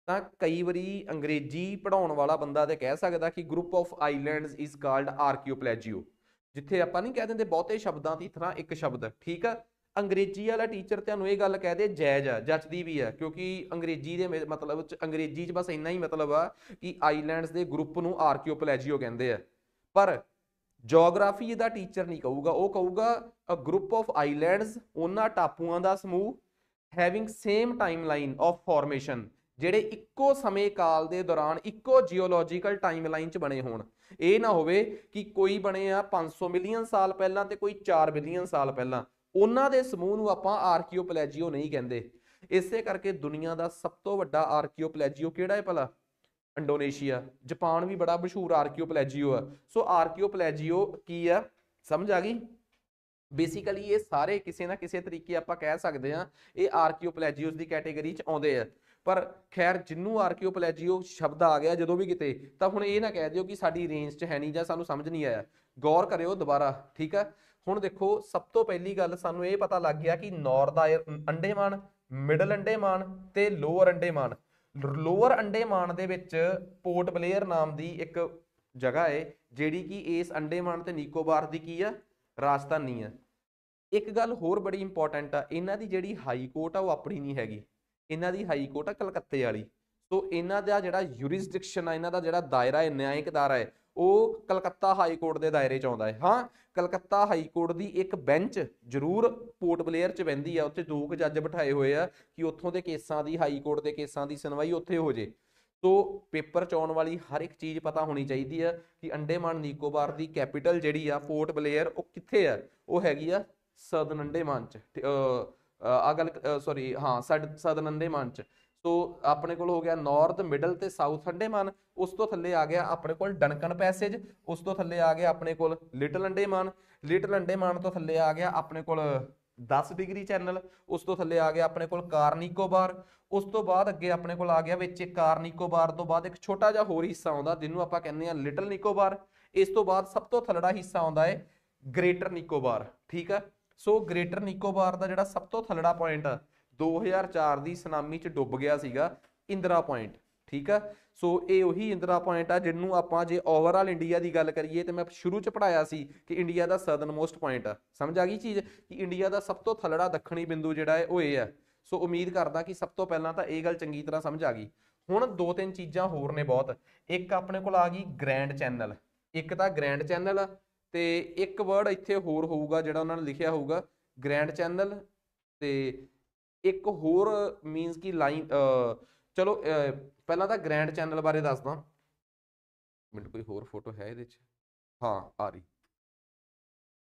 [SPEAKER 1] ਤਾਂ ਕਈ ਵਾਰੀ ਅੰਗਰੇਜ਼ੀ ਪੜਾਉਣ ਵਾਲਾ ਬੰਦਾ ਤੇ ਕਹਿ ਸਕਦਾ ਕਿ group of islands is called archipelago ਜਿੱਥੇ ਆਪਾਂ ਨਹੀਂ ਕਹਿ ਦਿੰਦੇ ਬਹੁਤੇ ਸ਼ਬਦਾਂ ਦੀ ਤਰ੍ਹਾਂ ਇੱਕ ਸ਼ਬਦ ਠੀਕ ਆ ਅੰਗਰੇਜ਼ੀ ਵਾਲਾ ਟੀਚਰ ਤੁਹਾਨੂੰ ਇਹ ਗੱਲ ਕਹਿ ਦੇ ਜਾਇਜ਼ ਆ ਜੱਚਦੀ ਵੀ ਆ ਕਿਉਂਕਿ ਅੰਗਰੇਜ਼ੀ ਦੇ ਮਤਲਬ ਵਿੱਚ ਅੰਗਰੇਜ਼ੀ ਚ ਬਸ ਇੰਨਾ ਹੀ ਮਤਲਬ ਆ ਕਿ ਆਈਲੈਂਡਸ ਦੇ ਗਰੁੱਪ ਨੂੰ ਆਰਕੀਓਪਲੈਜੀਓ ਕਹਿੰਦੇ ਆ ਪਰ ਜੀਓਗ੍ਰਾਫੀ ਦਾ ਟੀਚਰ ਨਹੀਂ ਕਹੂਗਾ ਉਹ ਕਹੂਗਾ ਅ ਗਰੁੱਪ ਆਫ ਆਈਲੈਂਡਸ ਉਹਨਾਂ ਟਾਪੂਆਂ ਦਾ ਸਮੂਹ having same timeline of formation ਜਿਹੜੇ ਇੱਕੋ ਸਮੇਂ ਕਾਲ ਦੇ ਦੌਰਾਨ ਇੱਕੋ ਜੀਓਲੋਜੀਕਲ ਟਾਈਮਲਾਈਨ 'ਚ ਬਣੇ ਹੋਣ ਇਹ ਨਾ ਹੋਵੇ ਕਿ ਕੋਈ ਬਣੇ ਆ 500 ਮਿਲੀਅਨ ਸਾਲ ਪਹਿਲਾਂ ਤੇ ਕੋਈ 4 ਬਿਲੀਅਨ ਸਾਲ ਪਹਿਲਾਂ ਉਹਨਾਂ ਦੇ ਸਮੂਹ ਨੂੰ ਆਪਾਂ ਆਰਕੀਓਪਲੇਜੀਓ ਨਹੀਂ ਕਹਿੰਦੇ ਇਸੇ ਕਰਕੇ ਦੁਨੀਆ ਦਾ ਸਭ ਤੋਂ ਵੱਡਾ ਆਰਕੀਓਪਲੇਜੀਓ ਕਿਹੜਾ ਹੈ ਭਲਾ ਇੰਡੋਨੇਸ਼ੀਆ ਜਾਪਾਨ ਵੀ ਬੜਾ ਮਸ਼ਹੂਰ ਆਰਕੀਓਪਲੇਜੀਓ ਆ ਸੋ ਆਰਕੀਓਪਲੇਜੀਓ ਕੀ ਆ ਸਮਝ ਆ ਗਈ ਬੇਸਿਕਲੀ ਇਹ ਸਾਰੇ ਕਿਸੇ ਨਾ ਕਿਸੇ ਤਰੀਕੇ ਆਪਾਂ ਕਹਿ ਸਕਦੇ ਆ ਇਹ ਆਰਕੀਓਪਲੇਜੀਓਸ ਦੀ ਕੈਟਾਗਰੀ ਚ ਆਉਂਦੇ ਆ ਪਰ ਖੈਰ ਜਿੰਨੂੰ ਆਰਕੀਓਪਲੈਜੀਓ ਸ਼ਬਦ ਆ ਗਿਆ ਜਦੋਂ ਵੀ ਕਿਤੇ ਤਾਂ ਹੁਣ ਇਹ ਨਾ ਕਹਿ ਦਿਓ ਕਿ ਸਾਡੀ ਰੇਂਜ 'ਚ ਹੈ ਨਹੀਂ ਜਾਂ ਸਾਨੂੰ ਸਮਝ ਨਹੀਂ ਆਇਆ ਗੌਰ ਕਰਿਓ ਦੁਬਾਰਾ ਠੀਕ ਹੈ ਹੁਣ ਦੇਖੋ ਸਭ ਤੋਂ ਪਹਿਲੀ ਗੱਲ ਸਾਨੂੰ ਇਹ ਪਤਾ ਲੱਗ ਗਿਆ ਕਿ ਨੌਰ ਦਾ ਅੰਡੇਮਾਨ ਮਿਡਲ ਅੰਡੇਮਾਨ ਤੇ ਲੋਅਰ ਅੰਡੇਮਾਨ ਲੋਅਰ ਅੰਡੇਮਾਨ ਦੇ ਵਿੱਚ ਪੋਰਟ ਬਲੇਅਰ ਨਾਮ ਦੀ ਇੱਕ ਜਗ੍ਹਾ ਹੈ ਜਿਹੜੀ ਕਿ ਇਸ ਅੰਡੇਮਾਨ ਤੇ ਨਿਕੋਬਾਰ ਦੀ ਕੀ ਹੈ ਰਾਜਧਾਨੀ ਹੈ ਇੱਕ ਗੱਲ ਹੋਰ ਬੜੀ ਇੰਪੋਰਟੈਂਟ ਆ ਇਹਨਾਂ ਦੀ ਜਿਹੜੀ ਹਾਈ ਕੋਰਟ ਆ ਉਹ ਆਪਣੀ ਨਹੀਂ ਹੈਗੀ ਇਹਨਾਂ ਦੀ ਹਾਈ ਕੋਰਟ ਆ ਕਲਕੱਤੇ ਵਾਲੀ ਸੋ ਇਹਨਾਂ ਦਾ ਜਿਹੜਾ ਜੁਰਿਸਡਿਕਸ਼ਨ ਆ ਇਹਨਾਂ ਦਾ ਜਿਹੜਾ ਦਾਇਰਾ ਹੈ ਨਿਆਇਕ ਦਾਇਰਾ ਹੈ ਉਹ ਕਲਕੱਤਾ ਹਾਈ ਕੋਰਟ ਦੇ ਦਾਇਰੇ ਚ ਆਉਂਦਾ ਹੈ ਹਾਂ ਕਲਕੱਤਾ ਹਾਈ ਕੋਰਟ ਦੀ ਇੱਕ ਬੈਂਚ ਜ਼ਰੂਰ ਪੋਰਟ ਬਲੇਅਰ ਚ ਬੈੰਦੀ ਆ ਉੱਥੇ ਦੋ ਕੁ ਜੱਜ ਬਿਠਾਏ ਹੋਏ ਆ ਕਿ ਉੱਥੋਂ ਦੇ ਕੇਸਾਂ ਦੀ ਹਾਈ ਕੋਰਟ ਦੇ ਕੇਸਾਂ ਦੀ ਸੁਣਵਾਈ ਉੱਥੇ ਹੋ ਜੇ ਸੋ ਪੇਪਰ ਚ ਆਉਣ ਵਾਲੀ ਹਰ ਇੱਕ ਚੀਜ਼ ਪਤਾ ਹੋਣੀ ਚਾਹੀਦੀ ਆ ਕਿ ਅੰਡੇਮਾਨ ਨਿਕੋਬਾਰ ਦੀ ਕੈਪੀਟਲ ਜਿਹੜੀ ਆ ਪੋਰਟ ਬਲੇਅਰ ਉਹ ਕਿੱਥੇ ਆ ਉਹ ਹੈਗੀ ਆ ਸਦਨ ਅੰਡੇਮਾਨ ਚ ਆ ਗੱਲ ਸੌਰੀ ਹਾਂ ਸਦਨ ਅੰਡੇਮਾਨ ਚ ਸੋ ਆਪਣੇ ਕੋਲ ਹੋ ਗਿਆ ਨਾਰਥ ਮਿਡਲ ਤੇ ਸਾਊਥ ਅੰਡੇਮਾਨ ਉਸ ਤੋਂ ਥੱਲੇ ਆ ਗਿਆ ਆਪਣੇ ਕੋਲ ਡਨਕਨ ਪੈਸੇਜ ਉਸ ਤੋਂ ਥੱਲੇ ਆ ਗਿਆ ਆਪਣੇ ਕੋਲ ਲਿਟਲ ਅੰਡੇਮਾਨ ਲਿਟਲ ਅੰਡੇਮਾਨ ਤੋਂ ਥੱਲੇ ਆ ਗਿਆ ਆਪਣੇ ਕੋਲ 10 ਡਿਗਰੀ ਚੈਨਲ ਉਸ ਤੋਂ ਥੱਲੇ ਆ ਗਿਆ ਆਪਣੇ ਕੋਲ ਕਾਰਨਿਕੋਬਾਰ ਉਸ ਤੋਂ ਬਾਅਦ ਅੱਗੇ ਆਪਣੇ ਕੋਲ ਆ ਗਿਆ ਵਿੱਚ ਇੱਕ ਕਾਰਨਿਕੋਬਾਰ ਤੋਂ ਬਾਅਦ ਇੱਕ ਛੋਟਾ ਜਿਹਾ ਹੋਰ ਹਿੱਸਾ ਆਉਂਦਾ ਜਿਹਨੂੰ ਆਪਾਂ ਕਹਿੰਦੇ ਆ ਲਿਟਲ ਨਿਕੋਬਾਰ ਇਸ ਤੋਂ ਬਾਅਦ ਸਭ ਤੋਂ ਥੱਲੜਾ ਹਿੱਸਾ ਆਉਂਦਾ ਹੈ ਗ੍ਰੇਟਰ ਨਿਕੋਬਾਰ ਠੀਕ ਹੈ ਸੋ ਗ੍ਰੇਟਰ ਨਿਕੋਬਾਰ ਦਾ ਜਿਹੜਾ ਸਭ ਤੋਂ ਥੱਲੜਾ ਪੁਆਇੰਟ 2004 ਦੀ ਸੁਨਾਮੀ 'ਚ ਡੁੱਬ ਗਿਆ ਸੀਗਾ ਇੰਦਰਾ ਪੁਆਇੰਟ ਠੀਕ ਆ ਸੋ ਇਹ ਉਹੀ ਇੰਦਰਾ ਪੁਆਇੰਟ ਆ ਜਿਹਨੂੰ ਆਪਾਂ ਜੇ ਓਵਰਆਲ ਇੰਡੀਆ ਦੀ ਗੱਲ ਕਰੀਏ ਤੇ ਮੈਂ ਸ਼ੁਰੂ ਚ ਪੜਾਇਆ ਸੀ ਕਿ ਇੰਡੀਆ ਦਾ ਸਦਰਨ ਮੋਸਟ ਪੁਆਇੰਟ ਆ ਸਮਝ ਆ ਗਈ ਚੀਜ਼ ਕਿ ਇੰਡੀਆ ਦਾ ਸਭ ਤੋਂ ਥੱਲੜਾ ਦੱਖਣੀ ਬਿੰਦੂ ਜਿਹੜਾ ਹੈ ਉਹ ਇਹ ਆ ਸੋ ਉਮੀਦ ਕਰਦਾ ਕਿ ਸਭ ਤੋਂ ਪਹਿਲਾਂ ਤਾਂ ਇਹ ਗੱਲ ਚੰਗੀ ਤਰ੍ਹਾਂ ਸਮਝ ਆ ਗਈ ਹੁਣ ਦੋ ਤਿੰਨ ਚੀਜ਼ਾਂ ਹੋਰ ਨੇ ਬਹੁਤ ਇੱਕ ਆਪਣੇ ਕੋਲ ਆ ਗਈ ਗ੍ਰੈਂਡ ਚੈਨਲ ਇੱਕ ਤਾਂ ਗ੍ਰੈਂਡ ਚੈਨਲ ਆ ਤੇ ਇੱਕ ਵਰਡ ਇੱਥੇ ਹੋਰ ਹੋਊਗਾ ਜਿਹੜਾ ਉਹਨਾਂ ਨੇ ਲਿਖਿਆ ਹੋਊਗਾ ਗ੍ਰੈਂਡ ਚੈਨਲ ਤੇ ਇੱਕ ਹੋਰ ਮੀਨਸ ਕੀ ਲਾਈਨ ਚਲੋ ਪਹਿਲਾਂ ਤਾਂ ਗ੍ਰੈਂਡ ਚੈਨਲ ਬਾਰੇ ਦੱਸਦਾ ਮੈਨੂੰ ਕੋਈ ਹੋਰ ਫੋਟੋ ਹੈ ਇਹਦੇ 'ਚ ਹਾਂ ਆ ਰਹੀ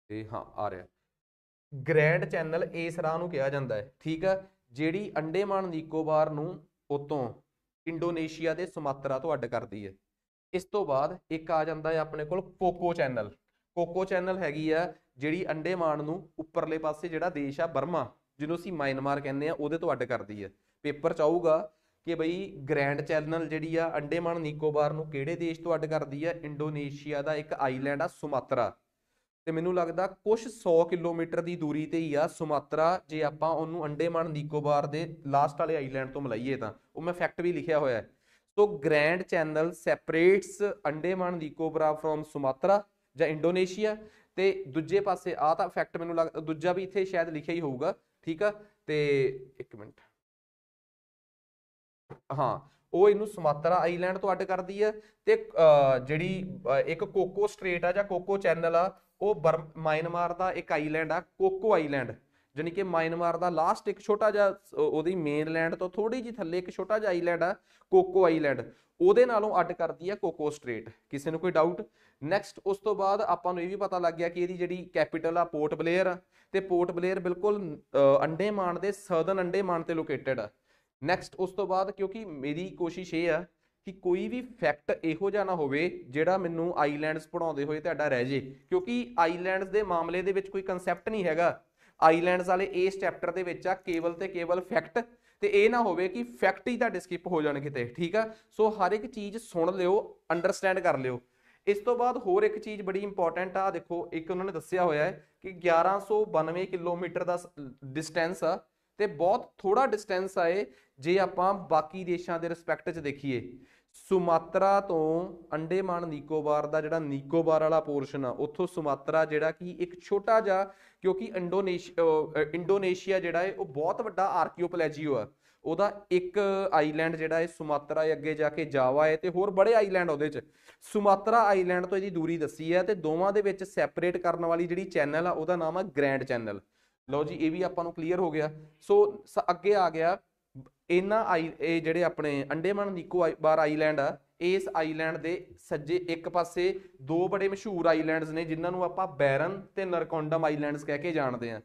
[SPEAKER 1] ਤੇ ਹਾਂ ਆ ਰਿਹਾ ਗ੍ਰੈਂਡ ਚੈਨਲ ਇਸ ਰਾਹ ਨੂੰ ਕਿਹਾ ਜਾਂਦਾ ਹੈ ਠੀਕ ਹੈ ਜਿਹੜੀ ਅੰਡੇਮਾਨ ਨਿਕੋਬਾਰ ਨੂੰ ਉਤੋਂ ਇੰਡੋਨੇਸ਼ੀਆ ਦੇ ਸੁਮਾਤਰਾ ਤੋਂ ਅੱਡ ਕਰਦੀ ਹੈ ਇਸ ਤੋਂ ਬਾਅਦ ਇੱਕ ਆ ਜਾਂਦਾ ਹੈ ਆਪਣੇ ਕੋਲ ਕੋਕੋ ਚੈਨਲ ਕੋਕੋ ਚੈਨਲ ਹੈਗੀ ਆ ਜਿਹੜੀ ਅੰਡੇਮਾਨ ਨੂੰ ਉੱਪਰਲੇ ਪਾਸੇ ਜਿਹੜਾ ਦੇਸ਼ ਆ ਬਰਮਾ ਜਿਹਨੂੰ ਅਸੀਂ ਮਾਇਨਮਾਰ ਕਹਿੰਦੇ ਆ ਉਹਦੇ ਤੋਂ ਅੱਡ ਕਰਦੀ ਆ ਪੇਪਰ ਚ ਆਊਗਾ ਕਿ ਬਈ ਗ੍ਰੈਂਡ ਚੈਨਲ ਜਿਹੜੀ ਆ ਅੰਡੇਮਾਨ ਨਿਕੋਬਾਰ ਨੂੰ ਕਿਹੜੇ ਦੇਸ਼ ਤੋਂ ਅੱਡ ਕਰਦੀ ਆ ਇੰਡੋਨੇਸ਼ੀਆ ਦਾ ਇੱਕ ਆਈਲੈਂਡ ਆ ਸੁਮਾਤਰਾ ਤੇ ਮੈਨੂੰ ਲੱਗਦਾ ਕੁਝ 100 ਕਿਲੋਮੀਟਰ ਦੀ ਦੂਰੀ ਤੇ ਹੀ ਆ ਸੁਮਾਤਰਾ ਜੇ ਆਪਾਂ ਉਹਨੂੰ ਅੰਡੇਮਾਨ ਨਿਕੋਬਾਰ ਦੇ ਲਾਸਟ ਵਾਲੇ ਆਈਲੈਂਡ ਤੋਂ ਮਲਾਈਏ ਤਾਂ ਉਹ ਮੈਂ ਫੈਕਟ ਵੀ ਲਿਖਿਆ ਹੋਇਆ ਹੈ so grand channel separates Andaman Nicobar from Sumatra ਜਾਂ ਇੰਡੋਨੇਸ਼ੀਆ ਤੇ ਦੂਜੇ ਪਾਸੇ ਆ ਤਾਂ ਫੈਕਟ ਮੈਨੂੰ ਲੱਗਦਾ ਦੂਜਾ ਵੀ ਇੱਥੇ ਸ਼ਾਇਦ ਲਿਖਿਆ ਹੀ ਹੋਊਗਾ ਠੀਕ ਆ ਤੇ ਇੱਕ ਮਿੰਟ ਹਾਂ ਉਹ ਇਹਨੂੰ ਸਮਾਤਰਾ ਆਈਲੈਂਡ ਤੋਂ ਅੱਡ ਕਰਦੀ ਹੈ ਤੇ ਜਿਹੜੀ ਇੱਕ ਕੋਕੋ ਸਟ੍ਰੇਟ ਆ ਜਾਂ ਕੋਕੋ ਚੈਨਲ ਆ ਉਹ ਮਾਇਨਮਾਰ ਦਾ ਇੱਕ ਆਈਲੈਂਡ ਆ ਕੋਕੋ ਆਈਲੈਂਡ ਜਾਨੀ ਕਿ ਮਾਇਨਮਾਰ ਦਾ ਲਾਸਟ ਇੱਕ ਛੋਟਾ ਜਿਹਾ ਉਹਦੀ ਮੇਨਲੈਂਡ ਤੋਂ ਥੋੜੀ ਜੀ ਥੱਲੇ ਇੱਕ ਛੋਟਾ ਜਿਹਾ ਆਈਲੈਂਡ ਆ ਕੋਕੋ ਆਈਲੈਂਡ ਉਹਦੇ ਨਾਲੋਂ ਅੱਡ ਕਰਦੀ ਆ ਕੋਕੋ ਸਟ੍ਰੇਟ ਕਿਸੇ ਨੂੰ ਕੋਈ ਡਾਊਟ ਨੈਕਸਟ ਉਸ ਤੋਂ ਬਾਅਦ ਆਪਾਂ ਨੂੰ ਇਹ ਵੀ ਪਤਾ ਲੱਗ ਗਿਆ ਕਿ ਇਹਦੀ ਜਿਹੜੀ ਕੈਪੀਟਲ ਆ ਪੋਰਟ ਬਲੇਅਰ ਤੇ ਪੋਰਟ ਬਲੇਅਰ ਬਿਲਕੁਲ ਅੰਡੇਮਾਨ ਦੇ ਸਰਦਨ ਅੰਡੇਮਾਨ ਤੇ ਲੋਕੇਟਡ ਆ ਨੈਕਸਟ ਉਸ ਤੋਂ ਬਾਅਦ ਕਿਉਂਕਿ ਮੇਰੀ ਕੋਸ਼ਿਸ਼ ਇਹ ਆ ਕਿ ਕੋਈ ਵੀ ਫੈਕਟ ਇਹੋ ਜਿਹਾ ਨਾ ਹੋਵੇ ਜਿਹੜਾ ਮੈਨੂੰ ਆਈਲੈਂਡਸ ਪੜਾਉਂਦੇ ਹੋਏ ਤੁਹਾਡਾ ਰਹਿ ਜੇ ਕਿਉਂਕਿ ਆਈਲੈਂਡਸ ਦੇ ਮਾਮਲੇ ਦੇ ਵਿੱਚ ਕੋਈ ਕਨਸੈਪਟ ਨਹੀਂ ਹੈਗਾ ਆਈਲੈਂਡਸ ਵਾਲੇ ਇਸ ਚੈਪਟਰ ਦੇ ਵਿੱਚ ਆ ਕੇਵਲ ਤੇ ਕੇਵਲ ਫੈਕਟ ਤੇ ਇਹ ਨਾ ਹੋਵੇ ਕਿ ਫੈਕਟ ਹੀ ਤੁਹਾਡੇ ਸਕਿਪ ਹੋ ਜਾਣ ਕਿਤੇ ਠੀਕ ਆ ਸੋ ਹਰ ਇੱਕ ਚੀਜ਼ ਸੁਣ ਲਿਓ ਅੰਡਰਸਟੈਂਡ ਕਰ ਲਿਓ ਇਸ ਤੋਂ ਬਾਅਦ ਹੋਰ ਇੱਕ ਚੀਜ਼ ਬੜੀ ਇੰਪੋਰਟੈਂਟ ਆ ਦੇਖੋ ਇੱਕ ਉਹਨਾਂ ਨੇ ਦੱਸਿਆ ਹੋਇਆ ਹੈ ਕਿ 1192 ਕਿਲੋਮੀਟਰ ਦਾ ਡਿਸਟੈਂਸ ਆ ਤੇ ਬਹੁਤ ਥੋੜਾ ਡਿਸਟੈਂਸ ਆ ਇਹ ਜੇ ਆਪਾਂ ਬਾਕੀ ਦੇਸ਼ਾਂ ਦੇ ਰਿਸਪੈਕਟ 'ਚ ਦੇਖੀਏ ਸੁਮਾਤਰਾ ਤੋਂ ਅੰਡੇਮਾਨ ਨਿਕੋਬਾਰ ਦਾ ਜਿਹੜਾ ਨਿਕੋਬਾਰ ਵਾਲਾ ਪੋਰਸ਼ਨ ਆ ਉੱਥੋਂ ਸੁਮਾਤਰਾ ਜਿਹੜਾ ਕਿ ਇੱਕ ਛੋਟਾ ਜਿਹਾ ਕਿਉਂਕਿ ਇੰਡੋਨੇਸ਼ੀਆ ਇੰਡੋਨੇਸ਼ੀਆ ਜਿਹੜਾ ਹੈ ਉਹ ਬਹੁਤ ਵੱਡਾ ਆਰਕੀਓਪਲੈਜੀਓ ਆ ਉਹਦਾ ਇੱਕ ਆਈਲੈਂਡ ਜਿਹੜਾ ਹੈ ਸੁਮਾਤਰਾ ਹੈ ਅੱਗੇ ਜਾ ਕੇ ਜਾਵਾ ਹੈ ਤੇ ਹੋਰ ਬੜੇ ਆਈਲੈਂਡ ਉਹਦੇ 'ਚ ਸੁਮਾਤਰਾ ਆਈਲੈਂਡ ਤੋਂ ਇਹਦੀ ਦੂਰੀ ਦੱਸੀ ਹੈ ਤੇ ਦੋਵਾਂ ਦੇ ਵਿੱਚ ਸੈਪਰੇਟ ਕਰਨ ਵਾਲੀ ਜਿਹੜੀ ਚੈਨਲ ਆ ਉਹਦਾ ਨਾਮ ਆ ਗ੍ਰੈਂਡ ਚੈਨਲ ਲਓ ਜੀ ਇਹ ਵੀ ਆਪਾਂ ਨੂੰ ਕਲੀਅਰ ਹੋ ਗਿਆ ਸੋ ਅੱਗੇ ਆ ਗਿਆ ਇਹਨਾਂ ਆਈ ਇਹ ਜਿਹੜੇ ਆਪਣੇ ਅੰਡੇਮਾਨ ਨਿਕੋਬਾਰ ਆਈਲੈਂਡ ਆ ਇਸ ਆਈਲੈਂਡ ਦੇ ਸੱਜੇ ਇੱਕ ਪਾਸੇ ਦੋ ਬੜੇ ਮਸ਼ਹੂਰ ਆਈਲੈਂਡਸ ਨੇ ਜਿਨ੍ਹਾਂ ਨੂੰ ਆਪਾਂ ਬੈਰਨ ਤੇ ਨਰਕੋਂਡਮ ਆਈਲੈਂਡਸ ਕਹਿ ਕੇ ਜਾਣਦੇ ਆ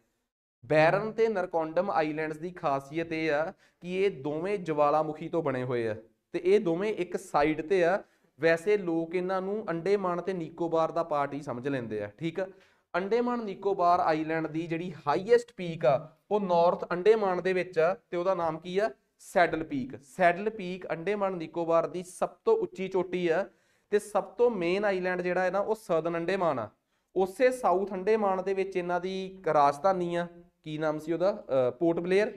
[SPEAKER 1] ਬੈਰਨ ਤੇ ਨਰਕੌਂਡਮ ਆਈਲੈਂਡਸ ਦੀ ਖਾਸੀਅਤ ਇਹ ਆ ਕਿ ਇਹ ਦੋਵੇਂ ਜਵਾਲਾਮੁਖੀ ਤੋਂ ਬਣੇ ਹੋਏ ਆ ਤੇ ਇਹ ਦੋਵੇਂ ਇੱਕ ਸਾਈਡ ਤੇ ਆ ਵੈਸੇ ਲੋਕ ਇਹਨਾਂ ਨੂੰ ਅੰਡੇਮਾਨ ਤੇ ਨਿਕੋਬਾਰ ਦਾ ਪਾਰਟ ਹੀ ਸਮਝ ਲੈਂਦੇ ਆ ਠੀਕ ਆ ਅੰਡੇਮਾਨ ਨਿਕੋਬਾਰ ਆਈਲੈਂਡ ਦੀ ਜਿਹੜੀ ਹਾਈਐਸਟ ਪੀਕ ਆ ਉਹ ਨਾਰਥ ਅੰਡੇਮਾਨ ਦੇ ਵਿੱਚ ਆ ਤੇ ਉਹਦਾ ਨਾਮ ਕੀ ਆ ਸੈਡਲ ਪੀਕ ਸੈਡਲ ਪੀਕ ਅੰਡੇਮਾਨ ਨਿਕੋਬਾਰ ਦੀ ਸਭ ਤੋਂ ਉੱਚੀ ਚੋਟੀ ਆ ਤੇ ਸਭ ਤੋਂ ਮੇਨ ਆਈਲੈਂਡ ਜਿਹੜਾ ਹੈ ਨਾ ਉਹ ਸਦਰਨ ਅੰਡੇਮਾਨ ਆ ਉਸੇ ਸਾਊਥ ਅੰਡੇਮਾਨ ਦੇ ਵਿੱਚ ਇਹਨਾਂ ਦੀ ਰਾਜਧਾਨੀ ਆ ਕੀ ਨਾਮ ਸੀ ਉਹਦਾ ਪੋਰਟ ਬਲੇਅਰ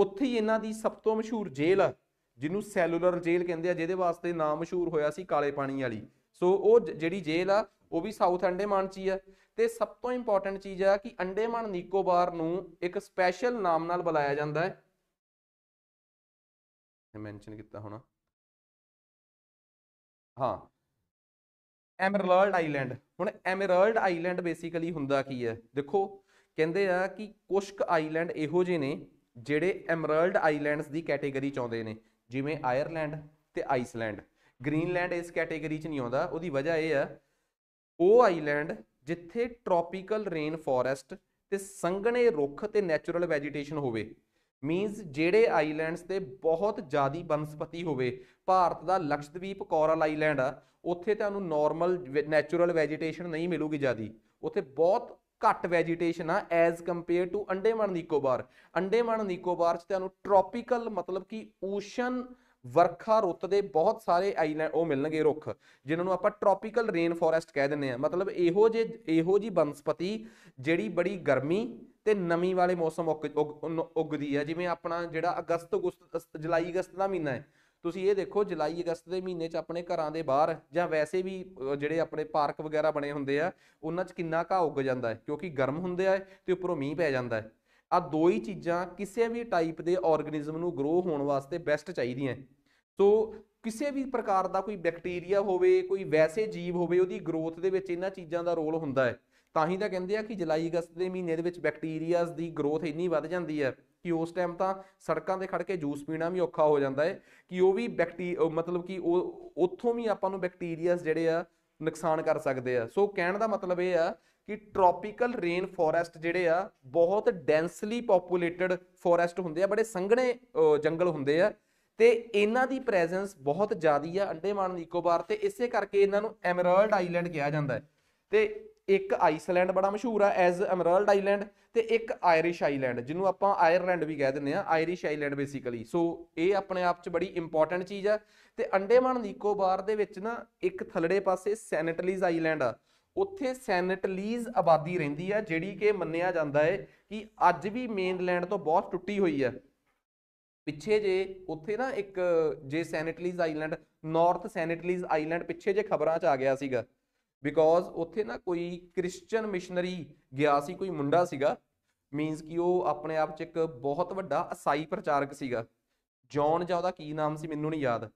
[SPEAKER 1] ਉੱਥੇ ਹੀ ਇਹਨਾਂ ਦੀ ਸਭ ਤੋਂ ਮਸ਼ਹੂਰ ਜੇਲ ਆ ਜਿਹਨੂੰ ਸੈਲੂਲਰ ਜੇਲ ਕਹਿੰਦੇ ਆ ਜਿਹਦੇ ਵਾਸਤੇ ਨਾਮ ਮਸ਼ਹੂਰ ਹੋਇਆ ਸੀ ਕਾਲੇ ਪਾਣੀ ਵਾਲੀ ਸੋ ਉਹ ਜਿਹੜੀ ਜੇਲ ਆ ਉਹ ਵੀ ਸਾਊਥ ਅੰਡੇਮਾਨ 'ਚ ਹੀ ਆ ਤੇ ਸਭ ਤੋਂ ਇੰਪੋਰਟੈਂਟ ਚੀਜ਼ ਆ ਕਿ ਅੰਡੇਮਾਨ ਨਿਕੋਬਾਰ ਨੂੰ ਇੱਕ ਸਪੈਸ਼ਲ ਨਾਮ ਨਾਲ ਬੁਲਾਇਆ ਜਾਂਦਾ ਹੈ ਮੈਂਸ਼ਨ ਕੀਤਾ ਹੋਣਾ ਹਾਂ ਐਮਰਲਡ ਆਈਲੈਂਡ ਹੁਣ ਐਮਰਲਡ ਆਈਲੈਂਡ ਬੇਸਿਕਲੀ ਹੁੰਦਾ ਕੀ ਹੈ ਦੇਖੋ ਕਹਿੰਦੇ ਆ ਕਿ ਕੁਸ਼ਕ ਆਈਲੈਂਡ ਇਹੋ ਜਿਹੇ ਨੇ ਜਿਹੜੇ ਐਮਰਲਡ ਆਈਲੈਂਡਸ ਦੀ ਕੈਟੇਗਰੀ ਚ ਆਉਂਦੇ ਨੇ ਜਿਵੇਂ ਆਇਰਲੈਂਡ ਤੇ ਆਈਸਲੈਂਡ ਗ੍ਰੀਨਲੈਂਡ ਇਸ ਕੈਟੇਗਰੀ ਚ ਨਹੀਂ ਆਉਂਦਾ ਉਹਦੀ ਵਜ੍ਹਾ ਇਹ ਆ ਉਹ ਆਈਲੈਂਡ ਜਿੱਥੇ ਟ੍ਰੋਪੀਕਲ ਰੇਨ ਫੋਰੈਸਟ ਤੇ ਸੰਘਣੇ ਰੁੱਖ ਤੇ ਨੇਚਰਲ ਵੈਜੀਟੇਸ਼ਨ ਹੋਵੇ ਮੀਨਸ ਜਿਹੜੇ ਆਈਲੈਂਡਸ ਤੇ ਬਹੁਤ ਜ਼ਿਆਦੀ ਬਨਸਪਤੀ ਹੋਵੇ ਭਾਰਤ ਦਾ ਲਕਸ਼ਦਵੀਪ ਕੋਰਲ ਆਈਲੈਂਡ ਆ ਉੱਥੇ ਤੁਹਾਨੂੰ ਨਾਰਮਲ ਨੇਚਰਲ ਵੈਜੀਟੇਸ਼ਨ ਨਹੀਂ ਮਿਲੂਗੀ ਜਿਆਦੀ ਉੱਥੇ ਬਹੁਤ ਘੱਟ ਵੈਜੀਟੇਸ਼ਨ ਆ as compare to Andaman Nicobar Andaman Nicobar ਚ ਤੁਹਾਨੂੰ ਟ੍ਰੋਪੀਕਲ ਮਤਲਬ ਕਿ ਓਸ਼ਨ ਵਰਖਾ ਰੁੱਤ ਦੇ ਬਹੁਤ ਸਾਰੇ ਆਈਲੈਂਡ ਉਹ ਮਿਲਣਗੇ ਰੁੱਖ ਜਿਨ੍ਹਾਂ ਨੂੰ ਆਪਾਂ ਟ੍ਰੋਪੀਕਲ ਰੇਨ ਫੋਰੈਸਟ ਕਹਿ ਦਿੰਦੇ ਆ ਮਤਲਬ ਇਹੋ ਜੇ ਇਹੋ ਜੀ ਬਨਸਪਤੀ ਜਿਹੜੀ ਬੜੀ ਗਰਮੀ ਤੇ ਨਮੀ ਵਾਲੇ ਮੌਸਮ ਉੱਗਦੀ ਆ ਜਿਵੇਂ ਆਪਣਾ ਜਿਹੜਾ ਅਗਸਤ ਅਗਸਤ ਜੁਲਾਈ ਅਗਸਤ ਦਾ ਮਹੀਨਾ ਹੈ ਤੁਸੀਂ ਇਹ ਦੇਖੋ ਜੁਲਾਈ ਅਗਸਤ ਦੇ ਮਹੀਨੇ 'ਚ ਆਪਣੇ ਘਰਾਂ ਦੇ ਬਾਹਰ ਜਾਂ ਵੈਸੇ ਵੀ ਜਿਹੜੇ ਆਪਣੇ ਪਾਰਕ ਵਗੈਰਾ ਬਣੇ ਹੁੰਦੇ ਆ ਉਹਨਾਂ 'ਚ ਕਿੰਨਾ ਘਾਹ ਉੱਗ ਜਾਂਦਾ ਹੈ ਕਿਉਂਕਿ ਗਰਮ ਹੁੰਦੇ ਆ ਤੇ ਉੱਪਰੋਂ ਮੀਂਹ ਪੈ ਜਾਂਦਾ ਹੈ ਆ ਦੋ ਹੀ ਚੀਜ਼ਾਂ ਕਿਸੇ ਵੀ ਟਾਈਪ ਦੇ ਆਰਗੇਨਿਜ਼ਮ ਨੂੰ ਗਰੋ ਹੋਣ ਵਾਸਤੇ ਬੈਸਟ ਚਾਹੀਦੀਆਂ ਸੋ ਕਿਸੇ ਵੀ ਪ੍ਰਕਾਰ ਦਾ ਕੋਈ ਬੈਕਟੀਰੀਆ ਹੋਵੇ ਕੋਈ ਵੈਸੇ ਜੀਵ ਹੋਵੇ ਉਹਦੀ ਗਰੋਥ ਦੇ ਵਿੱਚ ਇਹਨਾਂ ਚੀਜ਼ਾਂ ਦਾ ਰੋਲ ਹੁੰਦਾ ਹੈ ਤਾਂ ਹੀ ਤਾਂ ਕਹਿੰਦੇ ਆ ਕਿ ਜੁਲਾਈ ਅਗਸਤ ਦੇ ਮਹੀਨੇ ਦੇ ਵਿੱਚ ਬੈਕਟੀਰੀਆਜ਼ ਦੀ ਗਰੋਥ ਇੰਨੀ ਵੱਧ ਜਾਂਦੀ ਹੈ ਕਿ ਉਸ ਟਾਈਮ ਤਾਂ ਸੜਕਾਂ ਤੇ ਖੜ ਕੇ ਜੂਸ ਪੀਣਾ ਵੀ ਔਖਾ ਹੋ ਜਾਂਦਾ ਹੈ ਕਿ ਉਹ ਵੀ ਬੈਕਟੀ ਮਤਲਬ ਕਿ ਉਹ ਉੱਥੋਂ ਵੀ ਆਪਾਂ ਨੂੰ ਬੈਕਟੀਰੀਆਸ ਜਿਹੜੇ ਆ ਨੁਕਸਾਨ ਕਰ ਸਕਦੇ ਆ ਸੋ ਕਹਿਣ ਦਾ ਮਤਲਬ ਇਹ ਆ ਕਿ ਟ੍ਰੋਪੀਕਲ ਰੇਨ ਫੋਰੈਸਟ ਜਿਹੜੇ ਆ ਬਹੁਤ ਡੈਂਸਲੀ ਪੋਪੂਲੇਟਡ ਫੋਰੈਸਟ ਹੁੰਦੇ ਆ ਬੜੇ ਸੰਘਣੇ ਜੰਗਲ ਹੁੰਦੇ ਆ ਤੇ ਇਹਨਾਂ ਦੀ ਪ੍ਰੈਜ਼ੈਂਸ ਬਹੁਤ ਜ਼ਿਆਦੀ ਆ ਅੰਡੇਮਾਨ ਨਿਕੋਬਾਰ ਤੇ ਇਸੇ ਕਰਕੇ ਇਹਨਾਂ ਨੂੰ ਐਮਰਲਡ ਆਈਲੈਂਡ ਕਿਹਾ ਜਾਂਦਾ ਹੈ ਤੇ ਇੱਕ ਆਈਸਲੈਂਡ ਬੜਾ ਮਸ਼ਹੂਰ ਆ ਐਜ਼ ਐਮਰਲਡ ਆਈਲੈਂਡ ਤੇ ਇੱਕ ਆਇਰਿਸ਼ ਆਈਲੈਂਡ ਜਿਹਨੂੰ ਆਪਾਂ ਆਇਰਲੈਂਡ ਵੀ ਕਹਿ ਦਿੰਦੇ ਆ ਆਇਰਿਸ਼ ਆਈਲੈਂਡ ਬੇਸਿਕਲੀ ਸੋ ਇਹ ਆਪਣੇ ਆਪ 'ਚ ਬੜੀ ਇੰਪੋਰਟੈਂਟ ਚੀਜ਼ ਆ ਤੇ ਅੰਡੇਮਾਨ ਨਿਕੋਬਾਰ ਦੇ ਵਿੱਚ ਨਾ ਇੱਕ ਥਲੜੇ ਪਾਸੇ ਸੈਨੇਟਲੀਜ਼ ਆਈਲੈਂਡ ਆ ਉੱਥੇ ਸੈਨੇਟਲੀਜ਼ ਆਬਾਦੀ ਰਹਿੰਦੀ ਆ ਜਿਹੜੀ ਕਿ ਮੰਨਿਆ ਜਾਂਦਾ ਹੈ ਕਿ ਅੱਜ ਵੀ ਮੇਨਲੈਂਡ ਤੋਂ ਬਹੁਤ ਟੁੱਟੀ ਹੋਈ ਆ ਪਿੱਛੇ ਜੇ ਉੱਥੇ ਨਾ ਇੱਕ ਜੇ Sentinelese island north Sentinelese island ਪਿੱਛੇ ਜੇ ਖਬਰਾਂ 'ਚ ਆ ਗਿਆ ਸੀਗਾ ਬਿਕੋਜ਼ ਉੱਥੇ ਨਾ ਕੋਈ ਕ੍ਰਿਸਚੀਅਨ ਮਿਸ਼ਨਰੀ ਗਿਆ ਸੀ ਕੋਈ ਮੁੰਡਾ ਸੀਗਾ ਮੀਨਸ ਕਿ ਉਹ ਆਪਣੇ ਆਪ 'ਚ ਇੱਕ ਬਹੁਤ ਵੱਡਾ ਅਸਾਈ ਪ੍ਰਚਾਰਕ ਸੀਗਾ ਜੌਨ ਜਾਂ ਉਹਦਾ ਕੀ ਨਾਮ ਸੀ ਮੈਨੂੰ ਨਹੀਂ ਯਾਦ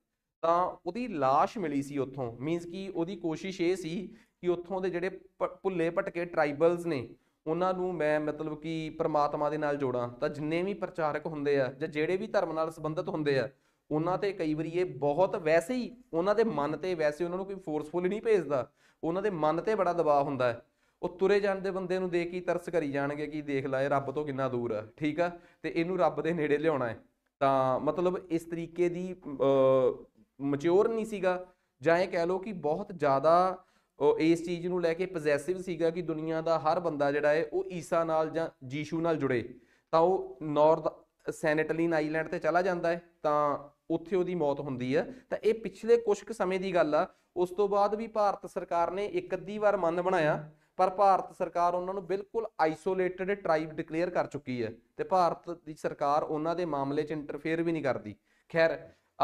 [SPEAKER 1] ਤਾਂ ਉਹਦੀ লাশ ਮਿਲੀ ਸੀ ਉੱਥੋਂ ਮੀਨਸ ਕਿ ਉਹਦੀ ਕੋਸ਼ਿਸ਼ ਇਹ ਸੀ ਕਿ ਉੱਥੋਂ ਦੇ ਜਿਹੜੇ ਭੁੱਲੇ ਭਟਕੇ ਟ੍ਰਾਈਬਲਸ ਨੇ ਉਹਨਾਂ ਨੂੰ ਮੈਂ ਮਤਲਬ ਕਿ ਪ੍ਰਮਾਤਮਾ ਦੇ ਨਾਲ ਜੋੜਾਂ ਤਾਂ ਜਿੰਨੇ ਵੀ ਪ੍ਰਚਾਰਕ ਹੁੰਦੇ ਆ ਜਾਂ ਜਿਹੜੇ ਵੀ ਧਰਮ ਨਾਲ ਸੰਬੰਧਿਤ ਹੁੰਦੇ ਆ ਉਹਨਾਂ ਤੇ ਕਈ ਵਾਰੀ ਇਹ ਬਹੁਤ ਵੈਸੇ ਹੀ ਉਹਨਾਂ ਦੇ ਮਨ ਤੇ ਵੈਸੇ ਉਹਨਾਂ ਨੂੰ ਕੋਈ ਫੋਰਸਫੁਲ ਨਹੀਂ ਭੇਜਦਾ ਉਹਨਾਂ ਦੇ ਮਨ ਤੇ ਬੜਾ ਦਬਾਅ ਹੁੰਦਾ ਹੈ ਉਹ ਤੁਰੇ ਜਾਂਦੇ ਬੰਦੇ ਨੂੰ ਦੇਖ ਕੇ ਤਰਸ ਕਰੀ ਜਾਣਗੇ ਕਿ ਦੇਖ ਲਾਏ ਰੱਬ ਤੋਂ ਕਿੰਨਾ ਦੂਰ ਆ ਠੀਕ ਆ ਤੇ ਇਹਨੂੰ ਰੱਬ ਦੇ ਨੇੜੇ ਲਿਆਉਣਾ ਹੈ ਤਾਂ ਮਤਲਬ ਇਸ ਤਰੀਕੇ ਦੀ ਮਚਿਓਰ ਨਹੀਂ ਸੀਗਾ ਜਾਂ ਇਹ ਕਹਿ ਲਓ ਕਿ ਬਹੁਤ ਜ਼ਿਆਦਾ ਇਸ ਚੀਜ਼ ਨੂੰ ਲੈ ਕੇ ਪੋਜੈਸਿਵ ਸੀਗਾ ਕਿ ਦੁਨੀਆ ਦਾ ਹਰ ਬੰਦਾ ਜਿਹੜਾ ਹੈ ਉਹ ਈਸਾ ਨਾਲ ਜਾਂ ਜੀਸ਼ੂ ਨਾਲ ਜੁੜੇ ਤਾਂ ਉਹ ਨਾਰਥ ਸੈਨੇਟਲਿਨ ਆਈਲੈਂਡ ਤੇ ਚਲਾ ਜਾਂਦਾ ਹੈ ਤਾਂ ਉੱਥੇ ਉਹਦੀ ਮੌਤ ਹੁੰਦੀ ਹੈ ਤਾਂ ਇਹ ਪਿਛਲੇ ਕੁਝ ਕੁ ਸਮੇਂ ਦੀ ਗੱਲ ਆ ਉਸ ਤੋਂ ਬਾਅਦ ਵੀ ਭਾਰਤ ਸਰਕਾਰ ਨੇ ਇੱਕ ਅੱਧੀ ਵਾਰ ਮੰਨ ਬਣਾਇਆ ਪਰ ਭਾਰਤ ਸਰਕਾਰ ਉਹਨਾਂ ਨੂੰ ਬਿਲਕੁਲ ਆਈਸੋਲੇਟਡ ਟ੍ਰਾਈਬ ਡਿਕਲੇਅਰ ਕਰ ਚੁੱਕੀ ਹੈ ਤੇ ਭਾਰਤ ਦੀ ਸਰਕਾਰ ਉਹਨਾਂ ਦੇ ਮਾਮਲੇ 'ਚ ਇੰਟਰਫੇਅਰ ਵੀ ਨਹੀਂ ਕਰਦੀ ਖੈਰ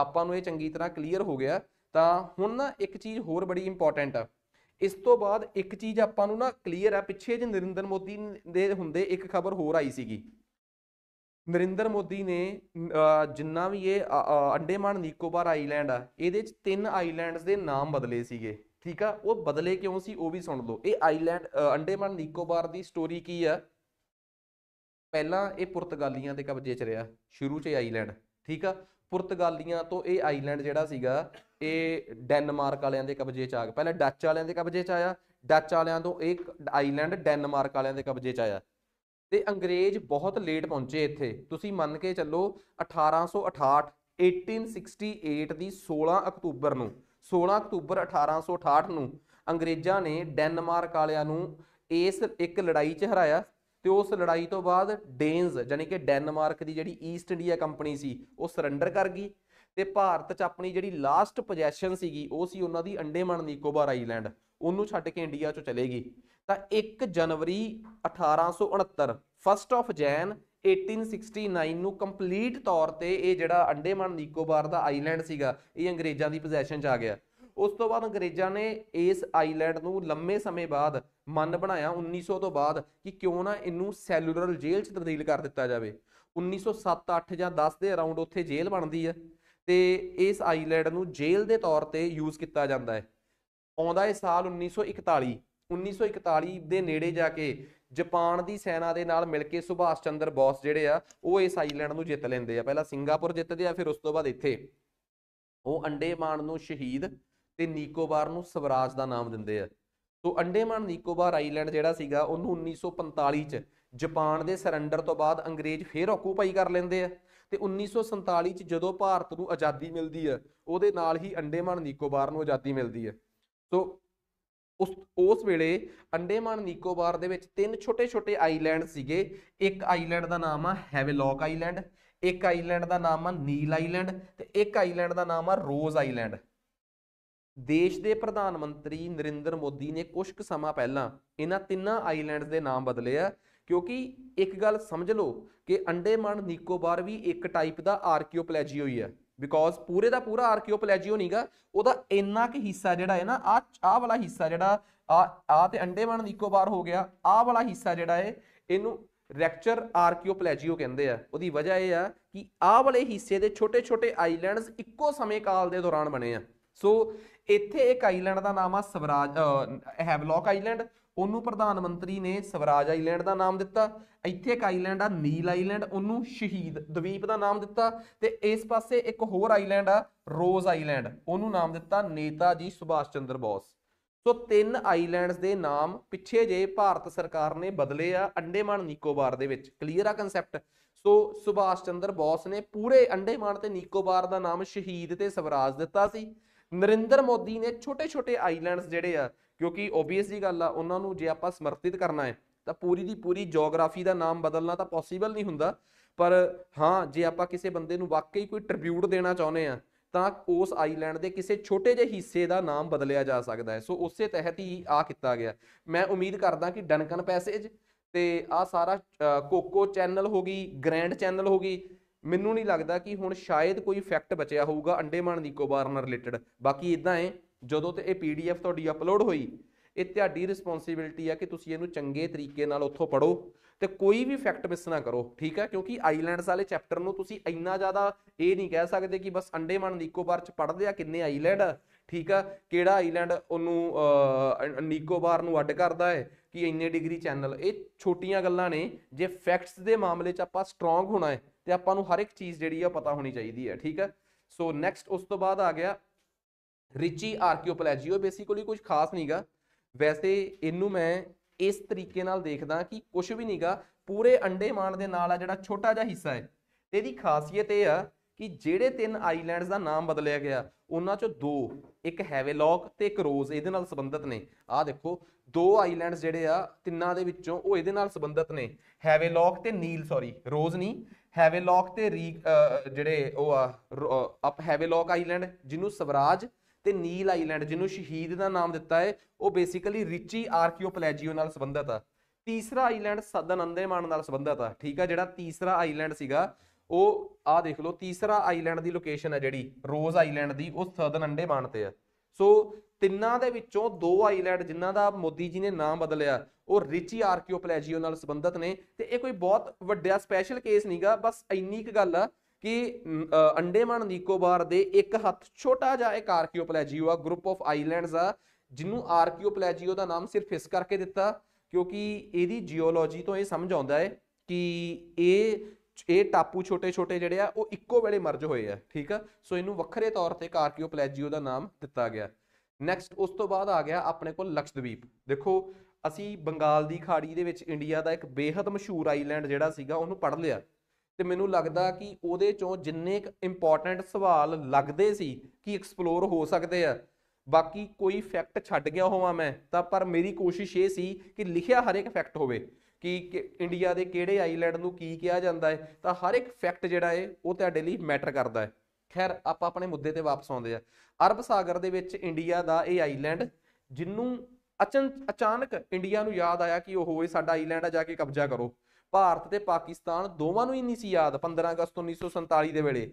[SPEAKER 1] ਆਪਾਂ ਨੂੰ ਇਹ ਚੰਗੀ ਤਰ੍ਹਾਂ ਕਲੀਅਰ ਹੋ ਗਿਆ ਤਾਂ ਹੁਣ ਨਾ ਇੱਕ ਚੀਜ਼ ਹੋਰ ਬੜੀ ਇੰਪੋਰਟੈਂਟ ਆ ਇਸ ਤੋਂ ਬਾਅਦ ਇੱਕ ਚੀਜ਼ ਆਪਾਂ ਨੂੰ ਨਾ ਕਲੀਅਰ ਆ ਪਿੱਛੇ ਜੇ ਨਰਿੰਦਰ ਮੋਦੀ ਦੇ ਹੁੰਦੇ ਇੱਕ ਖਬਰ ਹੋਰ ਆਈ ਸੀਗੀ ਨਰਿੰਦਰ ਮੋਦੀ ਨੇ ਜਿੰਨਾ ਵੀ ਇਹ ਅੰਡੇਮਾਨ ਨਿਕੋਬਾਰ ਆਈਲੈਂਡ ਆ ਇਹਦੇ ਚ ਤਿੰਨ ਆਈਲੈਂਡਸ ਦੇ ਨਾਮ ਬਦਲੇ ਸੀਗੇ ਠੀਕ ਆ ਉਹ ਬਦਲੇ ਕਿਉਂ ਸੀ ਉਹ ਵੀ ਸੁਣ ਲਓ ਇਹ ਆਈਲੈਂਡ ਅੰਡੇਮਾਨ ਨਿਕੋਬਾਰ ਦੀ ਸਟੋਰੀ ਕੀ ਆ ਪਹਿਲਾਂ ਇਹ ਪੁਰਤਗਾਲੀਆਂ ਦੇ ਕਬਜ਼ੇ 'ਚ ਰਿਹਾ ਸ਼ੁਰੂ 'ਚ ਆਈਲੈਂਡ ਠੀਕ ਆ ਪੁਰਤਗਾਲੀਆਂ ਤੋਂ ਇਹ ਆਈਲੈਂਡ ਜਿਹੜਾ ਸੀਗਾ ਇਹ ਡੈਨਮਾਰਕ ਵਾਲਿਆਂ ਦੇ ਕਬਜ਼ੇ 'ਚ ਆ ਗਿਆ ਪਹਿਲਾਂ ਡੱਚ ਵਾਲਿਆਂ ਦੇ ਕਬਜ਼ੇ 'ਚ ਆਇਆ ਡੱਚ ਵਾਲਿਆਂ ਤੋਂ ਇਹ ਆਈਲੈਂਡ ਡੈਨਮਾਰਕ ਵਾਲਿਆਂ ਦੇ ਕਬਜ਼ੇ 'ਚ ਆਇਆ ਤੇ ਅੰਗਰੇਜ਼ ਬਹੁਤ ਲੇਟ ਪਹੁੰਚੇ ਇੱਥੇ ਤੁਸੀਂ ਮੰਨ ਕੇ ਚੱਲੋ 1868 1868 ਦੀ 16 ਅਕਤੂਬਰ ਨੂੰ 16 ਅਕਤੂਬਰ 1868 ਨੂੰ ਅੰਗਰੇਜ਼ਾਂ ਨੇ ਡੈਨਮਾਰਕ ਵਾਲਿਆਂ ਨੂੰ ਇਸ ਇੱਕ ਲੜਾਈ 'ਚ ਹਰਾਇਆ ਤੇ ਉਸ ਲੜਾਈ ਤੋਂ ਬਾਅਦ ਡੇਨਸ ਯਾਨੀ ਕਿ ਡੈਨਮਾਰਕ ਦੀ ਜਿਹੜੀ ਈਸਟ ਇੰਡੀਆ ਕੰਪਨੀ ਸੀ ਉਹ ਸਰੈਂਡਰ ਕਰ ਗਈ ਤੇ ਭਾਰਤ 'ਚ ਆਪਣੀ ਜਿਹੜੀ ਲਾਸਟ ਪੋਜੈਸ਼ਨ ਸੀਗੀ ਉਹ ਸੀ ਉਹਨਾਂ ਦੀ ਅੰਡੇਮਾਨ ਨਿਕੋਬਾਰ ਆਈਲੈਂਡ ਉਹਨੂੰ ਛੱਡ ਕੇ ਇੰਡੀਆ 'ਚੋਂ ਚਲੇ ਗਈ ਤਾਂ 1 ਜਨਵਰੀ 1869 1st ਆਫ ਜੈਨ 1869 ਨੂੰ ਕੰਪਲੀਟ ਤੌਰ ਤੇ ਇਹ ਜਿਹੜਾ ਅੰਡੇਮਨ ਨਿਕੋਬਾਰ ਦਾ ਆਈਲੈਂਡ ਸੀਗਾ ਇਹ ਅੰਗਰੇਜ਼ਾਂ ਦੀ ਪੋਜੈਸ਼ਨ 'ਚ ਆ ਗਿਆ ਉਸ ਤੋਂ ਬਾਅਦ ਅੰਗਰੇਜ਼ਾਂ ਨੇ ਇਸ ਆਈਲੈਂਡ ਨੂੰ ਲੰਮੇ ਸਮੇਂ ਬਾਅਦ ਮਨ ਬਣਾਇਆ 1900 ਤੋਂ ਬਾਅਦ ਕਿ ਕਿਉਂ ਨਾ ਇਹਨੂੰ ਸੈਲੂਲਰ ਜੇਲ੍ਹ 'ਚ ਤਬਦੀਲ ਕਰ ਦਿੱਤਾ ਜਾਵੇ 1907 8 ਜਾਂ 10 ਦੇ ਅਰਾਊਂਡ ਉੱਥੇ ਜੇਲ੍ਹ ਬਣਦੀ ਹੈ ਤੇ ਇਸ ਆਈਲੈਂਡ ਨੂੰ ਜੇਲ੍ਹ ਦੇ ਤੌਰ ਤੇ ਯੂਜ਼ ਕੀਤਾ ਜਾਂਦਾ ਹੈ ਆਉਂਦਾ ਹੈ ਸਾਲ 1941 1941 ਦੇ ਨੇੜੇ ਜਾ ਕੇ ਜਾਪਾਨ ਦੀ ਸੈਨਾ ਦੇ ਨਾਲ ਮਿਲ ਕੇ ਸੁਭਾਸ਼ ਚੰਦਰ ਬੋਸ ਜਿਹੜੇ ਆ ਉਹ ਇਸ ਆਈਲੈਂਡ ਨੂੰ ਜਿੱਤ ਲੈਂਦੇ ਆ ਪਹਿਲਾਂ ਸਿੰਗਾਪੁਰ ਜਿੱਤਦੇ ਆ ਫਿਰ ਉਸ ਤੋਂ ਬਾਅਦ ਇੱਥੇ ਉਹ ਅੰਡੇਮਾਨ ਨੂੰ ਸ਼ਹੀਦ ਤੇ ਨੀਕੋਬਾਰ ਨੂੰ ਸਵਰਾਜ ਦਾ ਨਾਮ ਦਿੰਦੇ ਆ ਸੋ ਅੰਡੇਮਾਨ ਨੀਕੋਬਾਰ ਆਈਲੈਂਡ ਜਿਹੜਾ ਸੀਗਾ ਉਹਨੂੰ 1945 ਚ ਜਾਪਾਨ ਦੇ ਸਰੈਂਡਰ ਤੋਂ ਬਾਅਦ ਅੰਗਰੇਜ਼ ਫੇਰ ਆਕੂਪਾਈ ਕਰ ਲੈਂਦੇ ਆ ਤੇ 1947 ਚ ਜਦੋਂ ਭਾਰਤ ਨੂੰ ਆਜ਼ਾਦੀ ਮਿਲਦੀ ਆ ਉਹਦੇ ਨਾਲ ਹੀ ਅੰਡੇਮਾਨ ਨੀਕੋਬਾਰ ਨੂੰ ਆਜ਼ਾਦੀ ਮਿਲਦੀ ਆ ਸੋ ਉਸ ਉਸ ਵੇਲੇ ਅੰਡੇਮਾਨ ਨਿਕੋਬਾਰ ਦੇ ਵਿੱਚ ਤਿੰਨ ਛੋਟੇ-ਛੋਟੇ ਆਈਲੈਂਡ ਸੀਗੇ ਇੱਕ ਆਈਲੈਂਡ ਦਾ ਨਾਮ ਆ ਹੈਵਲੌਕ ਆਈਲੈਂਡ ਇੱਕ ਆਈਲੈਂਡ ਦਾ ਨਾਮ ਆ ਨੀਲ ਆਈਲੈਂਡ ਤੇ ਇੱਕ ਆਈਲੈਂਡ ਦਾ ਨਾਮ ਆ ਰੋਜ਼ ਆਈਲੈਂਡ ਦੇਸ਼ ਦੇ ਪ੍ਰਧਾਨ ਮੰਤਰੀ ਨਰਿੰਦਰ ਮੋਦੀ ਨੇ ਕੁਝ ਕੁ ਸਮਾਂ ਪਹਿਲਾਂ ਇਹਨਾਂ ਤਿੰਨਾਂ ਆਈਲੈਂਡਸ ਦੇ ਨਾਮ ਬਦਲੇ ਆ ਕਿਉਂਕਿ ਇੱਕ ਗੱਲ ਸਮਝ ਲਓ ਕਿ ਅੰਡੇਮਾਨ ਨਿਕੋਬਾਰ ਵੀ ਇੱਕ ਟਾਈਪ ਦਾ ਆਰਕੀਓਪਲੇਜੀ ਹੋਈ ਆ ਬਿਕੋਜ਼ ਪੂਰੇ ਦਾ ਪੂਰਾ ਆਰਕੀਓਪਲੇਜੀਓ ਨਹੀਂਗਾ ਉਹਦਾ ਇੰਨਾ ਕਿ ਹਿੱਸਾ ਜਿਹੜਾ ਹੈ ਨਾ ਆ ਆ ਵਾਲਾ ਹਿੱਸਾ ਜਿਹੜਾ ਆ ਆ ਤੇ ਅੰਡੇਮਾਨ ਇੱਕੋ ਵਾਰ ਹੋ ਗਿਆ ਆ ਵਾਲਾ ਹਿੱਸਾ ਜਿਹੜਾ ਹੈ ਇਹਨੂੰ ਰੈਕਚਰ ਆਰਕੀਓਪਲੇਜੀਓ ਕਹਿੰਦੇ ਆ ਉਹਦੀ ਵਜ੍ਹਾ ਇਹ ਆ ਕਿ ਆ ਵਾਲੇ ਹਿੱਸੇ ਦੇ ਛੋਟੇ-ਛੋਟੇ ਆਈਲੈਂਡਸ ਇੱਕੋ ਸਮੇਂ ਕਾਲ ਦੇ ਦੌਰਾਨ ਬਣੇ ਆ ਸੋ ਇੱਥੇ ਇੱਕ ਆਈਲੈਂਡ ਦਾ ਨਾਮ ਆ ਸਵਰਾਜ ਹੈਵਲੌਕ ਆਈਲੈਂਡ ਉਹਨੂੰ ਪ੍ਰਧਾਨ ਮੰਤਰੀ ਨੇ ਸਵਰਾਜ ਆਈਲੈਂਡ ਦਾ ਨਾਮ ਦਿੱਤਾ ਇੱਥੇ ਇੱਕ ਆਈਲੈਂਡ ਆ ਨੀਲ ਆਈਲੈਂਡ ਉਹਨੂੰ ਸ਼ਹੀਦ ਦਵੀਪ ਦਾ ਨਾਮ ਦਿੱਤਾ ਤੇ ਇਸ ਪਾਸੇ ਇੱਕ ਹੋਰ ਆਈਲੈਂਡ ਆ ਰੋਜ਼ ਆਈਲੈਂਡ ਉਹਨੂੰ ਨਾਮ ਦਿੱਤਾ ਨੇਤਾ ਜੀ ਸੁਭਾਸ਼ ਚੰਦਰ ਬੋਸ ਸੋ ਤਿੰਨ ਆਈਲੈਂਡਸ ਦੇ ਨਾਮ ਪਿੱਛੇ ਜੇ ਭਾਰਤ ਸਰਕਾਰ ਨੇ ਬਦਲੇ ਆ ਅੰਡੇਮਾਨ ਨਿਕੋਬਾਰ ਦੇ ਵਿੱਚ ਕਲੀਅਰ ਆ ਕਨਸੈਪਟ ਸੋ ਸੁਭਾਸ਼ ਚੰਦਰ ਬੋਸ ਨੇ ਪੂਰੇ ਅੰਡੇਮਾਨ ਤੇ ਨਿਕੋਬਾਰ ਦਾ ਨਾਮ ਸ਼ਹੀਦ ਤੇ ਸਵਰਾਜ ਦਿੱਤਾ ਸੀ ਨਰਿੰਦਰ ਮੋਦੀ ਨੇ ਛੋਟੇ-ਛੋਟੇ ਆਈਲੈਂਡਸ ਜਿਹੜੇ ਆ ਕਿਉਂਕਿ ਜੀ ਗੱਲ ਆ ਉਹਨਾਂ ਨੂੰ ਜੇ ਆਪਾਂ ਸਮਰਪਿਤ ਕਰਨਾ ਹੈ ਤਾਂ ਪੂਰੀ ਦੀ ਪੂਰੀ ਜੀਓਗ੍ਰਾਫੀ ਦਾ ਨਾਮ ਬਦਲਣਾ ਤਾਂ ਪੋਸੀਬਲ ਨਹੀਂ ਹੁੰਦਾ ਪਰ ਹਾਂ ਜੇ ਆਪਾਂ ਕਿਸੇ ਬੰਦੇ ਨੂੰ ਵਾਕਈ ਕੋਈ ਟ੍ਰਿਬਿਊਟ ਦੇਣਾ ਚਾਹੁੰਦੇ ਆ ਤਾਂ ਉਸ ਆਈਲੈਂਡ ਦੇ ਕਿਸੇ ਛੋਟੇ ਜਿਹੇ ਹਿੱਸੇ ਦਾ ਨਾਮ ਬਦਲਿਆ ਜਾ ਸਕਦਾ ਹੈ ਸੋ ਉਸੇ ਤਹਿਤ ਹੀ ਆ ਕੀਤਾ ਗਿਆ ਮੈਂ ਉਮੀਦ ਕਰਦਾ ਕਿ ਡਨਕਨ ਪੈਸੇਜ ਤੇ ਆ ਸਾਰਾ ਕੋਕੋ ਚੈਨਲ ਹੋ ਗਈ ਗ੍ਰੈਂਡ ਚੈਨਲ ਹੋ ਗਈ ਮੈਨੂੰ ਨਹੀਂ ਲੱਗਦਾ ਕਿ ਹੁਣ ਸ਼ਾਇਦ ਕੋਈ ਫੈਕਟ ਬਚਿਆ ਹੋਊਗਾ ਅੰਡੇਮਾਨ ਨਿਕੋਬਾਰ ਨਾਲ ਰਿਲੇਟਡ ਬਾਕੀ ਇਦਾਂ ਹੈ ਜਦੋਂ ਤੇ ਇਹ ਪੀਡੀਐਫ ਤੁਹਾਡੀ ਅਪਲੋਡ ਹੋਈ ਇਹ ਤੁਹਾਡੀ ਰਿਸਪੌਂਸਿਬਿਲਟੀ ਆ ਕਿ ਤੁਸੀਂ ਇਹਨੂੰ ਚੰਗੇ ਤਰੀਕੇ ਨਾਲ ਉੱਥੋਂ ਪੜੋ ਤੇ ਕੋਈ ਵੀ ਫੈਕਟ ਮਿਸ ਨਾ ਕਰੋ ਠੀਕ ਹੈ ਕਿਉਂਕਿ ਆਈਲੈਂਡਸ ਵਾਲੇ ਚੈਪਟਰ ਨੂੰ ਤੁਸੀਂ ਇੰਨਾ ਜ਼ਿਆਦਾ ਇਹ ਨਹੀਂ ਕਹਿ ਸਕਦੇ ਕਿ ਬਸ ਅੰਡੇਮਾਨ ਨਿਕੋਬਾਰ ਚ ਪੜਦੇ ਆ ਕਿੰਨੇ ਆਈਲੈਂਡ ਠੀਕ ਆ ਕਿਹੜਾ ਆਈਲੈਂਡ ਉਹਨੂੰ ਨਿਕੋਬਾਰ ਨੂੰ ਅੱਡ ਕਰਦਾ ਹੈ ਕਿ ਇੰਨੇ ਡਿਗਰੀ ਚੈਨਲ ਇਹ ਛੋਟੀਆਂ ਗੱਲਾਂ ਨੇ ਜੇ ਫੈਕਟਸ ਦੇ ਮਾਮਲੇ 'ਚ ਆਪਾਂ ਸਟਰੋਂਗ ਹੋਣਾ ਹੈ ਤੇ ਆਪਾਂ ਨੂੰ ਹਰ ਇੱਕ ਚੀਜ਼ ਜਿਹੜੀ ਆ ਪਤਾ ਹੋਣੀ ਚਾਹੀਦੀ ਹੈ ਠੀਕ ਆ ਸੋ ਨੈਕਸਟ ਉਸ ਤੋਂ ਬਾਅਦ ਆ ਗਿਆ ਰਿਚੀ ਆਰਕੀਓਪਲੈਜੀਓ ਬੇਸਿਕਲੀ ਕੁਝ ਖਾਸ ਨਹੀਂਗਾ ਵੈਸੇ ਇਹਨੂੰ ਮੈਂ ਇਸ ਤਰੀਕੇ ਨਾਲ ਦੇਖਦਾ ਕਿ ਕੁਝ ਵੀ ਨਹੀਂਗਾ ਪੂਰੇ ਅੰਡੇ ਮਾਨ ਦੇ ਨਾਲ ਆ ਜਿਹੜਾ ਛੋਟਾ ਜਿਹਾ ਹਿੱਸਾ ਹੈ ਤੇ ਇਹਦੀ ਖਾਸੀਅਤ ਇਹ ਆ ਕਿ ਜਿਹੜੇ ਤਿੰਨ ਆਈਲੈਂਡਸ ਦਾ ਨਾਮ ਬਦਲਿਆ ਗਿਆ ਉਹਨਾਂ ਚੋਂ ਦੋ ਇੱਕ ਹੈਵੇਲੌਕ ਤੇ ਇੱਕ ਰੋਜ਼ ਇਹਦੇ ਨਾਲ ਸੰਬੰਧਤ ਨੇ ਆਹ ਦੇਖੋ ਦੋ ਆਈਲੈਂਡਸ ਜਿਹੜੇ ਆ ਤਿੰਨਾਂ ਦੇ ਵਿੱਚੋਂ ਉਹ ਇਹਦੇ ਨਾਲ ਸੰਬੰਧਤ ਨੇ ਹੈਵੇਲੌਕ ਤੇ ਨੀਲ ਸੌਰੀ ਰੋਜ਼ ਨਹੀਂ ਹੈਵੇਲੌਕ ਤੇ ਜਿਹੜੇ ਉਹ ਆ ਅਪ ਹੈਵੇਲੌਕ ਆਈਲੈਂਡ ਜਿਹਨੂੰ ਸਵਰਾਜ ਤੇ ਨੀਲ ਆਈਲੈਂਡ ਜਿਹਨੂੰ ਸ਼ਹੀਦ ਦਾ ਨਾਮ ਦਿੱਤਾ ਹੈ ਉਹ ਬੇਸਿਕਲੀ ਰਿਚੀ ਆਰਕੀਓਪਲੇਜੀਓ ਨਾਲ ਸੰਬੰਧਤ ਆ ਤੀਸਰਾ ਆਈਲੈਂਡ ਸਦਨ ਅੰਦੇਮਾਨ ਨਾਲ ਸੰਬੰਧਤ ਆ ਠੀਕ ਆ ਜਿਹੜਾ ਤੀਸਰਾ ਆਈਲੈਂਡ ਸੀਗਾ ਉਹ ਆ ਦੇਖ ਲਓ ਤੀਸਰਾ ਆਈਲੈਂਡ ਦੀ ਲੋਕੇਸ਼ਨ ਹੈ ਜਿਹੜੀ ਰੋਜ਼ ਆਈਲੈਂਡ ਦੀ ਉਹ ਸਦਨ ਅੰਦੇਮਾਨ ਤੇ ਆ ਸੋ ਤਿੰਨਾਂ ਦੇ ਵਿੱਚੋਂ ਦੋ ਆਈਲੈਂਡ ਜਿਨ੍ਹਾਂ ਦਾ ਮੋਦੀ ਜੀ ਨੇ ਨਾਮ ਬਦਲਿਆ ਉਹ ਰਿਚੀ ਆਰਕੀਓਪਲੇਜੀਓ ਨਾਲ ਸੰਬੰਧਤ ਨੇ ਤੇ ਇਹ ਕੋਈ ਬਹੁਤ ਵੱਡਾ ਸਪੈਸ਼ਲ ਕੇਸ ਨਹੀਂਗਾ ਬਸ ਇੰਨੀ ਇੱਕ ਗੱਲ ਆ ਕਿ ਅੰਡੇਮਾਨ ਨਿਕੋਬਾਰ ਦੇ ਇੱਕ ਹੱਥ ਛੋਟਾ ਜਿਹਾ ਇੱਕ ਆਰਕੀਓਪਲੈਜੀਓ ਆ ਗਰੁੱਪ ਆਫ ਆਈਲੈਂਡਸ ਆ ਜਿਹਨੂੰ ਆਰਕੀਓਪਲੈਜੀਓ ਦਾ ਨਾਮ ਸਿਰਫ ਇਸ ਕਰਕੇ ਦਿੱਤਾ ਕਿਉਂਕਿ ਇਹਦੀ ਜੀਓਲੋਜੀ ਤੋਂ ਇਹ ਸਮਝ ਆਉਂਦਾ ਹੈ ਕਿ ਇਹ ਇਹ ਟਾਪੂ ਛੋਟੇ-ਛੋਟੇ ਜਿਹੜੇ ਆ ਉਹ ਇੱਕੋ ਵੇਲੇ ਮਰਜ ਹੋਏ ਆ ਠੀਕ ਆ ਸੋ ਇਹਨੂੰ ਵੱਖਰੇ ਤੌਰ ਤੇ ਕਾਰਕੀਓਪਲੈਜੀਓ ਦਾ ਨਾਮ ਦਿੱਤਾ ਗਿਆ ਨੈਕਸਟ ਉਸ ਤੋਂ ਬਾਅਦ ਆ ਗਿਆ ਆਪਣੇ ਕੋਲ ਲਕਸ਼ਦਵੀਪ ਦੇਖੋ ਅਸੀਂ ਬੰਗਾਲ ਦੀ ਖਾੜੀ ਦੇ ਵਿੱਚ ਇੰਡੀਆ ਦਾ ਇੱਕ ਬੇਹਦ ਮਸ਼ਹੂਰ ਆਈਲੈਂਡ ਜਿਹੜਾ ਸੀਗਾ ਉਹਨੂੰ ਪੜ ਲਿਆ ਤੇ ਮੈਨੂੰ ਲੱਗਦਾ ਕਿ ਉਹਦੇ ਚੋਂ ਜਿੰਨੇ ਇੱਕ ਇੰਪੋਰਟੈਂਟ ਸਵਾਲ ਲੱਗਦੇ ਸੀ ਕਿ ਐਕਸਪਲੋਰ ਹੋ ਸਕਦੇ ਆ ਬਾਕੀ ਕੋਈ ਫੈਕਟ ਛੱਡ ਗਿਆ ਹੋਵਾਂ ਮੈਂ ਤਾਂ ਪਰ ਮੇਰੀ ਕੋਸ਼ਿਸ਼ ਇਹ ਸੀ ਕਿ ਲਿਖਿਆ ਹਰ ਇੱਕ ਫੈਕਟ ਹੋਵੇ ਕਿ ਇੰਡੀਆ ਦੇ ਕਿਹੜੇ ਆਈਲੈਂਡ ਨੂੰ ਕੀ ਕਿਹਾ ਜਾਂਦਾ ਹੈ ਤਾਂ ਹਰ ਇੱਕ ਫੈਕਟ ਜਿਹੜਾ ਹੈ ਉਹ ਤੁਹਾਡੇ ਲਈ ਮੈਟਰ ਕਰਦਾ ਹੈ ਖੈਰ ਆਪਾਂ ਆਪਣੇ ਮੁੱਦੇ ਤੇ ਵਾਪਸ ਆਉਂਦੇ ਆ ਅਰਬ ਸਾਗਰ ਦੇ ਵਿੱਚ ਇੰਡੀਆ ਦਾ ਇਹ ਆਈਲੈਂਡ ਜਿੰਨੂੰ ਅਚਨ ਅਚਾਨਕ ਇੰਡੀਆ ਨੂੰ ਯਾਦ ਆਇਆ ਕਿ ਉਹ ਹੋਵੇ ਸਾਡਾ ਆਈਲੈਂਡ ਆ ਜਾ ਕੇ ਕਬਜ਼ਾ ਕਰੋ ਭਾਰਤ ਤੇ ਪਾਕਿਸਤਾਨ ਦੋਵਾਂ ਨੂੰ ਹੀ ਨਹੀਂ ਸੀ ਯਾਦ 15 ਅਗਸਤ 1947 ਦੇ ਵੇਲੇ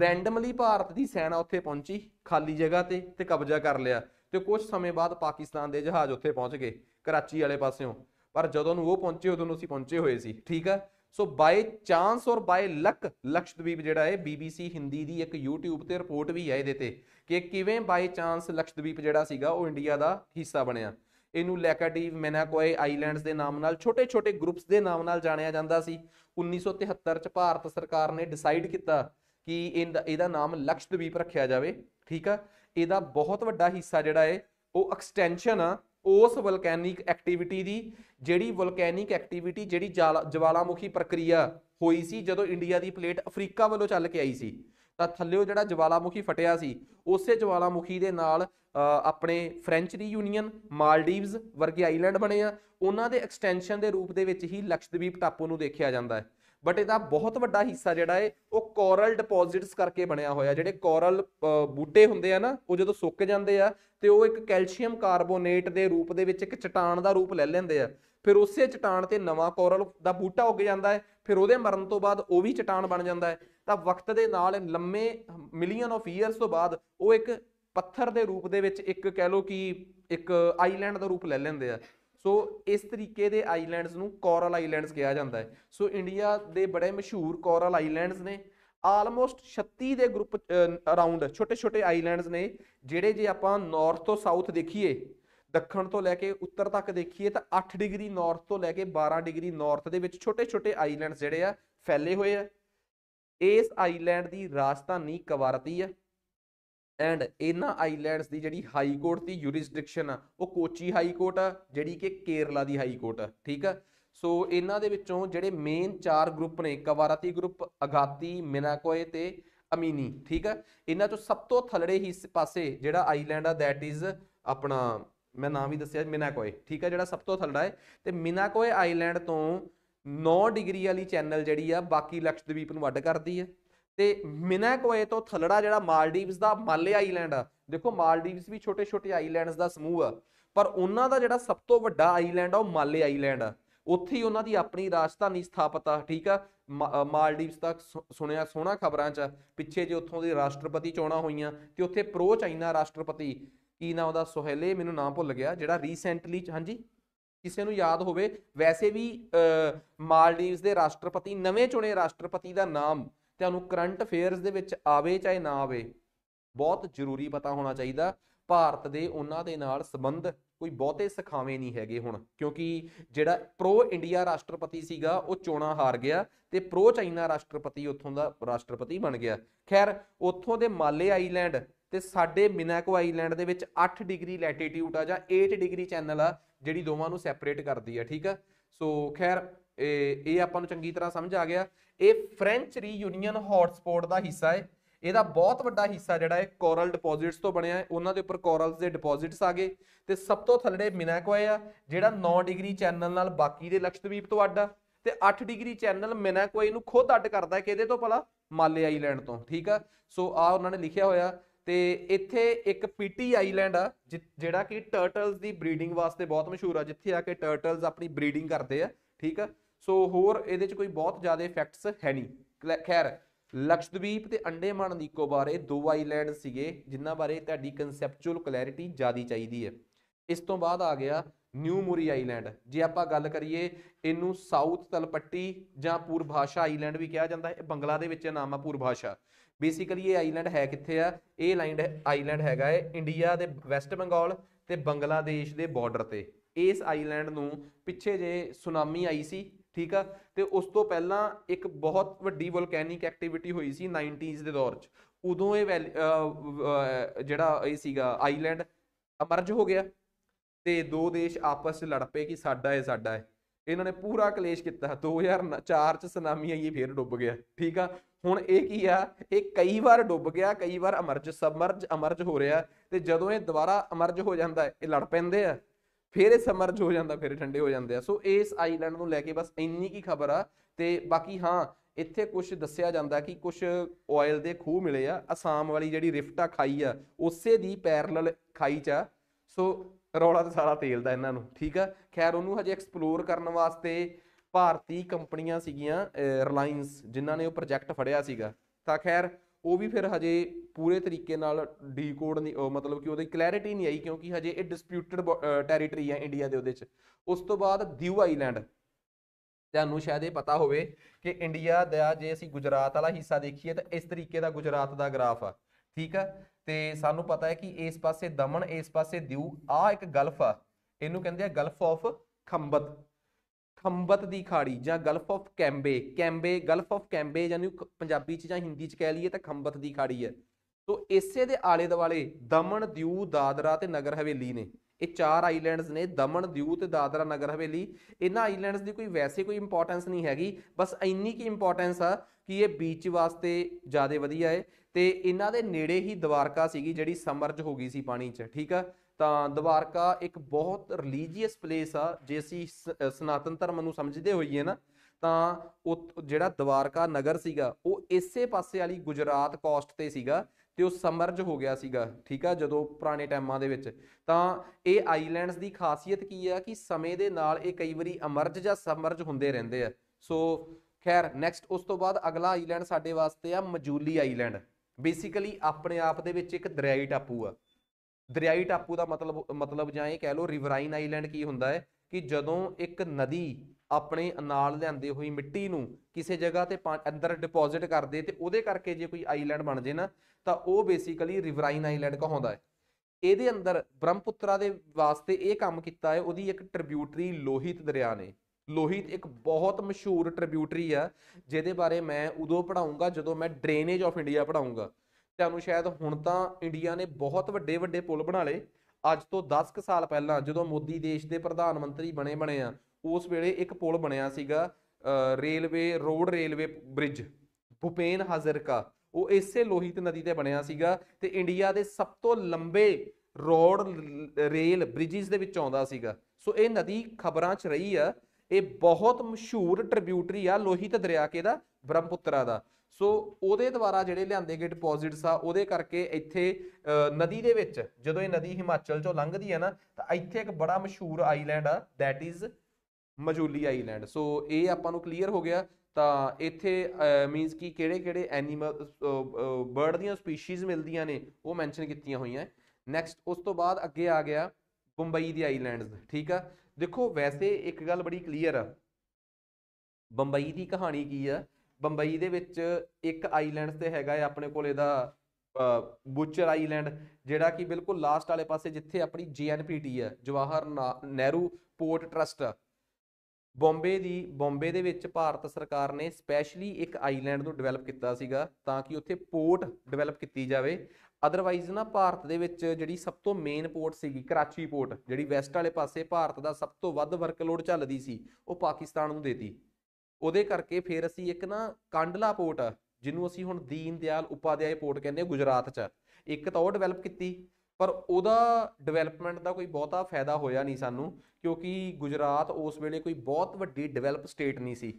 [SPEAKER 1] ਰੈਂਡਮਲੀ ਭਾਰਤ ਦੀ ਸੈਨਾ ਉੱਥੇ ਪਹੁੰਚੀ ਖਾਲੀ ਜਗ੍ਹਾ ਤੇ ਤੇ ਕਬਜ਼ਾ ਕਰ ਲਿਆ ਤੇ ਕੁਝ ਸਮੇਂ ਬਾਅਦ ਪਾਕਿਸਤਾਨ ਦੇ ਜਹਾਜ਼ ਉੱਥੇ ਪਹੁੰਚ ਗਏ ਕਰਾਚੀ ਵਾਲੇ ਪਾਸਿਓਂ ਪਰ ਜਦੋਂ ਨੂੰ ਉਹ ਪਹੁੰਚੇ ਉਦੋਂ ਅਸੀਂ ਪਹੁੰਚੇ ਹੋਏ ਸੀ ਠੀਕ ਆ ਸੋ ਬਾਈ ਚਾਂਸ ਔਰ ਬਾਈ ਲੱਕ ਲਕਸ਼ਦਵੀਪ ਜਿਹੜਾ ਹੈ BBC ਹਿੰਦੀ ਦੀ ਇੱਕ YouTube ਤੇ ਰਿਪੋਰਟ ਵੀ ਹੈ ਇਹਦੇ ਤੇ ਕਿ ਕਿਵੇਂ ਬਾਈ ਚਾਂਸ ਲਕਸ਼ਦਵੀਪ ਜਿਹੜਾ ਸੀਗਾ ਉਹ ਇੰਡੀਆ ਦਾ ਹਿੱਸਾ ਬਣਿਆ ਇਹਨੂੰ ਲੈਕਾਡੀਵ ਮੈਨਾਕੋਏ ਆਈਲੈਂਡਸ ਦੇ ਨਾਮ ਨਾਲ ਛੋਟੇ-ਛੋਟੇ ਗਰੁੱਪਸ ਦੇ ਨਾਮ ਨਾਲ ਜਾਣਿਆ ਜਾਂਦਾ ਸੀ 1973 ਚ ਭਾਰਤ ਸਰਕਾਰ ਨੇ ਡਿਸਾਈਡ ਕੀਤਾ ਕਿ ਇਹਦਾ ਨਾਮ ਲਕਸ਼ਦਵੀਪ ਰੱਖਿਆ ਜਾਵੇ ਠੀਕ ਆ ਇਹਦਾ ਬਹੁਤ ਵੱਡਾ ਹਿੱਸਾ ਜਿਹੜਾ ਹੈ ਉਹ ਐਕਸਟੈਂਸ਼ਨ ਆ ਉਸ ਵਲਕੈਨਿਕ ਐਕਟੀਵਿਟੀ ਦੀ ਜਿਹੜੀ ਵਲਕੈਨਿਕ ਐਕਟੀਵਿਟੀ ਜਿਹੜੀ ਜਵਾਲਾਮੁਖੀ ਪ੍ਰਕਿਰਿਆ ਹੋਈ ਸੀ ਜਦੋਂ ਇੰਡੀਆ ਦੀ ਪਲੇਟ ਅਫਰੀਕਾ ਵੱਲੋਂ ਚੱਲ ਕੇ ਆਈ ਸੀ ਤਾਂ ਉਹ ਜਿਹੜਾ ਜਵਾਲਾਮੁਖੀ ਫਟਿਆ ਸੀ ਉਸੇ ਜਵਾਲਾਮੁਖੀ ਦੇ ਨਾਲ ਆਪਣੇ ਫ੍ਰੈਂਚ ਰੀਯੂਨੀਅਨ ਮਾਲਦੀਵਜ਼ ਵਰਗੇ ਆਈਲੈਂਡ ਬਣੇ ਆ ਉਹਨਾਂ ਦੇ ਐਕਸਟੈਂਸ਼ਨ ਦੇ ਰੂਪ ਦੇ ਵਿੱਚ ਹੀ ਲਕਸ਼ਦੀਪ ਟਾਪੂ ਨੂੰ ਦੇਖਿਆ ਜਾਂਦਾ ਹੈ ਬਟ ਇਹਦਾ ਬਹੁਤ ਵੱਡਾ ਹਿੱਸਾ ਜਿਹੜਾ ਹੈ ਉਹ ਕੋਰਲ ਡਿਪੋਜ਼ਿਟਸ ਕਰਕੇ ਬਣਿਆ ਹੋਇਆ ਜਿਹੜੇ ਕੋਰਲ ਬੂਟੇ ਹੁੰਦੇ ਆ ਨਾ ਉਹ ਜਦੋਂ ਸੁੱਕ ਜਾਂਦੇ ਆ ਤੇ ਉਹ ਇੱਕ ਕੈਲਸ਼ੀਅਮ ਕਾਰਬੋਨੇਟ ਦੇ ਰੂਪ ਦੇ ਵਿੱਚ ਇੱਕ ਚਟਾਨ ਦਾ ਰੂਪ ਲੈ ਲੈਂਦੇ ਆ ਫਿਰ ਉਸੇ ਚਟਾਨ ਤੇ ਨਵਾਂ ਕੋਰਲ ਦਾ ਬੂਟਾ ਉੱਗ ਜਾਂਦਾ ਹੈ ਫਿਰ ਉਹਦੇ ਮਰਨ ਤੋਂ ਬਾਅਦ ਉਹ ਵੀ ਚਟਾਨ ਬਣ ਜਾਂਦਾ ਹੈ ਤਾਂ ਵਕਤ ਦੇ ਨਾਲ ਲੰਮੇ ਮਿਲੀਅਨ ਆਫ ਇਅਰਸ ਤੋਂ ਬਾਅਦ ਉਹ ਇੱਕ ਪੱਥਰ ਦੇ ਰੂਪ ਦੇ ਵਿੱਚ ਇੱਕ ਕਹਿ ਲੋ ਕਿ ਇੱਕ ਆਈਲੈਂਡ ਦਾ ਰੂਪ ਲੈ ਲੈਂਦੇ ਆ ਸੋ ਇਸ ਤਰੀਕੇ ਦੇ ਆਈਲੈਂਡਸ ਨੂੰ ਕੋਰਲ ਆਈਲੈਂਡਸ ਕਿਹਾ ਜਾਂਦਾ ਹੈ ਸੋ ਇੰਡੀਆ ਦੇ ਬੜੇ ਮਸ਼ਹੂਰ ਕੋਰਲ ਆਈਲੈਂਡਸ ਨੇ ਆਲਮੋਸਟ 36 ਦੇ ਗਰੁੱਪ ਅਰਾਊਂਡ ਛੋਟੇ ਛੋਟੇ ਆਈਲੈਂਡਸ ਨੇ ਜਿਹੜੇ ਜੇ ਆਪਾਂ ਨਾਰਥ ਤੋਂ ਸਾਊਥ ਦੇਖੀਏ ਦੱਖਣ ਤੋਂ ਲੈ ਕੇ ਉੱਤਰ ਤੱਕ ਦੇਖੀਏ ਤਾਂ 8 ਡਿਗਰੀ ਨਾਰਥ ਤੋਂ ਲੈ ਕੇ 12 ਡਿਗਰੀ ਨਾਰਥ ਦੇ ਵਿੱਚ ਛੋਟੇ-ਛੋਟੇ ਆਈਲੈਂਡਸ ਜਿਹੜੇ ਆ ਫੈਲੇ ਹੋਏ ਆ ਇਸ ਆਈਲੈਂਡ ਦੀ ਰਾਜਧਾਨੀ ਕਵਾਰਤੀ ਆ ਐਂਡ ਇਹਨਾਂ ਆਈਲੈਂਡਸ ਦੀ ਜਿਹੜੀ ਹਾਈ ਕੋਰਟ ਦੀ ਜੁਰਿਸਡਿਕਸ਼ਨ ਆ ਉਹ ਕੋਚੀ ਹਾਈ ਕੋਰਟ ਆ ਜਿਹੜੀ ਕਿ ਕੇਰਲਾ ਦੀ ਹਾਈ ਕੋਰਟ ਆ ਠੀਕ ਆ ਸੋ ਇਹਨਾਂ ਦੇ ਵਿੱਚੋਂ ਜਿਹੜੇ ਮੇਨ ਚਾਰ ਗਰੁੱਪ ਨੇ ਕਵਾਰਤੀ ਗਰੁੱਪ ਅਗਾਤੀ ਮਿਨਾਕੋਏ ਤੇ ਅਮੀਨੀ ਠੀਕ ਆ ਇਹਨਾਂ ਚੋਂ ਸਭ ਤੋਂ ਥਲੜੇ ਹੀ ਪਾਸੇ ਜਿਹੜਾ ਆਈਲੈਂਡ ਆ ਦੈਟ ਇਜ਼ ਆਪਣਾ ਮੈਂ ਨਾਮ ਵੀ ਦੱਸਿਆ ਮਿਨਾਕੋਏ ਠੀਕ ਹੈ ਜਿਹੜਾ ਸਭ ਤੋਂ ਥੱਲੜਾ ਹੈ ਤੇ ਮਿਨਾਕੋਏ ਆਈਲੈਂਡ ਤੋਂ 9 ਡਿਗਰੀ ਵਾਲੀ ਚੈਨਲ ਜਿਹੜੀ ਆ ਬਾਕੀ ਲਕਸ਼ਦਵੀਪ ਨੂੰ ਵੱਡ ਕਰਦੀ ਹੈ ਤੇ ਮਿਨਾਕੋਏ ਤੋਂ ਥੱਲੜਾ ਜਿਹੜਾ ਮਾਲਦੀਵਸ ਦਾ ਮਾਲੇ ਆਈਲੈਂਡ ਆ ਦੇਖੋ ਮਾਲਦੀਵਸ ਵੀ ਛੋਟੇ-ਛੋਟੇ ਆਈਲੈਂਡਸ ਦਾ ਸਮੂਹ ਆ ਪਰ ਉਹਨਾਂ ਦਾ ਜਿਹੜਾ ਸਭ ਤੋਂ ਵੱਡਾ ਆਈਲੈਂਡ ਆ ਉਹ ਮਾਲੇ ਆਈਲੈਂਡ ਆ ਉੱਥੇ ਹੀ ਉਹਨਾਂ ਦੀ ਆਪਣੀ ਰਾਜਧਾਨੀ ਸਥਾਪਿਤ ਆ ਠੀਕ ਆ ਮਾਲਦੀਵਸ ਤੱਕ ਸੁਣਿਆ ਸੋਹਣਾ ਖਬਰਾਂ 'ਚ ਪਿੱਛੇ ਜੇ ਉੱਥੋਂ ਦੇ ਰਾਸ਼ਟਰਪਤੀ ਚੋਣਾਂ ਹੋਈਆਂ ਤੇ ਉੱਥੇ ਪ੍ਰੋ ਚਾਈਨਾ ਰਾਸ਼ਟਰਪਤੀ ਕੀ ਨਾਮ ਉਹਦਾ ਸੁਹੇਲੇ ਮੈਨੂੰ ਨਾਮ ਭੁੱਲ ਗਿਆ ਜਿਹੜਾ ਰੀਸੈਂਟਲੀ ਹਾਂਜੀ ਕਿਸੇ ਨੂੰ ਯਾਦ ਹੋਵੇ ਵੈਸੇ ਵੀ ਮਾਲਦੀਵਸ ਦੇ ਰਾਸ਼ਟਰਪਤੀ ਨਵੇਂ ਚੁਣੇ ਰਾਸ਼ਟਰਪਤੀ ਦਾ ਨਾਮ ਤੁਹਾਨੂੰ ਕਰੰਟ ਅਫੇਅਰਸ ਦੇ ਵਿੱਚ ਆਵੇ ਚਾਹੇ ਨਾ ਆਵੇ ਬਹੁਤ ਜ਼ਰੂਰੀ ਪਤਾ ਹੋਣਾ ਚਾਹੀਦਾ ਭਾਰਤ ਦੇ ਉਹਨਾਂ ਦੇ ਨਾਲ ਸੰਬੰਧ ਕੋਈ ਬਹੁਤੇ ਸਖਾਵੇਂ ਨਹੀਂ ਹੈਗੇ ਹੁਣ ਕਿਉਂਕਿ ਜਿਹੜਾ ਪ੍ਰੋ ਇੰਡੀਆ ਰਾਸ਼ਟਰਪਤੀ ਸੀਗਾ ਉਹ ਚੋਣਾ ਹਾਰ ਗਿਆ ਤੇ ਪ੍ਰੋ ਚਾਈਨਾ ਰਾਸ਼ਟਰਪਤੀ ਉੱਥੋਂ ਦਾ ਰਾਸ਼ਟਰਪਤੀ ਬਣ ਗਿਆ ਖੈਰ ਉੱਥੋਂ ਦੇ ਮਾਲੇ ਆਈਲੈਂਡ ਤੇ ਸਾਡੇ ਮਿਨਾਕੋ ਆਈਲੈਂਡ ਦੇ ਵਿੱਚ 8 ਡਿਗਰੀ ਲੈਟੀਟਿਊਡ ਆ ਜਾਂ 8 ਡਿਗਰੀ ਚੈਨਲ ਆ ਜਿਹੜੀ ਦੋਵਾਂ ਨੂੰ ਸੈਪਰੇਟ ਕਰਦੀ ਆ ਠੀਕ ਆ ਸੋ ਖੈਰ ਇਹ ਆਪਾਂ ਨੂੰ ਚੰਗੀ ਤਰ੍ਹਾਂ ਸਮਝ ਆ ਗਿਆ ਇਹ ਫ੍ਰੈਂਚ ਰੀਯੂਨੀਅਨ ਹੌਟਸਪੌਟ ਦਾ ਹਿੱਸਾ ਹੈ ਇਹਦਾ ਬਹੁਤ ਵੱਡਾ ਹਿੱਸਾ ਜਿਹੜਾ ਹੈ ਕੋਰਲ ਡਿਪੋਜ਼ਿਟਸ ਤੋਂ ਬਣਿਆ ਹੈ ਉਹਨਾਂ ਦੇ ਉੱਪਰ ਕੋਰਲਸ ਦੇ ਡਿਪੋਜ਼ਿਟਸ ਆ ਗਏ ਤੇ ਸਭ ਤੋਂ ਥੱਲੜੇ ਮਿਨਾਕੋਏ ਆ ਜਿਹੜਾ 9 ਡਿਗਰੀ ਚੈਨਲ ਨਾਲ ਬਾਕੀ ਦੇ ਲਕਸ਼ਦਵੀਪ ਤੋਂ ਅੱਡ ਆ ਤੇ 8 ਡਿਗਰੀ ਚੈਨਲ ਮਿਨਾਕੋਏ ਨੂੰ ਖੁਦ ਅੱਡ ਕਰਦਾ ਹੈ ਕਿਹਦੇ ਤੋਂ ਭਲਾ ਮਾਲੇ ਆਈਲੈਂਡ ਤੋਂ ਠੀਕ ਆ ਸੋ ਆ ਉਹਨਾਂ ਨੇ ਲਿਖਿਆ ਹੋਇਆ ਤੇ ਇੱਥੇ ਇੱਕ ਪੀਟੀ ਆਈਲੈਂਡ ਆ ਜਿਹੜਾ ਕਿ ਟਰਟਲਸ ਦੀ ਬਰੀਡਿੰਗ ਵਾਸਤੇ ਬਹੁਤ ਮਸ਼ਹੂਰ ਆ ਜਿੱਥੇ ਆ ਕੇ ਟਰਟਲਸ ਆਪਣੀ ਬਰੀਡਿੰਗ ਕਰਦੇ ਆ ਠੀਕ ਆ ਸੋ ਹੋਰ ਇਹਦੇ ਚ ਕੋਈ ਬਹੁਤ ਜ਼ਿਆਦਾ ਇਫੈਕਟਸ ਹੈ ਨਹੀਂ ਖੈਰ ਲਕਸ਼ਦਵੀਪ ਤੇ ਅੰਡੇਮਾਨ ਨਿਕੋਬਾਰ ਇਹ ਦੋ ਆਈਲੈਂਡ ਸੀਗੇ ਜਿਨ੍ਹਾਂ ਬਾਰੇ ਤੁਹਾਡੀ ਕਨਸੈਪਚੁਅਲ ਕਲੈਰਿਟੀ ਜ਼ਿਆਦੀ ਚਾਹੀਦੀ ਹੈ ਇਸ ਤੋਂ ਬਾਅਦ ਆ ਗਿਆ ਨਿਊ ਮੋਰੀ ਆਈਲੈਂਡ ਜੇ ਆਪਾਂ ਗੱਲ ਕਰੀਏ ਇਹਨੂੰ ਸਾਊਥ ਤਲਪੱਟੀ ਜਾਂ ਪੂਰਭਾਸ਼ਾ ਆਈਲੈਂਡ ਵੀ ਕਿਹਾ ਜਾਂਦਾ ਹੈ ਇਹ ਬੰਗਲਾ ਦੇ ਵਿੱਚ ਨਾਮ ਆ ਪੂਰਭਾਸ਼ਾ ਬੇਸਿਕਲੀ ਇਹ ਆਈਲੈਂਡ ਹੈ ਕਿੱਥੇ ਆ ਇਹ ਲਾਈਂਡ ਆਈਲੈਂਡ ਹੈਗਾ ਹੈ ਇੰਡੀਆ ਦੇ ਵੈਸਟ ਬੰਗਾਲ ਤੇ ਬੰਗਲਾਦੇਸ਼ ਦੇ ਬਾਰਡਰ ਤੇ ਇਸ ਆਈਲੈਂਡ ਨੂੰ ਪਿੱਛੇ ਜੇ ਸੁਨਾਮੀ ਆਈ ਸੀ ਠੀਕ ਆ ਤੇ ਉਸ ਤੋਂ ਪਹਿਲਾਂ ਇੱਕ ਬਹੁਤ ਵੱਡੀ ਵੋਲਕੈਨਿਕ ਐਕਟੀਵਿਟੀ ਹੋਈ ਸੀ 90s ਦੇ ਦੌਰ 'ਚ ਉਦੋਂ ਇਹ ਜਿਹੜਾ ਇਹ ਸੀਗਾ ਆਈਲੈਂਡ ਅਮਰਜ ਹੋ ਗਿਆ ਤੇ ਦੋ ਦੇਸ਼ ਆਪਸ ਵਿੱਚ ਲੜ ਪਏ ਕਿ ਸਾਡਾ ਹੈ ਸਾਡਾ ਹੈ ਇਹਨਾਂ ਨੇ ਪੂਰਾ ਕਲੇਸ਼ ਕੀਤਾ 2004 ਚ ਸੁਨਾਮੀ ਆਈ ਫੇਰ ਡੁੱਬ ਗਿਆ ਠੀਕ ਆ ਹੁਣ ਇਹ ਕੀ ਆ ਇਹ ਕਈ ਵਾਰ ਡੁੱਬ ਗਿਆ ਕਈ ਵਾਰ ਅਮਰਜ ਸਮਰਜ ਅਮਰਜ ਹੋ ਰਿਹਾ ਤੇ ਜਦੋਂ ਇਹ ਦੁਬਾਰਾ ਅਮਰਜ ਹੋ ਜਾਂਦਾ ਇਹ ਲੜ ਪੈਂਦੇ ਆ ਫਿਰ ਇਹ ਸਮਰਜ ਹੋ ਜਾਂਦਾ ਫਿਰ ਠੰਡੇ ਹੋ ਜਾਂਦੇ ਆ ਸੋ ਇਸ ਆਈਲੈਂਡ ਨੂੰ ਲੈ ਕੇ ਬਸ ਇੰਨੀ ਕੀ ਖਬਰ ਆ ਤੇ ਬਾਕੀ ਹਾਂ ਇੱਥੇ ਕੁਝ ਦੱਸਿਆ ਜਾਂਦਾ ਕਿ ਕੁਝ ਆਇਲ ਦੇ ਖੂਹ ਮਿਲੇ ਆ ਅਸਾਮ ਵਾਲੀ ਜਿਹੜੀ ਰਿਫਟਾ ਖਾਈ ਆ ਉਸੇ ਦੀ ਪੈਰਲਲ ਖਾਈ ਚ ਆ ਸੋ ਰੌਲਾ ਤਾਂ ਸਾਰਾ ਤੇਲ ਦਾ ਇਹਨਾਂ ਨੂੰ ਠੀਕ ਆ ਖੈਰ ਉਹਨੂੰ ਹਜੇ ਐਕਸਪਲੋਰ ਕਰਨ ਵਾਸਤੇ ਭਾਰਤੀ ਕੰਪਨੀਆਂ ਸੀਗੀਆਂ ਰਿਲਾਇੰਸ ਜਿਨ੍ਹਾਂ ਨੇ ਉਹ ਪ੍ਰੋਜੈਕਟ ਫੜਿਆ ਸੀਗਾ ਤਾਂ ਖੈਰ ਉਹ ਵੀ ਫਿਰ ਹਜੇ ਪੂਰੇ ਤਰੀਕੇ ਨਾਲ ਡੀਕੋਡ ਨਹੀਂ ਮਤਲਬ ਕਿ ਉਹਦੀ ਕਲੈਰਿਟੀ ਨਹੀਂ ਆਈ ਕਿਉਂਕਿ ਹਜੇ ਇਹ ਡਿਸਪਿਊਟਡ ਟੈਰੀਟਰੀ ਹੈ ਇੰਡੀਆ ਦੇ ਉਹਦੇ ਚ ਉਸ ਤੋਂ ਬਾਅਦ ਦਿਊ ਆਈਲੈਂਡ ਤੁਹਾਨੂੰ ਸ਼ਾਇਦ ਇਹ ਪਤਾ ਹੋਵੇ ਕਿ ਇੰਡੀਆ ਦਾ ਜੇ ਅਸੀਂ ਗੁਜਰਾਤ ਵਾਲਾ ਹਿੱਸਾ ਦੇਖੀਏ ਤਾਂ ਇਸ ਤਰੀਕੇ ਦਾ ਗੁਜਰਾਤ ਦਾ ਗ੍ਰਾਫ ਆ ਠੀਕ ਆ ਤੇ ਸਾਨੂੰ ਪਤਾ ਹੈ ਕਿ ਇਸ ਪਾਸੇ ਦਮਨ ਇਸ ਪਾਸੇ ਦਿਊ ਆ ਇੱਕ ਗਲਫ ਆ ਇਹਨੂੰ ਕਹਿੰਦੇ ਆ ਗਲਫ ਆਫ ਖੰਬਤ ਖੰਬਤ ਦੀ ਖਾੜੀ ਜਾਂ gulf of Cambay Cambay gulf of Cambay ਜਾਨੀ ਪੰਜਾਬੀ ਚ ਜਾਂ ਹਿੰਦੀ ਚ ਕਹਿ ਲਈਏ ਤਾਂ ਖੰਬਤ ਦੀ ਖਾੜੀ ਹੈ ਸੋ ਇਸੇ ਦੇ ਆਲੇ ਦੁਆਲੇ ਦਮਨ ਦਿਊ ਦਾਦਰਾ ਤੇ ਨਗਰ ਹਵੇਲੀ ਨੇ ਇਹ ਚਾਰ ਆਈਲੈਂਡਸ ਨੇ ਦਮਨ ਦਿਊ ਤੇ ਦਾਦਰਾ ਨਗਰ ਹਵੇਲੀ ਇਹਨਾਂ ਆਈਲੈਂਡਸ ਦੀ ਕੋਈ ਵੈਸੇ ਕੋਈ ਇੰਪੋਰਟੈਂਸ ਨਹੀਂ ਹੈਗੀ ਬਸ ਇੰਨੀ ਕੀ ਇੰਪੋਰਟੈਂਸ ਆ ਕਿ ਇਹ ਬੀਚ ਵਾਸਤੇ ਜ਼ਿਆਦਾ ਵਧੀਆ ਹੈ ਤੇ ਇਹਨਾਂ ਦੇ ਨੇੜੇ ਹੀ ਦਵਾਰਕਾ ਸੀਗੀ ਜਿਹੜੀ ਸਮਰਜ ਹੋ ਗਈ ਸੀ ਪਾਣੀ 'ਚ ਠੀਕ ਆ ਤਾਂ ਦਵਾਰਕਾ ਇੱਕ ਬਹੁਤ ਰਿਲੀਜੀਅਸ ਪਲੇਸ ਆ ਜੇ ਅਸੀਂ ਸਨਾਤਨ ਧਰਮ ਨੂੰ ਸਮਝਦੇ ਹੋਈਏ ਨਾ ਤਾਂ ਉਹ ਜਿਹੜਾ ਦਵਾਰਕਾ ਨਗਰ ਸੀਗਾ ਉਹ ਇਸੇ ਪਾਸੇ ਵਾਲੀ ਗੁਜਰਾਤ ਕੋਸਟ ਤੇ ਸੀਗਾ ਤੇ ਉਹ ਸਮਰਜ ਹੋ ਗਿਆ ਸੀਗਾ ਠੀਕ ਆ ਜਦੋਂ ਪੁਰਾਣੇ ਟਾਈਮਾਂ ਦੇ ਵਿੱਚ ਤਾਂ ਇਹ ਆਈਲੈਂਡਸ ਦੀ ਖਾਸੀਅਤ ਕੀ ਆ ਕਿ ਸਮੇਂ ਦੇ ਨਾਲ ਇਹ ਕਈ ਵਾਰੀ ਅਮਰਜ ਜਾਂ ਸਮਰਜ ਹੁੰਦੇ ਰਹਿੰਦੇ ਆ ਸੋ ਖੈਰ ਨੈਕਸਟ ਉਸ ਤੋਂ ਬਾਅਦ ਅਗਲਾ ਆਈਲੈਂਡ ਸਾਡੇ ਵਾਸਤੇ ਆ ਮਜੂਲੀ ਆਈਲੈਂਡ ਬੇਸਿਕਲੀ ਆਪਣੇ ਆਪ ਦੇ ਵਿੱਚ ਇੱਕ ਦਰਿਆਈ ਟਾਪੂ ਆ ਦਰਿਆਈ ਟਾਪੂ ਦਾ ਮਤਲਬ ਮਤਲਬ ਜਾਂ ਇਹ ਕਹਿ ਲਓ ਰਿਵਰਾਈਨ ਆਈਲੈਂਡ ਕੀ ਹੁੰਦਾ ਹੈ ਕਿ ਜਦੋਂ ਇੱਕ ਨਦੀ ਆਪਣੇ ਨਾਲ ਲਿਆਂਦੇ ਹੋਈ ਮਿੱਟੀ ਨੂੰ ਕਿਸੇ ਜਗ੍ਹਾ ਤੇ ਅੰਦਰ ਡਿਪੋਜ਼ਿਟ ਕਰਦੇ ਤੇ ਉਹਦੇ ਕਰਕੇ ਜੇ ਕੋਈ ਆਈਲੈਂਡ ਬਣ ਜੇ ਨਾ ਤਾਂ ਉਹ ਬੇਸਿਕਲੀ ਰਿਵਰਾਈਨ ਆਈਲੈਂਡ ਕਹਾਉਂਦਾ ਹੈ ਇਹਦੇ ਅੰਦਰ ਬ੍ਰਹਮਪੁੱਤਰਾ ਦੇ ਵਾਸਤੇ ਇਹ ਕੰਮ ਕੀਤਾ ਹੈ ਉਹਦੀ ਇੱਕ ਟ੍ਰਿਬਿਊਟਰੀ ਲੋਹਿਤ ਦਰਿਆ ਨੇ ਲੋਹਿਤ ਇੱਕ ਬਹੁਤ ਮਸ਼ਹੂਰ ਟ੍ਰਿਬਿਊਟਰੀ ਆ ਜਿਹਦੇ ਬਾਰੇ ਮੈਂ ਉਦੋਂ ਪੜਾਉਂਗਾ ਜਦੋਂ ਮੈਂ ਡਰੇਨੇਜ ਆਫ ਇੰਡੀਆ ਪੜਾਉਂਗਾ ਤੁਹਾਨੂੰ ਸ਼ਾਇਦ ਹੁਣ ਤਾਂ ਇੰਡੀਆ ਨੇ ਬਹੁਤ ਵੱਡੇ ਵੱਡੇ ਪੁਲ ਬਣਾ ਲਏ ਅੱਜ ਤੋਂ 10 ਸਾਲ ਪਹਿਲਾਂ ਜਦੋਂ ਮੋਦੀ ਦੇਸ਼ ਦੇ ਪ੍ਰਧਾਨ ਮੰਤਰੀ ਬਣੇ ਬਣੇ ਆ ਉਸ ਵੇਲੇ ਇੱਕ ਪੁਲ ਬਣਿਆ ਸੀਗਾ railway road railway bridge Bhupen Hazarika ਉਹ ਇਸੇ ਲੋਹੀਤ ਨਦੀ ਤੇ ਬਣਿਆ ਸੀਗਾ ਤੇ ਇੰਡੀਆ ਦੇ ਸਭ ਤੋਂ ਲੰਬੇ ਰੋਡ ਰੇਲ ਬ੍ਰਿਜਸ ਦੇ ਵਿੱਚ ਆਉਂਦਾ ਸੀਗਾ ਸੋ ਇਹ ਨਦੀ ਖਬਰਾਂ 'ਚ ਰਹੀ ਆ ਇਹ ਬਹੁਤ ਮਸ਼ਹੂਰ ਟ੍ਰਿਬਿਊਟਰੀ ਆ ਲੋਹੀਤ ਦਰਿਆ ਕੇ ਦਾ ਬ੍ਰਹਮਪੁੱਤਰਾ ਦਾ ਸੋ ਉਹਦੇ ਦੁਆਰਾ ਜਿਹੜੇ ਲਿਆਂਦੇ ਗਏ ਡਿਪੋਜ਼ਿਟਸ ਆ ਉਹਦੇ ਕਰਕੇ ਇੱਥੇ ਨਦੀ ਦੇ ਵਿੱਚ ਜਦੋਂ ਇਹ ਨਦੀ ਹਿਮਾਚਲ ਚੋਂ ਲੰਘਦੀ ਹੈ ਨਾ ਤਾਂ ਇੱਥੇ ਇੱਕ ਬੜਾ ਮਸ਼ਹੂਰ ਆਈਲੈਂਡ ਆ that is Majuli island so ਇਹ ਆਪਾਂ ਨੂੰ ਕਲੀਅਰ ਹੋ ਗਿਆ ਤਾਂ ਇੱਥੇ ਮੀਨਸ ਕਿ ਕਿਹੜੇ ਕਿਹੜੇ ਐਨੀਮਲ ਬਰਡ ਦੀਆਂ ਸਪੀਸੀਜ਼ ਮਿਲਦੀਆਂ ਨੇ ਉਹ ਮੈਂਸ਼ਨ ਕੀਤੀਆਂ ਹੋਈਆਂ ਨੈਕਸਟ ਉਸ ਤੋਂ ਬਾਅਦ ਅੱਗੇ ਆ ਗਿਆ ਬੰਬਈ ਦੀ ਆਈਲੈਂਡਸ ਠੀਕ ਆ ਦੇਖੋ ਵੈਸੇ ਇੱਕ ਗੱਲ ਬੜੀ ਕਲੀਅਰ ਆ ਬੰਬਈ ਦੀ ਕਹਾਣੀ ਕੀ ਆ ਬੰਬਈ ਦੇ ਵਿੱਚ ਇੱਕ ਆਈਲੈਂਡਸ ਤੇ ਹੈਗਾ ਹੈ ਆਪਣੇ ਕੋਲ ਇਹਦਾ ਬੁਚਰ ਆਈਲੈਂਡ ਜਿਹੜਾ ਕਿ ਬਿਲਕੁਲ ਲਾਸਟ ਵਾਲੇ ਪਾਸੇ ਜਿੱਥੇ ਆਪਣੀ ਜੀਐਨਪੀਟੀ ਹੈ ਜਵਾਹਰ ਨਹਿਰੂ ਪੋਰਟ ਟਰਸਟ ਬੰਬੇ ਦੀ ਬੰਬੇ ਦੇ ਵਿੱਚ ਭਾਰਤ ਸਰਕਾਰ ਨੇ ਸਪੈਸ਼ਲੀ ਇੱਕ ਆਈਲੈਂਡ ਨੂੰ ਡਿਵੈਲਪ ਕੀਤਾ ਸੀਗਾ ਤਾਂ ਕਿ ਉੱਥੇ ਪੋਰਟ ਡਿਵੈਲਪ ਕੀਤੀ ਜਾਵੇ ਅਦਰਵਾਈਜ਼ ਨਾ ਭਾਰਤ ਦੇ ਵਿੱਚ ਜਿਹੜੀ ਸਭ ਤੋਂ ਮੇਨ ਪੋਰਟ ਸੀਗੀ ਕਰਾਚੀ ਪੋਰਟ ਜਿਹੜੀ ਵੈਸਟ ਵਾਲੇ ਪਾਸੇ ਭਾਰਤ ਦਾ ਸਭ ਤੋਂ ਵੱਧ ਵਰਕਲੋਡ ਚੱਲਦੀ ਸੀ ਉਹ ਪਾਕਿਸਤਾਨ ਨੂੰ ਦੇਤੀ ਉਹਦੇ ਕਰਕੇ ਫਿਰ ਅਸੀਂ ਇੱਕ ਨਾ ਕਾਂਡਲਾ ਪੋਰਟ ਜਿਹਨੂੰ ਅਸੀਂ ਹੁਣ ਦੀਨ ਦਿਆਲ ਉਪਾਧਿਆਏ ਪੋਰਟ ਕਹਿੰਦੇ ਗੁਜਰਾਤ 'ਚ ਇੱਕ ਤਾਂ ਉਹ ਡਿਵੈਲਪ ਕੀਤੀ ਪਰ ਉਹਦਾ ਡਿਵੈਲਪਮੈਂਟ ਦਾ ਕੋਈ ਬਹੁਤਾ ਫਾਇਦਾ ਹੋਇਆ ਨਹੀਂ ਸਾਨੂੰ ਕਿਉਂਕਿ ਗੁਜਰਾਤ ਉਸ ਵੇਲੇ ਕੋਈ ਬਹੁਤ ਵੱਡੀ ਡਿਵੈਲਪ ਸਟੇਟ ਨਹੀਂ ਸੀ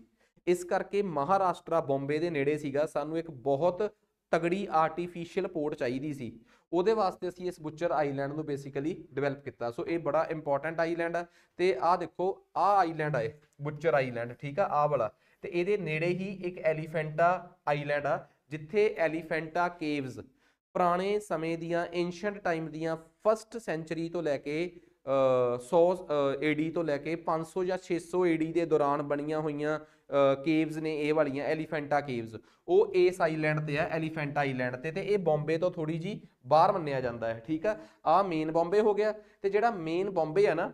[SPEAKER 1] ਇਸ ਕਰਕੇ ਮਹਾਰਾਸ਼ਟਰਾ ਬੰਬੇ ਦੇ ਨੇੜੇ ਸੀਗਾ ਸਾਨੂੰ ਇੱਕ ਬਹੁਤ ਤਗੜੀ ਆਰਟੀਫੀਸ਼ੀਅਲ ਪੋਰਟ ਚਾਹੀਦੀ ਸੀ ਉਹਦੇ ਵਾਸਤੇ ਅਸੀਂ ਇਸ ਬੁੱਚਰ ਆਈਲੈਂਡ ਨੂੰ ਬੇਸਿਕਲੀ ਡਿਵੈਲਪ ਕੀਤਾ ਸੋ ਇਹ ਬੜਾ ਇੰਪੋਰਟੈਂਟ ਆਈਲੈਂਡ ਆ ਤੇ ਆਹ ਦੇਖੋ ਆਹ ਆਈਲੈਂਡ ਆ ਇਹ ਬੁੱਚਰ ਆਈਲੈਂਡ ਠੀਕ ਆ ਆਹ ਵਾਲਾ ਤੇ ਇਹਦੇ ਨੇੜੇ ਹੀ ਇੱਕ ਐਲੀਫੈਂਟਾ ਆਈਲੈਂਡ ਆ ਜਿੱਥੇ ਐਲੀਫੈਂਟਾ ਕੇਵਸ ਪੁਰਾਣੇ ਸਮੇਂ ਦੀਆਂ ਐਂਸ਼ੀਅੰਟ ਟਾਈਮ ਦੀਆਂ ਫਰਸਟ ਸੈਂਚਰੀ ਤੋਂ ਲੈ ਕੇ 100 AD ਤੋਂ ਲੈ ਕੇ 500 ਜਾਂ 600 AD ਦੇ ਦੌਰਾਨ ਬਣੀਆਂ ਹੋਈਆਂ ਕੇਵਸ ਨੇ ਇਹ ਵਾਲੀਆਂ ਐਲੀਫੈਂਟਾ ਕੇਵਸ ਉਹ ਏਸ ਆਈਲੈਂਡ ਤੇ ਆ ਐਲੀਫੈਂਟਾ ਆਈਲੈਂਡ ਤੇ ਤੇ ਇਹ ਬੰਬੇ ਤੋਂ ਥੋੜੀ ਜੀ ਬਾਹਰ ਮੰਨਿਆ ਜਾਂਦਾ ਹੈ ਠੀਕ ਆ ਆ ਮੇਨ ਬੰਬੇ ਹੋ ਗਿਆ ਤੇ ਜਿਹੜਾ ਮੇਨ ਬੰਬੇ ਆ ਨਾ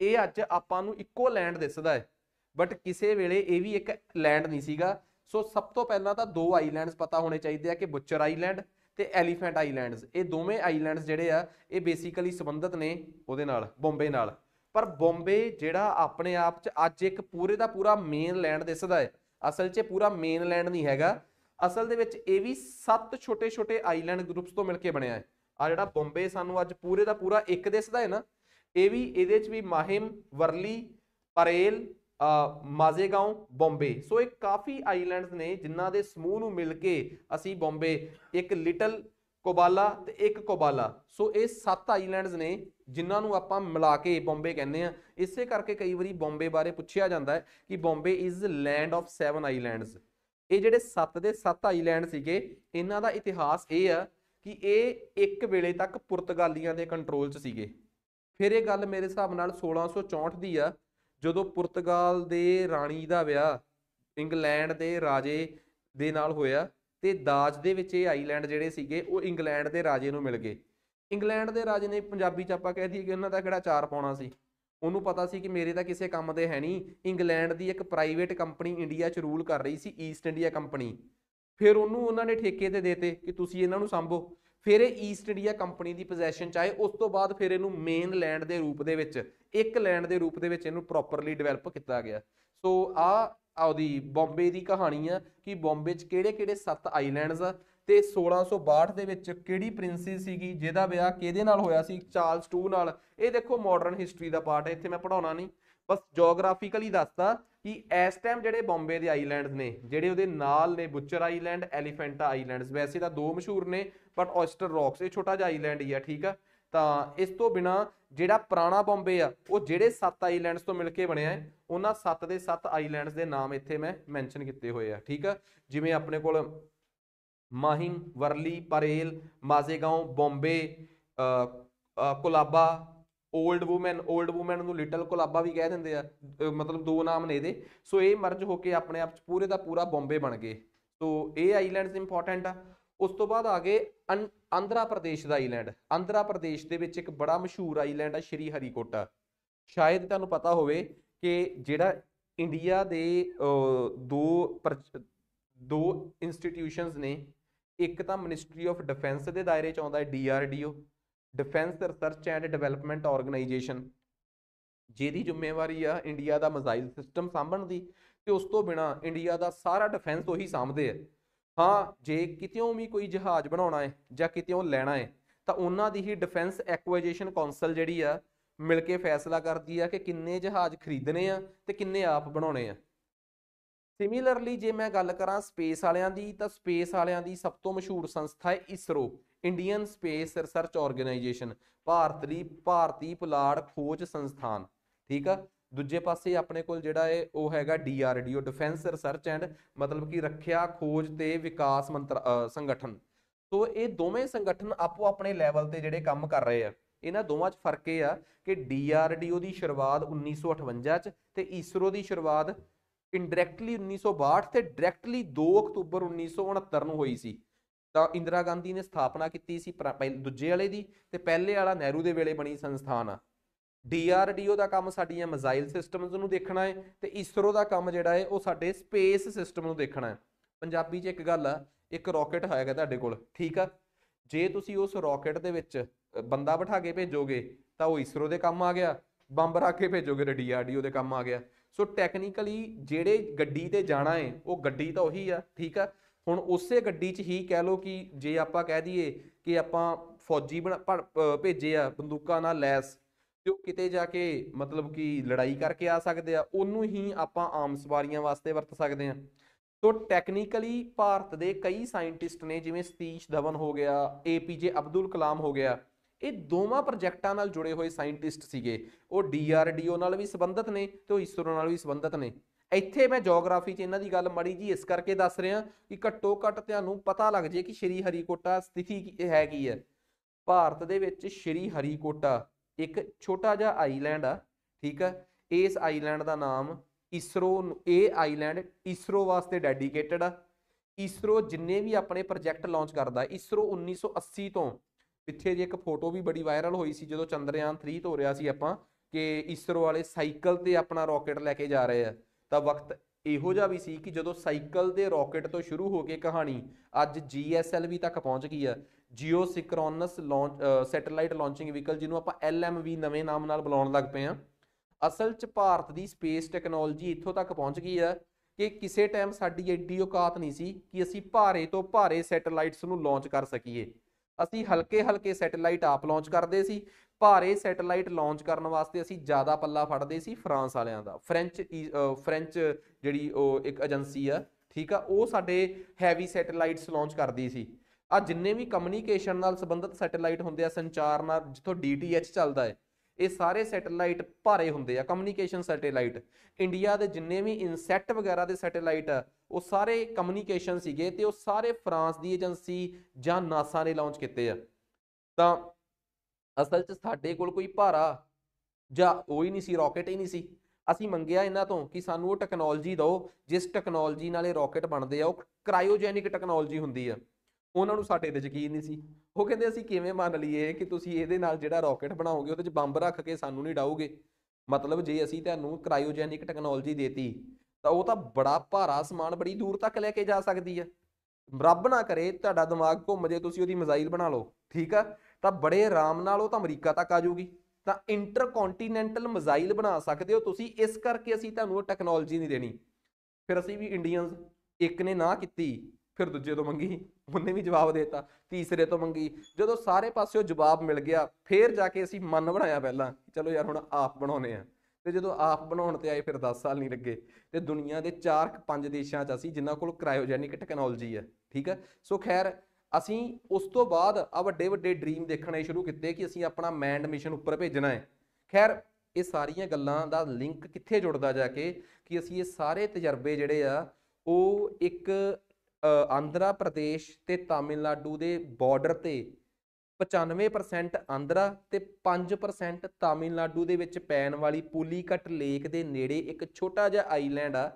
[SPEAKER 1] ਇਹ ਅੱਜ ਆਪਾਂ ਨੂੰ ਇੱਕੋ ਲੈਂਡ ਦਿਸਦਾ ਹੈ ਬਟ ਕਿਸੇ ਵੇਲੇ ਇਹ ਵੀ ਇੱਕ ਲੈਂਡ ਨਹੀਂ ਸੀਗਾ ਸੋ ਸਭ ਤੋਂ ਪਹਿਲਾਂ ਤਾਂ ਦੋ ਆਈਲੈਂਡਸ ਪਤਾ ਹੋਣੇ ਚਾਹੀਦੇ ਆ ਕਿ ਬੁੱਚਰ ਆਈਲੈਂਡ ਤੇ ਐਲੀਫੈਂਟ ਆਈਲੈਂਡਸ ਇਹ ਦੋਵੇਂ ਆਈਲੈਂਡਸ ਜਿਹੜੇ ਆ ਇਹ ਬੇਸਿਕਲੀ ਸੰਬੰਧਿਤ ਨੇ ਉਹਦੇ ਨਾਲ ਬੰਬੇ ਨਾਲ ਪਰ ਬੰਬੇ ਜਿਹੜਾ ਆਪਣੇ ਆਪ 'ਚ ਅੱਜ ਇੱਕ ਪੂਰੇ ਦਾ ਪੂਰਾ ਮੇਨ ਲੈਂਡ ਦਿਸਦਾ ਹੈ ਅਸਲ 'ਚ ਪੂਰਾ ਮੇਨ ਲੈਂਡ ਨਹੀਂ ਹੈਗਾ ਅਸਲ ਦੇ ਵਿੱਚ ਇਹ ਵੀ ਸੱਤ ਛੋਟੇ-ਛੋਟੇ ਆਈਲੈਂਡ ਗਰੁੱਪਸ ਤੋਂ ਮਿਲ ਕੇ ਬਣਿਆ ਹੈ ਆ ਜਿਹੜਾ ਬੰਬੇ ਸਾਨੂੰ ਅੱਜ ਪੂਰੇ ਦਾ ਪੂਰਾ ਇੱਕ ਦਿਸਦਾ ਹੈ ਨਾ ਇਹ ਵੀ ਇਹਦੇ 'ਚ ਵੀ ਮਾਹਿਮ ਵਰਲੀ ਪਰੇਲ ਮਾਜ਼ੇਗਾਉਂ ਬੰਬੇ ਸੋ ਇਹ ਕਾਫੀ ਆਈਲੈਂਡਸ ਨੇ ਜਿਨ੍ਹਾਂ ਦੇ ਸਮੂਹ ਨੂੰ ਮਿਲ ਕੇ ਅਸੀਂ ਬੰਬੇ ਇੱਕ ਲਿਟਲ ਕੋਬਾਲਾ ਤੇ ਇੱਕ ਕੋਬਾਲਾ ਸੋ ਇਹ ਸੱਤ ਆਈਲੈਂਡਸ ਨੇ ਜਿਨ੍ਹਾਂ ਨੂੰ ਆਪਾਂ ਮਿਲਾ ਕੇ ਬੰਬੇ ਕਹਿੰਦੇ ਆ ਇਸੇ ਕਰਕੇ ਕਈ ਵਾਰੀ ਬੰਬੇ ਬਾਰੇ ਪੁੱਛਿਆ ਜਾਂਦਾ ਹੈ ਕਿ Bombay is land of seven islands ਇਹ ਜਿਹੜੇ ਸੱਤ ਦੇ ਸੱਤ ਆਈਲੈਂਡ ਸੀਗੇ ਇਹਨਾਂ ਦਾ ਇਤਿਹਾਸ ਇਹ ਆ ਕਿ ਇਹ ਇੱਕ ਵੇਲੇ ਤੱਕ ਪੁਰਤਗਾਲੀਆਂ ਦੇ ਕੰਟਰੋਲ 'ਚ ਸੀਗੇ ਫਿਰ ਇਹ ਗੱਲ ਮੇਰੇ ਹਿਸਾਬ ਨਾਲ 1664 ਦੀ ਆ ਜਦੋਂ ਪੁਰਤਗਾਲ ਦੇ ਰਾਣੀ ਦਾ ਵਿਆਹ ਇੰਗਲੈਂਡ ਦੇ ਰਾਜੇ ਦੇ ਨਾਲ ਹੋਇਆ ਤੇ ਦਾਜ ਦੇ ਵਿੱਚ ਇਹ ਆਈਲੈਂਡ ਜਿਹੜੇ ਸੀਗੇ ਉਹ ਇੰਗਲੈਂਡ ਦੇ ਰਾਜੇ ਨੂੰ ਮਿਲ ਗਏ ਇੰਗਲੈਂਡ ਦੇ ਰਾਜੇ ਨੇ ਪੰਜਾਬੀ ਚ ਆਪਾਂ ਕਹਿ ਦਈਏ ਕਿ ਉਹਨਾਂ ਦਾ ਕਿਹੜਾ ਚਾਰ ਪਾਉਣਾ ਸੀ ਉਹਨੂੰ ਪਤਾ ਸੀ ਕਿ ਮੇਰੇ ਤਾਂ ਕਿਸੇ ਕੰਮ ਦੇ ਹੈ ਨਹੀਂ ਇੰਗਲੈਂਡ ਦੀ ਇੱਕ ਪ੍ਰਾਈਵੇਟ ਕੰਪਨੀ ਇੰਡੀਆ 'ਚ ਰੂਲ ਕਰ ਰਹੀ ਸੀ ਈਸਟ ਇੰਡੀਆ ਕੰਪਨੀ ਫਿਰ ਉਹਨੂੰ ਉਹਨਾਂ ਨੇ ਠੇਕੇ ਤੇ ਦੇਤੇ ਕਿ ਤੁਸੀਂ ਇਹਨਾਂ ਨੂੰ ਸੰਭੋ ਫਿਰ ਇਹ ਈਸਟ ਇੰਡੀਆ ਕੰਪਨੀ ਦੀ ਪੋਜੈਸ਼ਨ ਆਏ ਉਸ ਤੋਂ ਬਾਅਦ ਫਿਰ ਇਹਨੂੰ ਮੇਨ ਲੈਂਡ ਦੇ ਰੂਪ ਦੇ ਵਿੱਚ ਇੱਕ ਲੈਂਡ ਦੇ ਰੂਪ ਦੇ ਵਿੱਚ ਇਹਨੂੰ ਪ੍ਰੋਪਰਲੀ ਡਿਵੈਲਪ ਕੀਤਾ ਗਿਆ ਸੋ ਆ ਆਉਦੀ ਬੰਬੇ ਦੀ ਕਹਾਣੀ ਆ ਕਿ ਬੰਬੇ 'ਚ ਕਿਹੜੇ-ਕਿਹੜੇ ਸੱਤ ਆਈਲੈਂਡਸ ਆ ਤੇ 1662 ਦੇ ਵਿੱਚ ਕਿਹੜੀ ਪ੍ਰਿੰਸੈਸ ਸੀਗੀ ਜਿਹਦਾ ਵਿਆਹ ਕਿਹਦੇ ਨਾਲ ਹੋਇਆ ਸੀ ਚਾਰਲਸ 2 ਨਾਲ ਇਹ ਦੇਖੋ ਮਾਡਰਨ ਹਿਸਟਰੀ ਦਾ ਪਾਰਟ ਹੈ ਇੱਥੇ ਮੈਂ ਪੜਾਉਣਾ ਨਹੀਂ ਬਸ ਜੀਓਗ੍ਰਾਫੀਕਲੀ ਦੱਸਦਾ ਕਿ ਇਸ ਟਾਈਮ ਜਿਹੜੇ ਬੰਬੇ ਦੇ ਆਈਲੈਂਡਸ ਨੇ ਜਿਹੜੇ ਉਹਦੇ ਨਾਲ ਨੇ ਬੁੱਚਰ ਆਈਲੈਂਡ ਐਲੀਫੈਂਟਾ ਆਈਲੈਂਡਸ ਵੈਸੇ ਤਾਂ ਦੋ ਮਸ਼ਹੂਰ ਨੇ ਬਟ ਆਇਸਟਰ ਰੌਕਸ ਇਹ ਛੋਟਾ ਜਿਹਾ ਆਈਲੈਂਡ ਹੀ ਆ ਠੀਕ ਆ ਤਾਂ ਇਸ ਤੋਂ ਬਿਨਾ ਜਿਹੜਾ ਪੁਰਾਣਾ ਬੰਬੇ ਆ ਉਹ ਜਿਹੜੇ 7 ਆਈਲੈਂਡਸ ਤੋਂ ਮਿਲ ਕੇ ਬਣਿਆ ਹੈ ਉਹਨਾਂ 7 ਦੇ 7 ਆਈਲੈਂਡਸ ਦੇ ਨਾਮ ਇੱਥੇ ਮੈਂ ਮੈਂਸ਼ਨ ਕੀਤੇ ਹੋਏ ਆ ਠੀਕ ਆ ਜਿਵੇਂ ਆਪਣੇ ਕੋਲ Mahim Worli Parel Mazagaon Bombay Colaba old woman old woman ਨੂੰ ਲਿਟਲ ਕੋਲਾਬਾ ਵੀ ਕਹਿ ਦਿੰਦੇ ਆ ਮਤਲਬ ਦੋ ਨਾਮ ਨੇ ਇਹਦੇ ਸੋ ਇਹ ਮਰਜ ਹੋ ਕੇ ਆਪਣੇ ਆਪ ਚ ਪੂਰੇ ਦਾ ਪੂਰਾ ਬੰਬੇ ਬਣ ਗਏ ਸੋ ਇਹ ਆਈਲੈਂਡਸ ਇੰਪੋਰਟੈਂਟ ਆ ਉਸ ਤੋਂ ਬਾਅਦ ਆ ਗਏ ਆਂਧਰਾ ਪ੍ਰਦੇਸ਼ ਦਾ ਆਈਲੈਂਡ ਆਂਧਰਾ ਪ੍ਰਦੇਸ਼ ਦੇ ਵਿੱਚ ਇੱਕ ਬੜਾ ਮਸ਼ਹੂਰ ਆਈਲੈਂਡ ਆ ਸ਼੍ਰੀ ਹਰੀਕੋਟਾ ਸ਼ਾਇਦ ਤੁਹਾਨੂੰ ਪਤਾ ਹੋਵੇ ਕਿ ਜਿਹੜਾ ਇੰਡੀਆ ਦੇ ਦੋ ਦੋ ਇੰਸਟੀਟਿਊਸ਼ਨਸ ਨੇ ਇੱਕ ਤਾਂ ਮਿਨਿਸਟਰੀ ਆਫ ਡਿਫੈਂਸ ਦੇ ਦਾਇਰੇ ਚ ਆਉਂਦਾ ਹੈ DRDO defence research and development organisation ਜਿਹਦੀ ਜ਼ਿੰਮੇਵਾਰੀ ਆ ਇੰਡੀਆ ਦਾ ਮਿਜ਼ਾਈਲ ਸਿਸਟਮ ਸਾਂਭਣ ਦੀ ਤੇ ਉਸ ਤੋਂ ਬਿਨਾ ਇੰਡੀਆ ਦਾ ਸਾਰਾ ਡਿਫੈਂਸ ਉਹੀ ਸਾਂਭਦੇ ਆ ਹਾਂ ਜੇ ਕਿਤਿਓਂ ਵੀ ਕੋਈ ਜਹਾਜ਼ ਬਣਾਉਣਾ ਹੈ ਜਾਂ ਕਿਤਿਓਂ ਲੈਣਾ ਹੈ ਤਾਂ ਉਹਨਾਂ ਦੀ ਹੀ ਡਿਫੈਂਸ ਐਕਵਾਈਜੇਸ਼ਨ ਕਾਉਂਸਲ ਜਿਹੜੀ ਆ ਮਿਲ ਕੇ ਫੈਸਲਾ ਕਰਦੀ ਆ ਕਿ ਕਿੰਨੇ ਜਹਾਜ਼ ਖਰੀਦਣੇ ਆ ਤੇ ਕਿੰਨੇ ਆਪ ਬਣਾਉਣੇ ਆ ਸਿਮਿਲਰਲੀ ਜੇ ਮੈਂ ਗੱਲ ਕਰਾਂ ਸਪੇਸ ਵਾਲਿਆਂ ਦੀ ਤਾਂ ਸਪੇਸ ਵਾਲਿਆਂ ਦੀ ਸਭ ਤੋਂ ਮਸ਼ਹੂਰ ਸੰਸਥਾ ਹੈ ISRO Indian space research organisation Bharat ਦੀ ਭਾਰਤੀ ਪੁਲਾੜ ਖੋਜ ਸੰਸਥਾਨ ਠੀਕ ਆ ਦੂਜੇ ਪਾਸੇ ਆਪਣੇ ਕੋਲ ਜਿਹੜਾ ਇਹ ਉਹ ਹੈਗਾ ਡੀਆਰਡੀਓ ਡਿਫੈਂਸ ਰਿਸਰਚ ਐਂਡ ਮਤਲਬ ਕਿ ਰੱਖਿਆ ਖੋਜ ਤੇ ਵਿਕਾਸ ਮੰਤਰ ਸੰਗਠਨ ਸੋ ਇਹ ਦੋਵੇਂ ਸੰਗਠਨ ਆਪੋ ਆਪਣੇ ਲੈਵਲ ਤੇ ਜਿਹੜੇ ਕੰਮ ਕਰ ਰਹੇ ਆ ਇਹਨਾਂ ਦੋਵਾਂ 'ਚ ਫਰਕ ਇਹ ਆ ਕਿ ਡੀਆਰਡੀਓ ਦੀ ਸ਼ੁਰੂਆਤ 1958 'ਚ ਤੇ ਇਸਰੋ ਦੀ ਸ਼ੁਰੂਆਤ ਇਨਡਾਇਰੈਕਟਲੀ 1962 ਤੇ ਡਾਇਰੈਕਟਲੀ 2 ਅਕਤੂਬਰ 1969 ਨੂੰ ਹੋਈ ਸੀ ਤਾਂ ਇੰਦਰਾ ਗਾਂਧੀ ਨੇ ਸਥਾਪਨਾ ਕੀਤੀ ਸੀ ਦੂਜੇ ਵਾਲੇ ਦੀ ਤੇ ਪਹਿਲੇ ਵਾਲਾ ਨਹਿਰੂ ਦੇ ਵੇਲੇ ਬਣੀ ਸੰਸਥਾਨ ਆ ਡੀਆਰਡੀਓ ਦਾ ਕੰਮ ਸਾਡੀਆਂ ਮਿਜ਼ਾਈਲ ਸਿਸਟਮਸ ਨੂੰ ਦੇਖਣਾ ਹੈ ਤੇ ਇਸਰੋ ਦਾ ਕੰਮ ਜਿਹੜਾ ਹੈ ਉਹ ਸਾਡੇ ਸਪੇਸ ਸਿਸਟਮ ਨੂੰ ਦੇਖਣਾ ਹੈ ਪੰਜਾਬੀ 'ਚ ਇੱਕ ਗੱਲ ਆ ਇੱਕ ਰਾਕਟ ਹੋਏਗਾ ਤੁਹਾਡੇ ਕੋਲ ਠੀਕ ਆ ਜੇ ਤੁਸੀਂ ਉਸ ਰਾਕਟ ਦੇ ਵਿੱਚ ਬੰਦਾ ਬਿਠਾ ਕੇ ਭੇਜੋਗੇ ਤਾਂ ਉਹ ਇਸਰੋ ਦੇ ਕੰਮ ਆ ਗਿਆ ਬੰਬ ਰੱਖ ਕੇ ਭੇਜੋਗੇ ਤਾਂ ਡੀਆਰਡੀਓ ਦੇ ਕੰਮ ਆ ਗਿਆ ਸੋ ਟੈਕਨੀਕਲੀ ਜਿਹੜੇ ਗੱਡੀ ਤੇ ਜਾਣਾ ਹੈ ਉਹ ਗੱਡੀ ਤਾਂ ਉਹੀ ਆ ਠੀਕ ਆ ਹੁਣ ਉਸੇ ਗੱਡੀ 'ਚ ਹੀ ਕਹਿ ਲਓ ਕਿ ਜੇ ਆਪਾਂ ਕਹਿ ਦਈਏ ਕਿ ਆਪਾਂ ਫੌਜੀ ਭੇਜੇ ਆ ਬੰਦੂਕਾਂ ਨਾਲ ਲੈਸ ਜੋ ਕਿਤੇ ਜਾ ਕੇ ਮਤਲਬ ਕਿ ਲੜਾਈ ਕਰਕੇ ਆ ਸਕਦੇ ਆ ਉਹਨੂੰ ਹੀ ਆਪਾਂ ਆਮ ਸਵਾਰੀਆਂ ਵਾਸਤੇ ਵਰਤ ਸਕਦੇ ਆ ਸੋ ਟੈਕਨੀਕਲੀ ਭਾਰਤ ਦੇ ਕਈ ਸਾਇੰਟਿਸਟ ਨੇ ਜਿਵੇਂ ਸਤੀਸ਼ ਧਵਨ ਹੋ ਗਿਆ ਏਪੀਜੇ ਅਬਦੁਲ ਕਲਾਮ ਹੋ ਗਿਆ ਇਹ ਦੋਵਾਂ ਪ੍ਰੋਜੈਕਟਾਂ ਨਾਲ ਜੁੜੇ ਹੋਏ ਸਾਇੰਟਿਸਟ ਸੀਗੇ ਉਹ ਡੀਆਰਡੀਓ ਨਾਲ ਵੀ ਸੰਬੰਧਤ ਨੇ ਤੇ ਉਹ ਇਸਰੋ ਨਾਲ ਵੀ ਸੰਬੰਧਤ ਨੇ ਇੱਥੇ ਮੈਂ ਜੀਓਗ੍ਰਾਫੀ 'ਚ ਇਹਨਾਂ ਦੀ ਗੱਲ ਮੜੀ ਜੀ ਇਸ ਕਰਕੇ ਦੱਸ ਰਿਹਾ ਕਿ ਘੱਟੋ ਘੱਟ ਤੁਹਾਨੂੰ ਪਤਾ ਲੱਗ ਜੇ ਕਿ ਸ਼੍ਰੀ ਹਰੀਕੋਟਾ ਸਥਿਤੀ ਹੈ ਕੀ ਹੈ ਭਾਰਤ ਦੇ ਵਿੱਚ ਸ਼੍ਰੀ ਹਰੀਕੋਟਾ ਇੱਕ ਛੋਟਾ ਜਿਹਾ ਆਈਲੈਂਡ ਆ ਠੀਕ ਆ ਇਸ ਆਈਲੈਂਡ ਦਾ ਨਾਮ ਇਸਰੋ ਇਹ ਆਈਲੈਂਡ ਇਸਰੋ ਵਾਸਤੇ ਡੈਡੀਕੇਟਡ ਆ ਇਸਰੋ ਜਿੰਨੇ ਵੀ ਆਪਣੇ ਪ੍ਰੋਜੈਕਟ ਲਾਂਚ ਕਰਦਾ ਇਸਰੋ 1980 ਤੋਂ ਪਿੱਛੇ ਜੇ ਇੱਕ ਫੋਟੋ ਵੀ ਬੜੀ ਵਾਇਰਲ ਹੋਈ ਸੀ ਜਦੋਂ ਚੰਦਰਯਾਨ 3 ਤੋਂ ਰਿਹਾ ਸੀ ਆਪਾਂ ਕਿ ਇਸਰੋ ਵਾਲੇ ਸਾਈਕਲ ਤੇ ਆਪਣਾ ਰਾਕੇਟ ਲੈ ਕੇ ਜਾ ਰਹੇ ਆ ਤਾਂ ਵਕਤ ਇਹੋ ਜਿਹਾ ਵੀ ਸੀ ਕਿ ਜਦੋਂ ਸਾਈਕਲ ਦੇ ਰਾਕੇਟ ਤੋਂ ਸ਼ੁਰੂ ਹੋ ਕੇ ਕਹਾਣੀ ਅੱਜ ਜੀਐਸਐਲਵੀ ਤੱਕ ਪਹੁੰਚ ਗਈ ਆ geosynchronous launch satellite launching vehicle ਜਿਹਨੂੰ ਆਪਾਂ ਵੀ ਨਵੇਂ ਨਾਮ ਨਾਲ ਬੁਲਾਉਣ ਲੱਗ ਪਏ ਆ ਅਸਲ 'ਚ ਭਾਰਤ ਦੀ ਸਪੇਸ ਟੈਕਨੋਲੋਜੀ ਇੱਥੋਂ ਤੱਕ ਪਹੁੰਚ ਗਈ ਆ ਕਿ ਕਿਸੇ ਟਾਈਮ ਸਾਡੀ ਐਡੀ ਔਕਾਤ ਨਹੀਂ ਸੀ ਕਿ ਅਸੀਂ ਭਾਰੇ ਤੋਂ ਭਾਰੇ ਸੈਟੇਲਾਈਟਸ ਨੂੰ ਲਾਂਚ ਕਰ ਸਕੀਏ ਅਸੀਂ ਹਲਕੇ ਹਲਕੇ ਸੈਟੇਲਾਈਟ ਆਪ ਲਾਂਚ ਕਰਦੇ ਸੀ ਭਾਰੇ ਸੈਟੇਲਾਈਟ ਲਾਂਚ ਕਰਨ ਵਾਸਤੇ ਅਸੀਂ ਜ਼ਿਆਦਾ ਪੱਲਾ ਫੜਦੇ ਸੀ ਫਰਾਂਸ ਵਾਲਿਆਂ ਦਾ ਫ੍ਰੈਂਚ ਫ੍ਰੈਂਚ ਜਿਹੜੀ ਉਹ ਇੱਕ ਏਜੰਸੀ ਆ ਠੀਕ ਆ ਉਹ ਸਾਡੇ ਹੈਵੀ ਸੈਟੇਲਾਈਟਸ ਲਾਂਚ ਕਰਦੀ ਸੀ ਆ ਜਿੰਨੇ ਵੀ ਕਮਿਊਨੀਕੇਸ਼ਨ ਨਾਲ ਸੰਬੰਧਿਤ ਸੈਟੇਲਾਈਟ ਹੁੰਦੇ ਆ ਸੰਚਾਰ ਨਾਲ ਜਿੱਥੋਂ ਡੀਟੀਐਚ ਚੱਲਦਾ ਹੈ ਇਹ ਸਾਰੇ ਸੈਟੇਲਾਈਟ ਭਾਰੇ ਹੁੰਦੇ ਆ ਕਮਿਊਨੀਕੇਸ਼ਨ ਸੈਟੇਲਾਈਟ ਇੰਡੀਆ ਦੇ ਜਿੰਨੇ ਵੀ ਇਨਸੈਟ ਵਗੈਰਾ ਦੇ ਸੈਟੇਲਾਈਟ ਆ ਉਹ ਸਾਰੇ ਕਮਿਊਨੀਕੇਸ਼ਨ ਸੀਗੇ ਤੇ ਉਹ ਸਾਰੇ ਫਰਾਂਸ ਦੀ ਏਜੰਸੀ ਜਾਂ ਨਾਸਾ ਨੇ ਲਾਂਚ ਕੀਤੇ ਆ ਤਾਂ ਅਸਲ 'ਚ ਸਾਡੇ ਕੋਲ ਕੋਈ ਭਾਰਾ ਜਾਂ ਉਹ ਹੀ ਨਹੀਂ ਸੀ ਰਾਕਟ ਹੀ ਨਹੀਂ ਸੀ ਅਸੀਂ ਮੰਗਿਆ ਇਹਨਾਂ ਤੋਂ ਕਿ ਸਾਨੂੰ ਉਹ ਟੈਕਨੋਲੋਜੀ ਦਿਓ ਜਿਸ ਟੈਕਨੋਲੋਜੀ ਨਾਲ ਇਹ ਰਾਕਟ ਬਣਦੇ ਆ ਉਹ ਕ੍ਰਾਇਓਜੈਨਿਕ ਟੈਕਨੋਲੋਜੀ ਹੁੰਦੀ ਆ ਉਹਨਾਂ ਨੂੰ ਸਾਡੇ ਤੇ ਯਕੀਨ ਨਹੀਂ ਸੀ ਉਹ ਕਹਿੰਦੇ ਅਸੀਂ ਕਿਵੇਂ ਮੰਨ ਲਈਏ ਕਿ ਤੁਸੀਂ ਇਹਦੇ ਨਾਲ ਜਿਹੜਾ ਰਾਕਟ ਬਣਾਓਗੇ ਉਹਦੇ 'ਚ ਬੰਬ ਰੱਖ ਕੇ ਸਾਨੂੰ ਨਹੀਂ ਡਾਓਗੇ ਮਤਲਬ ਜੇ ਅਸੀਂ ਤੁਹਾਨੂੰ ਕ੍ਰਾਇਓਜੈਨਿਕ ਟੈਕਨੋਲੋਜੀ ਦੇਤੀ ਤਾਂ ਉਹ ਤਾਂ ਬੜਾ ਭਾਰਾ ਸਮਾਨ ਬੜੀ ਦੂਰ ਤੱਕ ਲੈ ਕੇ ਜਾ ਸਕਦੀ ਹੈ ਰੱਬ ਨਾ ਕਰੇ ਤੁਹਾਡਾ ਦਿਮਾਗ ਘੁੰਮ ਜੇ ਤੁਸੀਂ ਉਹਦੀ ਮਿਜ਼ਾਈਲ ਬਣਾ ਲਓ ਠੀਕ ਆ ਤਾਂ ਬੜੇ ਆਰਾਮ ਨਾਲ ਉਹ ਤਾਂ ਅਮਰੀਕਾ ਤੱਕ ਆ ਜਾਊਗੀ ਤਾਂ ਇੰਟਰਕੌਂਟੀਨੈਂਟਲ ਮਿਜ਼ਾਈਲ ਬਣਾ ਸਕਦੇ ਹੋ ਤੁਸੀਂ ਇਸ ਕਰਕੇ ਅਸੀਂ ਤੁਹਾਨੂੰ ਉਹ ਟੈਕਨੋਲੋਜੀ ਨਹੀਂ ਦੇਣੀ ਫਿਰ ਅਸੀਂ ਵੀ ਇੰਡੀਅਨਸ ਇੱਕ ਨੇ ਨਾ ਕੀਤੀ ਫਿਰ ਦੂਜੇ ਤੋਂ ਮੰਗੀ ਉਹਨੇ ਵੀ ਜਵਾਬ ਦੇਤਾ ਤੀਸਰੇ ਤੋਂ ਮੰਗੀ ਜਦੋਂ ਸਾਰੇ ਪਾਸਿਓਂ ਜਵਾਬ ਮਿਲ ਗਿਆ ਫਿਰ ਜਾ ਕੇ ਅਸੀਂ ਮਨ ਬਣਾਇਆ ਪਹਿਲਾਂ ਚਲੋ ਯਾਰ ਹੁਣ ਆਪ ਬਣਾਉਨੇ ਆ ਤੇ ਜਦੋਂ ਆਪ ਬਣਾਉਣ ਤੇ ਆਏ ਫਿਰ 10 ਸਾਲ ਨਹੀਂ ਲੱਗੇ ਤੇ ਦੁਨੀਆ ਦੇ 4-5 ਦੇਸ਼ਾਂ 'ਚ ਅਸੀਂ ਜਿਨ੍ਹਾਂ ਕੋਲ ਕ੍ਰਾਇਓਜੈਨਿਕ ਟੈਕਨੋਲੋਜੀ ਹੈ ਠੀਕ ਹੈ ਸੋ ਖੈਰ ਅਸੀਂ ਉਸ ਤੋਂ ਬਾਅਦ ਆ ਵੱਡੇ ਵੱਡੇ ਡ੍ਰੀਮ ਦੇਖਣੇ ਸ਼ੁਰੂ ਕੀਤੇ ਕਿ ਅਸੀਂ ਆਪਣਾ ਮੈਂਡ ਮਿਸ਼ਨ ਉੱਪਰ ਭੇਜਣਾ ਹੈ ਖੈਰ ਇਹ ਸਾਰੀਆਂ ਗੱਲਾਂ ਦਾ ਲਿੰਕ ਕਿੱਥੇ ਜੁੜਦਾ ਜਾ ਕੇ ਕਿ ਅਸੀਂ ਇਹ ਸਾਰੇ ਤਜਰਬੇ ਜਿਹੜੇ ਆ ਉਹ ਇੱਕ ਆਂਧਰਾ ਪ੍ਰਦੇਸ਼ ਤੇ ਤਾਮਿਲਨਾਡੂ ਦੇ ਬਾਰਡਰ ਤੇ 95% ਆਂਧਰਾ ਤੇ 5% ਤਾਮਿਲਨਾਡੂ ਦੇ ਵਿੱਚ ਪੈਣ ਵਾਲੀ ਪੂਲੀਕਟ ਲੇਕ ਦੇ ਨੇੜੇ ਇੱਕ ਛੋਟਾ ਜਿਹਾ ਆਈਲੈਂਡ ਆ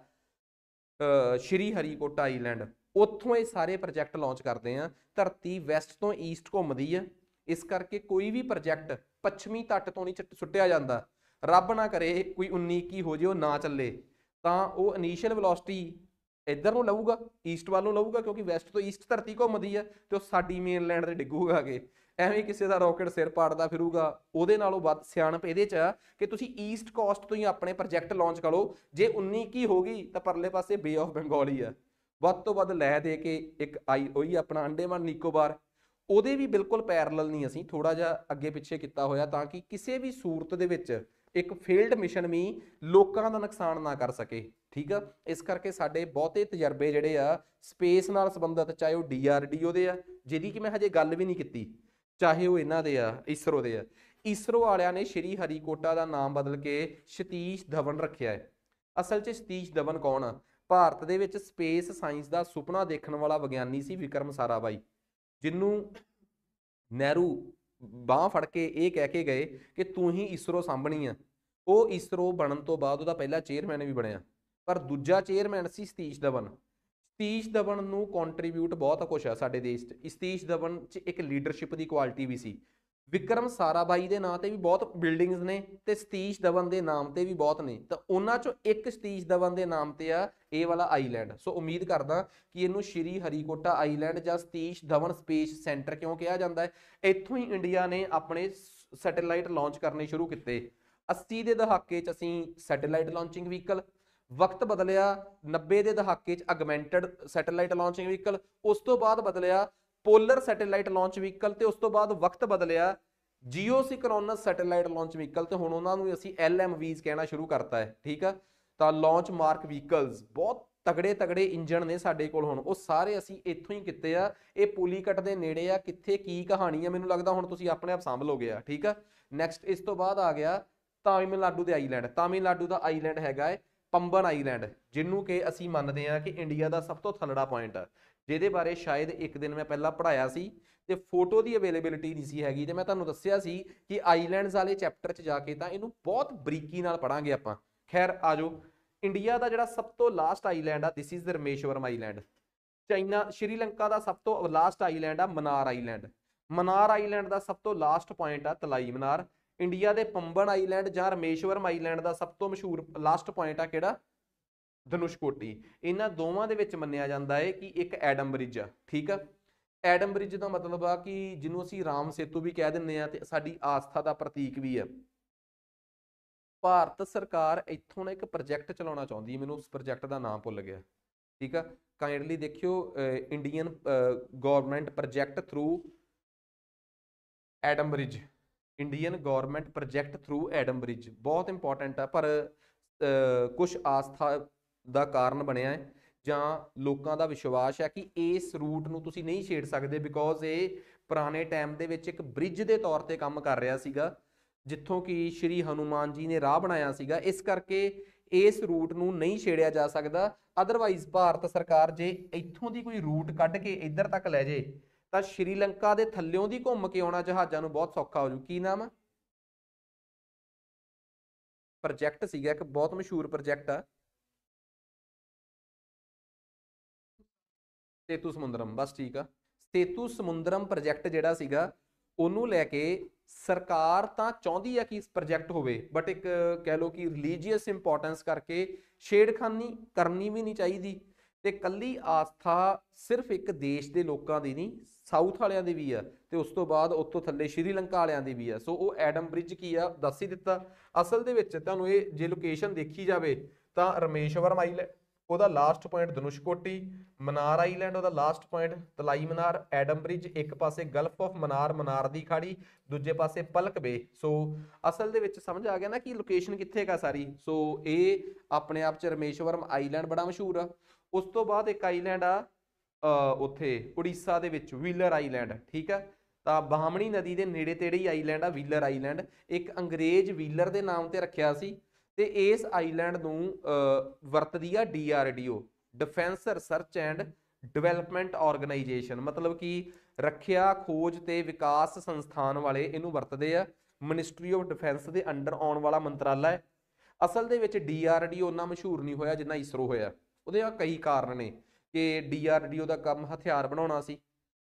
[SPEAKER 1] ਸ਼੍ਰੀ ਹਰੀਕੋਟ ਆਈਲੈਂਡ ਉੱਥੋਂ ਇਹ ਸਾਰੇ ਪ੍ਰੋਜੈਕਟ ਲਾਂਚ ਕਰਦੇ ਆ ਧਰਤੀ ਵੈਸਟ ਤੋਂ ਈਸਟ ਘੁੰਮਦੀ ਆ ਇਸ ਕਰਕੇ ਕੋਈ ਵੀ ਪ੍ਰੋਜੈਕਟ ਪੱਛਮੀ ਤੱਟ ਤੋਂ ਨਹੀਂ ਛੁੱਟਿਆ ਜਾਂਦਾ ਰੱਬ ਨਾ ਕਰੇ ਕੋਈ 19 ਕੀ ਹੋ ਜੇ ਉਹ ਨਾ ਚੱਲੇ ਤਾਂ ਉਹ ਇਨੀਸ਼ੀਅਲ ਵੈਲੋਸਿਟੀ ਇੱਧਰ ਨੂੰ ਲਊਗਾ ਈਸਟ ਵੱਲ ਨੂੰ ਲਊਗਾ ਕਿਉਂਕਿ ਵੈਸਟ ਤੋਂ ਈਸਟ ਧਰਤੀ ਘੁੰਮਦੀ ਹੈ ਤੇ ਉਹ ਸਾਡੀ ਮੇਨਲੈਂਡ ਤੇ ਡਿੱਗੂਗਾ ਅਗੇ ਐਵੇਂ ਕਿਸੇ ਦਾ ਰੌਕਟ ਸਿਰ ਪਾੜਦਾ ਫਿਰੂਗਾ ਉਹਦੇ ਨਾਲੋਂ ਵੱਧ ਸਿਆਣਪ ਇਹਦੇ 'ਚ ਆ ਕਿ ਤੁਸੀਂ ਈਸਟ ਕੋਸਟ ਤੋਂ ਹੀ ਆਪਣੇ ਪ੍ਰੋਜੈਕਟ ਲਾਂਚ ਕਰੋ ਜੇ 19 ਕੀ ਹੋਗੀ ਤਾਂ ਪਰਲੇ ਪਾਸੇ ਬੇ ਆਫ ਬੰਗਾਲ ਹੀ ਆ ਵੱਧ ਤੋਂ ਵੱਧ ਲੈ ਦੇ ਕੇ ਇੱਕ ਆਈ ਉਹੀ ਆਪਣਾ ਅੰਡੇਮਾਨ ਨਿਕੋਬਾਰ ਉਹਦੇ ਵੀ ਬਿਲਕੁਲ ਪੈਰਲਲ ਨਹੀਂ ਅਸੀਂ ਥੋੜਾ ਜਿਹਾ ਅੱਗੇ ਪਿੱਛੇ ਕੀਤਾ ਹੋਇਆ ਤਾਂ ਕਿ ਕਿਸੇ ਵੀ ਸੂਰਤ ਦੇ ਵਿੱਚ ਇੱਕ ਫੇਲਡ ਮਿਸ਼ਨ ਵੀ ਲੋਕਾਂ ਦਾ ਨੁਕਸਾਨ ਨਾ ਕਰ ਸਕੇ ਠੀਕ ਆ ਇਸ ਕਰਕੇ ਸਾਡੇ ਬਹੁਤੇ ਤਜਰਬੇ ਜਿਹੜੇ ਆ ਸਪੇਸ ਨਾਲ ਸੰਬੰਧਿਤ ਚਾਹੇ ਉਹ ਡੀਆਰਡੀਓ ਦੇ ਆ ਜਿਹਦੀ ਕਿ ਮੈਂ ਹਜੇ ਗੱਲ ਵੀ ਨਹੀਂ ਕੀਤੀ ਚਾਹੇ ਉਹ ਇਹਨਾਂ ਦੇ ਆ ਇਸਰੋ ਦੇ ਆ ਇਸਰੋ ਵਾਲਿਆਂ ਨੇ ਸ਼੍ਰੀ ਹਰੀਕੋਟਾ ਦਾ ਨਾਮ ਬਦਲ ਕੇ ਸਤੀਸ਼ ਧਵਨ ਰੱਖਿਆ ਹੈ ਅਸਲ 'ਚ ਸਤੀਸ਼ ਧਵਨ ਕੌਣ ਆ ਭਾਰਤ ਦੇ ਵਿੱਚ ਸਪੇਸ ਸਾਇੰਸ ਦਾ ਸੁਪਨਾ ਦੇਖਣ ਵਾਲਾ ਵਿਗਿਆਨੀ ਸੀ ਵਿਕਰਮ ਸਾਰਾਭਾਈ ਜਿੰਨੂੰ ਨਹਿਰੂ ਬਾਹ ਫੜ ਕੇ ਇਹ ਕਹਿ ਕੇ ਗਏ ਕਿ ਤੂੰ ਹੀ ਇਸਰੋ ਸਾਂਭਣੀ ਆ ਉਹ ਇਸਰੋ ਬਣਨ ਤੋਂ ਬਾਅਦ ਉਹਦਾ ਪਹਿਲਾ ਚੇਅਰਮੈਨ ਵੀ ਬਣਿਆ ਪਰ ਦੂਜਾ ਚੇਅਰਮੈਨ ਸੀ ਸਤੀਸ਼ ਦਵਨ ਸਤੀਸ਼ ਦਵਨ ਨੂੰ ਕੰਟਰੀਬਿਊਟ ਬਹੁਤ ਕੁਝ ਆ ਸਾਡੇ ਦੇਸ਼ 'ਚ ਸਤੀਸ਼ ਦਵਨ 'ਚ ਇੱਕ ਲੀਡਰਸ਼ਿਪ ਦੀ ਕੁਆਲਿਟੀ ਵੀ ਸੀ ਵਿਕਰਮ ਸਾਰਾਬਾਈ ਦੇ ਨਾਂ ਤੇ ਵੀ ਬਹੁਤ ਬਿਲਡਿੰਗਸ ਨੇ ਤੇ ਸਤੀਸ਼ ਦਵਨ ਦੇ ਨਾਮ ਤੇ ਵੀ ਬਹੁਤ ਨੇ ਤਾਂ ਉਹਨਾਂ 'ਚੋਂ ਇੱਕ ਸਤੀਸ਼ ਦਵਨ ਦੇ ਨਾਮ ਤੇ ਆ ਇਹ ਵਾਲਾ ਆਈਲੈਂਡ ਸੋ ਉਮੀਦ ਕਰਦਾ ਕਿ ਇਹਨੂੰ ਸ਼੍ਰੀ ਹਰੀਕੋਟਾ ਆਈਲੈਂਡ ਜਾਂ ਸਤੀਸ਼ ਦਵਨ ਸਪੇਸ ਸੈਂਟਰ ਕਿਉਂ ਕਿਹਾ ਜਾਂਦਾ ਹੈ ਇੱਥੋਂ ਹੀ ਇੰਡੀਆ ਨੇ ਆਪਣੇ ਸੈਟੇਲਾਈਟ ਲਾਂਚ ਕਰਨੇ ਸ਼ੁਰੂ ਕੀਤੇ 80 ਦੇ ਦਹਾਕੇ 'ਚ ਅਸੀਂ ਸੈਟੇਲਾਈਟ ਲਾਂਚਿੰਗ ਵਹੀਕਲ ਵਕਤ ਬਦਲਿਆ 90 ਦੇ ਦਹਾਕੇ 'ਚ ਅਗਮੈਂਟਡ ਸੈਟੇਲਾਈਟ ਲਾਂਚਿੰਗ ਵਹੀਕਲ ਉਸ ਤੋਂ ਬਾਅਦ ਬਦਲਿਆ ਪੋਲਰ ਸੈਟੇਲਾਈਟ ਲਾਂਚ ਵਹੀਕਲ ਤੇ ਉਸ ਤੋਂ ਬਾਅਦ ਵਕਤ ਬਦਲਿਆ geosynchronous satellite launch vehicle ਤੇ ਹੁਣ ਉਹਨਾਂ ਨੂੰ ਅਸੀਂ ਐਲਐਮਵੀਜ਼ ਕਹਿਣਾ ਸ਼ੁਰੂ ਕਰਤਾ ਹੈ ਠੀਕ ਆ ਤਾਂ ਲਾਂਚ ਮਾਰਕ ਵਹੀਕਲਸ ਬਹੁਤ ਤਗੜੇ ਤਗੜੇ ਇੰਜਣ ਨੇ ਸਾਡੇ ਕੋਲ ਹੁਣ ਉਹ ਸਾਰੇ ਅਸੀਂ ਇੱਥੋਂ ਹੀ ਕਿਤੇ ਆ ਇਹ ਪੁਲੀਕਟ ਦੇ ਨੇੜੇ ਆ ਕਿੱਥੇ ਕੀ ਕਹਾਣੀ ਆ ਮੈਨੂੰ ਲੱਗਦਾ ਹੁਣ ਤੁਸੀਂ ਆਪਣੇ ਆਪ ਸੰਭਲ ਹੋ ਆ ਠੀਕ ਆ ਨੈਕਸਟ ਇਸ ਤੋਂ ਬਾਅਦ ਆ ਗਿਆ ਤਾਮਿਲਨਾਡੂ ਦੇ ਆਈਲੈਂਡ ਤਾਮਿਲਨਾਡੂ ਦਾ ਆਈਲੈਂਡ ਹੈਗਾ ਹੈ ਪੰਬਨ ਆਈਲੈਂਡ ਜਿਹਨੂੰ ਕਿ ਅਸੀਂ ਮੰਨਦੇ ਹਾਂ ਕਿ ਇੰਡੀਆ ਦਾ ਸਭ ਤੋਂ ਥੱਲੜਾ ਪੁਆਇੰਟ ਜਿਹਦੇ ਬਾਰੇ ਸ਼ਾਇਦ ਇੱਕ ਦਿਨ ਮੈਂ ਪਹਿਲਾਂ ਪੜਾਇਆ ਸੀ ਤੇ ਫੋਟੋ ਦੀ ਅਵੇਲੇਬਿਲਿਟੀ ਨਹੀਂ ਸੀ ਹੈਗੀ ਤੇ ਮੈਂ ਤੁਹਾਨੂੰ ਦੱਸਿਆ ਸੀ ਕਿ ਆਈਲੈਂਡਸ ਵਾਲੇ ਚੈਪਟਰ 'ਚ ਜਾ ਕੇ ਤਾਂ ਇਹਨੂੰ ਬਹੁਤ ਬਰੀਕੀ ਨਾਲ ਪੜਾਂਗੇ ਆਪਾਂ ਖੈਰ ਆਜੋ ਇੰਡੀਆ ਦਾ ਜਿਹੜਾ ਸਭ ਤੋਂ ਲਾਸਟ ਆਈਲੈਂਡ ਆ this is the Rameswaram island China Sri Lanka ਦਾ ਸਭ ਤੋਂ ਲਾਸਟ ਆਈਲੈਂਡ ਆ ਮਨਾਰ ਆਈਲੈਂਡ ਮਨਾਰ ਆਈਲੈਂਡ ਦਾ ਸਭ ਤੋਂ ਲਾਸਟ ਪੁਆਇੰਟ ਆ ਤਲਾਈ ਮਨਾਰ ਇੰਡੀਆ ਦੇ ਪੰਬਨ ਆਈਲੈਂਡ ਜਾਂ ਰਮੇਸ਼ਵਰਮ ਆਈਲੈਂਡ ਦਾ ਸਭ ਤੋਂ ਮਸ਼ਹੂਰ ਲਾਸਟ ਪੁਆਇੰਟ ਆ ਕਿਹੜਾ ਧਨੁਸ਼ਕੋਟੀ ਇਹਨਾਂ ਦੋਵਾਂ ਦੇ ਵਿੱਚ ਮੰਨਿਆ ਜਾਂਦਾ ਹੈ ਕਿ ਇੱਕ ਐਡਮ ਬ੍ਰਿਜ ਆ ਠੀਕ ਆ ਐਡਮ ਬ੍ਰਿਜ ਦਾ ਮਤਲਬ ਆ ਕਿ ਜਿਹਨੂੰ ਅਸੀਂ ਰਾਮ ਸੇਤੂ ਵੀ ਕਹਿ ਦਿੰਨੇ ਆ ਤੇ ਸਾਡੀ ਆਸਥਾ ਦਾ ਪ੍ਰਤੀਕ ਵੀ ਆ ਭਾਰਤ ਸਰਕਾਰ ਇੱਥੋਂ ਨਾ ਇੱਕ ਪ੍ਰੋਜੈਕਟ ਚਲਾਉਣਾ ਚਾਹੁੰਦੀ ਹੈ ਮੈਨੂੰ ਉਸ ਪ੍ਰੋਜੈਕਟ ਦਾ ਨਾਮ ਭੁੱਲ ਗਿਆ ਠੀਕ ਆ ਕਾਈਂਡਲੀ ਦੇਖਿਓ Indian government project through Adam bridge Indian government project through Adam bridge ਬਹੁਤ ਇੰਪੋਰਟੈਂਟ ਆ ਪਰ ਕੁਝ ਆਸਥਾ ਦਾ ਕਾਰਨ ਬਣਿਆ ਹੈ ਜਾਂ ਲੋਕਾਂ ਦਾ ਵਿਸ਼ਵਾਸ ਹੈ ਕਿ ਇਸ ਰੂਟ ਨੂੰ ਤੁਸੀਂ ਨਹੀਂ ਛੇੜ ਸਕਦੇ ਬਿਕੋਜ਼ ਇਹ ਪੁਰਾਣੇ ਟਾਈਮ ਦੇ ਵਿੱਚ ਇੱਕ ਬ੍ਰਿਜ ਦੇ ਤੌਰ ਤੇ ਕੰਮ ਕਰ ਰਿਹਾ ਸੀਗਾ ਜਿੱਥੋਂ ਕਿ ਸ਼੍ਰੀ ਹਨੂਮਾਨ ਜੀ ਨੇ ਰਾਹ ਬਣਾਇਆ ਸੀਗਾ ਇਸ ਕਰਕੇ ਇਸ ਰੂਟ ਨੂੰ ਨਹੀਂ ਛੇੜਿਆ ਜਾ ਸਕਦਾ ਅਦਰਵਾਈਜ਼ ਭਾਰਤ ਸਰਕਾਰ ਜੇ ਇੱਥੋਂ ਦੀ ਕੋਈ ਰੂਟ ਕੱਢ ਕੇ ਇੱਧਰ ਤੱਕ ਲੈ ਜੇ ਤਾਂ ਸ਼੍ਰੀਲੰਕਾ ਦੇ ਥੱਲਿਓਂ ਦੀ ਘੁੰਮ ਕੇ ਆਉਣਾ ਜਹਾਜ਼ਾਂ ਨੂੰ ਬਹੁਤ ਸੌਖਾ ਹੋ ਜੂ ਕੀ ਨਾਮ ਪ੍ਰੋਜੈਕਟ ਸੀਗਾ ਇੱਕ ਬਹੁਤ ਮਸ਼ਹੂਰ ਪ੍ਰੋਜੈਕਟ ਆ ਸੇਤੂ ਸਮੁੰਦਰਮ ਬਸ ਠੀਕ ਆ ਸੇਤੂ ਸਮੁੰਦਰਮ ਪ੍ਰੋਜੈਕਟ ਜਿਹੜਾ ਸੀਗਾ ਉਹਨੂੰ ਲੈ ਕੇ ਸਰਕਾਰ ਤਾਂ ਚਾਹੁੰਦੀ ਆ ਕਿ ਇਸ ਪ੍ਰੋਜੈਕਟ ਹੋਵੇ ਬਟ ਇੱਕ ਕਹਿ ਲੋ ਕਿ ਰਿਲੀਜੀਅਸ ਇੰਪੋਰਟੈਂਸ ਕਰਕੇ ਛੇੜਖਾਨੀ ਕਰਨੀ ਵੀ ਨਹੀਂ ਚਾਹੀਦੀ ਤੇ ਕੱਲੀ ਆਸਥਾ ਸਿਰਫ ਇੱਕ ਦੇਸ਼ ਦੇ ਲੋਕਾਂ ਦੀ ਨਹੀਂ ਸਾਊਥ ਵਾਲਿਆਂ ਦੀ ਵੀ ਆ ਤੇ ਉਸ ਤੋਂ ਬਾਅਦ ਉੱਤੋਂ ਥੱਲੇ ਸ਼੍ਰੀਲੰਕਾ ਵਾਲਿਆਂ ਦੀ ਵੀ ਆ ਸੋ ਉਹ ਐਡਮ ਬ੍ਰਿਜ ਕੀ ਆ ਦੱਸ ਹੀ ਦਿੱਤਾ ਅਸਲ ਦੇ ਵਿੱਚ ਤੁਹਾਨੂੰ ਇਹ ਜੇ ਲੋਕੇਸ਼ਨ ਦੇਖੀ ਜਾਵੇ ਤਾਂ ਰਮੇਸ਼ਵਰਮ ਆਈਲੈਂਡ ਉਹਦਾ last point Dhanushkodi Mannar island ਉਹਦਾ last point Talaimannar Adam bridge ਇੱਕ ਪਾਸੇ ਗਲਫ ਆਫ ਮਨਾਰ ਮਨਾਰ ਦੀ ਖਾੜੀ ਦੂਜੇ ਪਾਸੇ ਪਲਕ ਬੇ ਸੋ ਅਸਲ ਦੇ ਵਿੱਚ ਸਮਝ ਆ ਗਿਆ ਨਾ ਕਿ ਲੋਕੇਸ਼ਨ ਕਿੱਥੇ ਕਾ ਸਾਰੀ ਸੋ ਇਹ ਆਪਣੇ ਆਪ ਚ ਰਮੇਸ਼ਵਰਮ ਆਈਲੈਂਡ ਬੜਾ ਮਸ਼ਹੂਰ ਆ ਉਸ ਤੋਂ ਬਾਅਦ ਇੱਕ ਆਈਲੈਂਡ ਆ ਉੱਥੇ ਉੜੀਸਾ ਦੇ ਵਿੱਚ ਵੀਲਰ ਆਈਲੈਂਡ ਠੀਕ ਹੈ ਤਾਂ ਬਾਹਮਣੀ ਨਦੀ ਦੇ ਨੇੜੇ ਤੇੜੇ ਹੀ ਆਈਲੈਂਡ ਆ ਵੀਲਰ ਆਈਲੈਂਡ ਇੱਕ ਅੰਗਰੇਜ਼ ਵੀਲਰ ਦੇ ਨਾਮ ਤੇ ਰੱਖਿਆ ਸੀ ਤੇ ਇਸ ਆਈਲੈਂਡ ਨੂੰ ਵਰਤਦੀ ਆ DRDO defence research and development organisation ਮਤਲਬ ਕਿ ਰੱਖਿਆ ਖੋਜ ਤੇ ਵਿਕਾਸ ਸੰਸਥਾਨ ਵਾਲੇ ਇਹਨੂੰ ਵਰਤਦੇ ਆ ਮਿਨਿਸਟਰੀ ਆਫ ਡਿਫੈਂਸ ਦੇ ਅੰਡਰ ਆਉਣ ਵਾਲਾ ਮੰਤਰਾਲਾ ਹੈ ਅਸਲ ਦੇ ਵਿੱਚ ਡੀਆਰਡੀਓ ਉਹਨਾਂ ਮਸ਼ਹੂਰ ਨਹੀਂ ਹੋਇਆ ਜਿੰਨਾ ਇਸਰੋ ਹੋਇਆ ਉਹਦੇ ਆ ਕਈ ਕਾਰਨ ਨੇ ਕਿ ਡੀਆਰਡੀਓ ਦਾ ਕੰਮ ਹਥਿਆਰ ਬਣਾਉਣਾ ਸੀ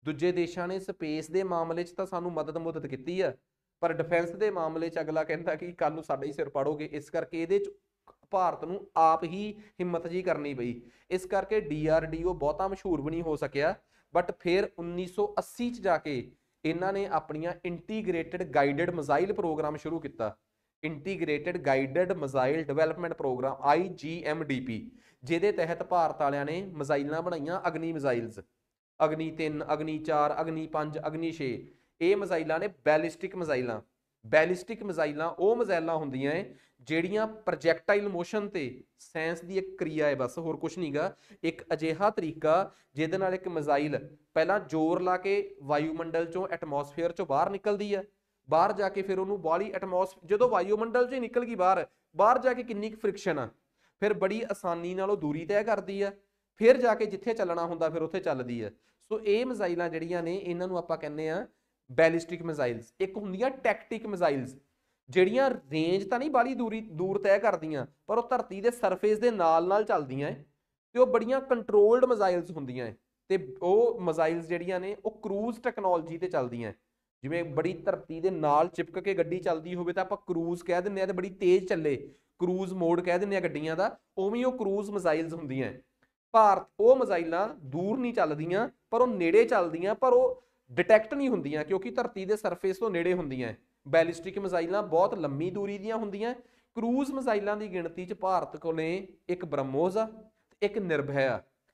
[SPEAKER 1] ਦੂਜੇ ਦੇਸ਼ਾਂ ਨੇ ਸਪੇਸ ਦੇ ਮਾਮਲੇ 'ਚ ਤਾਂ ਸਾਨੂੰ ਮਦਦ ਮੁਦਦ ਕੀਤੀ ਆ ਪਰ ਡਿਫੈਂਸ ਦੇ ਮਾਮਲੇ 'ਚ ਅਗਲਾ ਕਹਿੰਦਾ ਕਿ ਕੱਲ ਨੂੰ ਸਾਡੇ ਹੀ ਸਿਰ ਪਾੜੋਗੇ ਇਸ ਕਰਕੇ ਇਹਦੇ 'ਚ ਭਾਰਤ ਨੂੰ ਆਪ ਹੀ ਹਿੰਮਤ ਜੀ ਕਰਨੀ ਪਈ ਇਸ ਕਰਕੇ ਡੀਆਰਡੀਓ ਬਹੁਤਾ ਮਸ਼ਹੂਰ ਵੀ ਨਹੀਂ ਹੋ ਸਕਿਆ ਬਟ ਫਿਰ 1980 ਚ ਜਾ ਕੇ ਇਹਨਾਂ ਨੇ ਆਪਣੀਆਂ ਇੰਟੀਗ੍ਰੇਟਿਡ ਗਾਈਡਡ ਮਿਜ਼ਾਈਲ ਪ੍ਰੋਗਰਾਮ ਸ਼ੁਰੂ ਕੀਤਾ integrated guided missile development programme P ਜਿਹਦੇ ਤਹਿਤ ਭਾਰਤ ਵਾਲਿਆਂ ਨੇ ਮਿਜ਼ਾਈਲਾਂ ਬਣਾਈਆਂ ਅਗਨੀ ਮਿਜ਼ਾਈਲਸ ਅਗਨੀ 3 ਅਗਨੀ 4 ਅਗਨੀ 5 ਅਗਨੀ 6 ਇਹ ਮਿਜ਼ਾਈਲਾਂ ਨੇ ਬੈਲਿਸਟਿਕ ਮਿਜ਼ਾਈਲਾਂ ਬੈਲਿਸਟਿਕ ਮਿਜ਼ਾਈਲਾਂ ਉਹ ਮਿਜ਼ਾਈਲਾਂ ਹੁੰਦੀਆਂ ਏ ਜਿਹੜੀਆਂ ਪ੍ਰੋਜੈਕਟਾਈਲ ਮੋਸ਼ਨ ਤੇ ਸਾਇੰਸ ਦੀ ਇੱਕ ਕਿਰਿਆ ਹੈ ਬਸ ਹੋਰ ਕੁਝ ਨਹੀਂਗਾ ਇੱਕ ਅਜਿਹਾ ਤਰੀਕਾ ਜਿਹਦੇ ਨਾਲ ਇੱਕ ਮਿਜ਼ਾਈਲ ਪਹਿਲਾਂ ਜ਼ੋਰ ਲਾ ਕੇ ਵਾਯੂਮੰਡਲ ਚੋਂ ਐਟਮੋਸਫੇਅਰ ਚੋਂ ਬਾਹਰ ਨਿਕਲਦੀ ਹੈ ਬਾਹਰ ਜਾ ਕੇ ਫਿਰ ਉਹਨੂੰ ਬਾਲੀ ਐਟਮੋਸਫੇਅਰ ਜਦੋਂ ਵਾਯੂਮੰਡਲ ਚੋਂ ਨਿਕਲ ਗਈ ਬਾਹਰ ਬਾਹਰ ਜਾ ਕੇ ਕਿੰਨੀ ਕੁ ਫ੍ਰਿਕਸ਼ਨ ਆ ਫਿਰ ਬੜੀ ਆਸਾਨੀ ਨਾਲ ਉਹ ਦੂਰੀ ਤੈਅ ਕਰਦੀ ਆ ਫਿਰ ਜਾ ਕੇ ਜਿੱਥੇ ਚੱਲਣਾ ਹੁੰਦਾ ਫਿਰ ਉੱਥੇ ਚੱਲਦੀ ਆ ਸੋ ਇਹ ਮਿਜ਼ਾਈਲਾਂ ਜਿਹੜੀਆਂ ਨੇ ਇਹਨਾਂ ਨੂੰ ਆਪਾਂ ਕਹਿੰਦੇ ਆ ਬੈਲਿਸਟਿਕ ਮਿਜ਼ਾਈਲਸ ਇੱਕ ਹੁੰਦੀਆਂ ਟੈਕਟਿਕ ਮਿਜ਼ਾਈਲਸ ਜਿਹੜੀਆਂ ਰੇਂਜ ਤਾਂ ਨਹੀਂ ਬਾਲੀ ਦੂਰੀ ਦੂਰ ਤੈਅ ਕਰਦੀਆਂ ਪਰ ਉਹ ਧਰਤੀ ਦੇ ਸਰਫੇਸ ਦੇ ਨਾਲ ਨਾਲ ਚੱਲਦੀਆਂ ਐ ਤੇ ਉਹ ਬੜੀਆਂ ਕੰਟਰੋਲਡ ਮਿਜ਼ਾਈਲਸ ਹੁੰਦੀਆਂ ਐ ਤੇ ਉਹ ਮਿਜ਼ਾਈਲਸ ਜਿਹੜੀਆਂ ਨੇ ਉਹ ਕਰੂਜ਼ ਟੈਕਨੋਲੋਜੀ ਤੇ ਚੱਲਦੀਆਂ ਜਿਵੇਂ ਬੜੀ ਧਰਤੀ ਦੇ ਨਾਲ ਚਿਪਕ ਕੇ ਗੱਡੀ ਚੱਲਦੀ ਹੋਵੇ ਤਾਂ ਆਪਾਂ ਕਰੂਜ਼ ਕਹਿ ਦਿੰਦੇ ਆ ਤੇ ਬੜੀ ਤੇਜ਼ ਚੱਲੇ ਕਰੂਜ਼ ਮੋਡ ਕਹਿ ਦਿੰਦੇ ਆ ਗੱਡੀਆਂ ਦਾ ਉਵੇਂ ਉਹ ਕਰੂਜ਼ ਮਿਜ਼ਾਈਲਸ ਹੁੰਦੀਆਂ ਭਾਰਤ ਉਹ ਮਿਜ਼ਾਈਲਾਂ ਦੂਰ ਨਹੀਂ ਚੱਲਦੀਆਂ ਪਰ ਉਹ ਨੇੜੇ ਚੱਲਦੀਆਂ ਪਰ ਉਹ ਡਿਟੈਕਟ ਨਹੀਂ ਹੁੰਦੀਆਂ ਕਿਉਂਕਿ ਧਰਤੀ ਦੇ ਸਰਫੇਸ ਤੋਂ ਨੇੜੇ ਹੁੰਦੀਆਂ ਬੈਲਿਸਟਿਕ ਮਿਜ਼ਾਈਲਾਂ ਬਹੁਤ ਲੰਮੀ ਦੂਰੀ ਦੀਆਂ ਹੁੰਦੀਆਂ ਕਰੂਜ਼ ਮਿਜ਼ਾਈਲਾਂ ਦੀ ਗਿਣਤੀ 'ਚ ਭਾਰਤ ਕੋਲੇ ਇੱਕ ਬ੍ਰਹਮੋਸ ਆ ਇੱਕ ਨਿਰਭੈ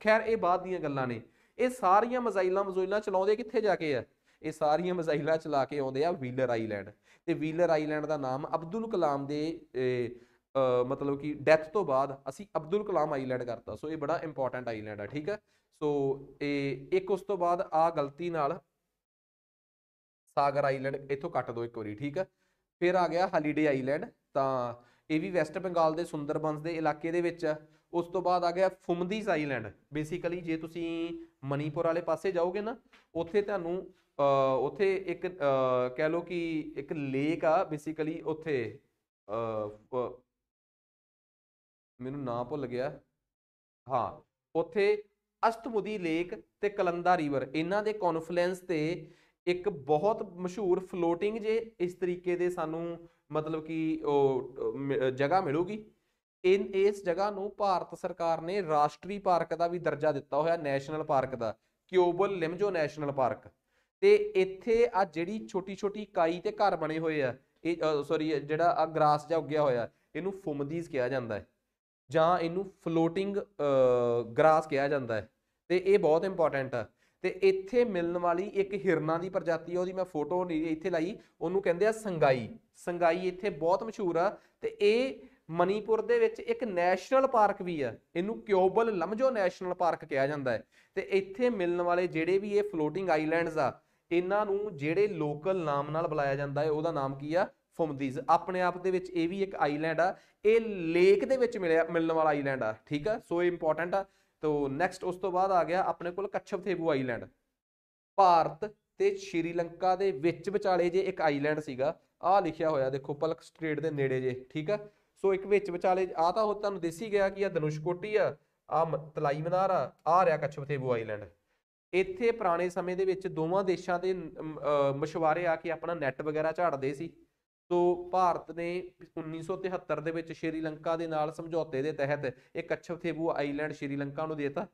[SPEAKER 1] ਖੈਰ ਇਹ ਬਾਅਦ ਦੀਆਂ ਗੱਲਾਂ ਨੇ ਇਹ ਸਾਰੀਆਂ ਮਿਜ਼ਾਈਲਾਂ ਮਜ਼ੋਈਲਾਂ ਚਲਾਉਂਦੇ ਕਿੱਥੇ ਜਾ ਕੇ ਆ ਇਹ ਸਾਰੀਆਂ ਮਿਜ਼ਾਈਲਾਂ ਚਲਾ ਕੇ ਆਉਂਦੇ ਆ ਵੀਲਰ ਆਈਲੈਂਡ ਤੇ ਵੀਲਰ ਆਈਲੈਂਡ ਦਾ ਨਾਮ ਅਬਦੁਲ ਕਲਾਮ ਦੇ ਮਤਲਬ ਕਿ ਡੈਥ ਤੋਂ ਬਾਅਦ ਅਸੀਂ ਅਬਦੁਲ ਕਲਾਮ ਆਈਲੈਂਡ ਕਰਤਾ ਸੋ ਇਹ ਬੜਾ ਇੰਪੋਰਟੈਂਟ ਆਈਲੈਂਡ ਹੈ ਠੀਕ ਹੈ ਸੋ ਇਹ ਇੱਕ ਉਸ ਤੋਂ ਬਾਅਦ ਆ ਗਲਤੀ ਨਾਲ ਸਾਗਰ ਆਈਲੈਂਡ ਇੱਥੋਂ ਕੱਟ ਦੋ ਇੱਕ ਵਾਰੀ ਠੀਕ ਹੈ ਫਿਰ ਆ ਗਿਆ ਹਲੀਡੇ ਆਈਲੈਂਡ ਤਾਂ ਇਹ ਵੀ ਵੈਸਟ ਬੰਗਾਲ ਦੇ ਸੁੰਦਰਬਨਸ ਦੇ ਇਲਾਕੇ ਦੇ ਵਿੱਚ ਉਸ ਤੋਂ ਬਾਅਦ ਆ ਗਿਆ ਫੁਮਦੀਸ ਆਈਲੈਂਡ ਬੇਸਿਕਲੀ ਜੇ ਤੁਸੀਂ ਮਨੀਪੁਰ ਵਾਲੇ ਪਾਸੇ ਜਾਓਗੇ ਨਾ ਉੱਥੇ ਤੁਹਾਨੂੰ ਉੱਥੇ ਇੱਕ ਕਹਿ ਲਓ ਕਿ ਇੱਕ ਲੇਕ ਆ ਬੇਸਿਕਲੀ ਉੱਥੇ ਮੈਨੂੰ ਨਾਂ ਭੁੱਲ ਗਿਆ ਹਾਂ ਉੱਥੇ ਅਸ਼ਟਮੁਦੀ ਲੇਕ ਤੇ ਕਲੰਦਾ ਰਿਵਰ ਇਹਨਾਂ ਦੇ ਕਨਫਲੈਂਸ ਤੇ ਇੱਕ ਬਹੁਤ ਮਸ਼ਹੂਰ ਫਲੋਟਿੰਗ ਜੇ ਇਸ ਤਰੀਕੇ ਦੇ ਸਾਨੂੰ ਮਤਲਬ ਕਿ ਉਹ ਜਗ੍ਹਾ ਮਿਲੂਗੀ ਇਨ ਇਸ ਜਗ੍ਹਾ ਨੂੰ ਭਾਰਤ ਸਰਕਾਰ ਨੇ ਰਾਸ਼ਟਰੀ ਪਾਰਕ ਦਾ ਵੀ ਦਰਜਾ ਦਿੱਤਾ ਹੋਇਆ ਨੈਸ਼ਨਲ ਪਾਰਕ ਦਾ ਕਿਉਬਲ ਲਿਮਜੋ ਨੈਸ਼ਨਲ ਪਾਰਕ ਤੇ ਇੱਥੇ ਆ ਜਿਹੜੀ ਛੋਟੀ ਛੋਟੀ ਕਾਈ ਤੇ ਘਰ ਬਣੇ ਹੋਏ ਆ ਇਹ ਸੌਰੀ ਜਿਹੜਾ ਆ ਗ੍ਰਾਸ ਜਾ ਉੱਗਿਆ ਹੋਇਆ ਇਹਨੂੰ ਫੁਮਦੀਜ਼ ਕਿਹਾ ਜਾਂਦਾ ਹੈ ਜਾਂ ਇਹਨੂੰ ਫਲੋਟਿੰਗ ਗ੍ਰਾਸ ਕਿਹਾ ਜਾਂਦਾ ਹੈ ਤੇ ਇਹ ਬਹੁਤ ਇੰਪੋਰਟੈਂਟ ਹੈ ਤੇ ਇੱਥੇ ਮਿਲਣ ਵਾਲੀ ਇੱਕ ਹਿਰਨਾ ਦੀ ਪ੍ਰਜਾਤੀ ਹੈ ਉਹਦੀ ਮੈਂ ਫੋਟੋ ਇੱਥੇ ਲਾਈ ਉਹਨੂੰ ਕਹਿੰਦੇ ਆ ਸੰਗਾਈ ਸੰਗਾਈ ਇੱਥੇ ਬਹੁਤ ਮਸ਼ਹੂਰ ਆ ਤੇ ਇਹ ਮਨੀਪੁਰ ਦੇ ਵਿੱਚ ਇੱਕ ਨੈਸ਼ਨਲ ਪਾਰਕ ਵੀ ਆ ਇਹਨੂੰ ਕਿਓਬਲ ਲਮਜੋ ਨੈਸ਼ਨਲ ਪਾਰਕ ਕਿਹਾ ਜਾਂਦਾ ਹੈ ਤੇ ਇੱਥੇ ਮਿਲਣ ਵਾਲੇ ਜਿਹੜੇ ਵੀ ਇਹ ਫਲੋਟਿੰਗ ਆਈਲੈਂਡਸ ਆ ਇਹਨਾਂ ਨੂੰ ਜਿਹੜੇ ਲੋਕਲ ਨਾਮ ਨਾਲ ਬੁਲਾਇਆ ਜਾਂਦਾ ਹੈ ਉਹਦਾ ਨਾਮ ਕੀ ਆ ਦੀਸ ਆਪਣੇ ਆਪ ਦੇ ਵਿੱਚ ਇਹ ਵੀ ਇੱਕ ਆਈਲੈਂਡ ਆ ਇਹ ਲੇਕ ਦੇ ਵਿੱਚ ਮਿਲਿਆ ਮਿਲਣ ਵਾਲਾ ਆਈਲੈਂਡ ਆ ਠੀਕ ਆ ਸੋ ਇੰਪੋਰਟੈਂਟ ਆ ਤੋ ਨੈਕਸਟ ਉਸ ਤੋਂ ਬਾਅਦ ਆ ਗਿਆ ਆਪਣੇ ਕੋਲ ਕੱਛਪ ਥੇਬੂ ਆਈਲੈਂਡ ਭਾਰਤ ਤੇ ਸ਼੍ਰੀਲੰਕਾ ਦੇ ਵਿੱਚ ਵਿਚਾਲੇ ਜੇ ਇੱਕ ਆਈਲੈਂਡ ਸੀਗਾ ਆ ਲਿਖਿਆ ਹੋਇਆ ਦੇਖੋ ਪਲਕ ਸਟ੍ਰੇਟ ਦੇ ਨੇੜੇ ਜੇ ਠੀਕ ਆ ਸੋ ਇੱਕ ਵਿੱਚ ਵਿਚਾਲੇ ਆ ਤਾਂ ਉਹ ਤੁਹਾਨੂੰ ਦੇਸੀ ਗਿਆ ਕਿ ਆ ਦਨੁਸ਼ਕੋਟੀ ਆ ਆ ਤਲਾਈ ਮਨਾਰ ਆ ਆ ਰਿਹਾ ਕੱਛਪ ਥੇਬੂ ਆਈਲੈਂਡ ਇੱਥੇ ਪੁਰਾਣੇ ਸਮੇਂ ਦੇ ਵਿੱਚ ਦੋਵਾਂ ਦੇਸ਼ਾਂ ਦੇ ਮਸ਼ਵਾਰੇ ਆ ਕੇ ਆਪਣਾ ਨੈਟ ਵਗੈਰਾ ਝਾੜਦੇ ਸੀ ਸੋ ਭਾਰਤ ਨੇ 1973 ਦੇ ਵਿੱਚ ਸ਼੍ਰੀਲੰਕਾ ਦੇ ਨਾਲ ਸਮਝੌਤੇ ਦੇ ਤਹਿਤ ਇਹ ਕੱਛਪ ਥੇਬੂ ਆਈਲੈਂਡ ਸ਼੍ਰੀਲੰਕਾ ਨੂੰ ਦੇਤਾ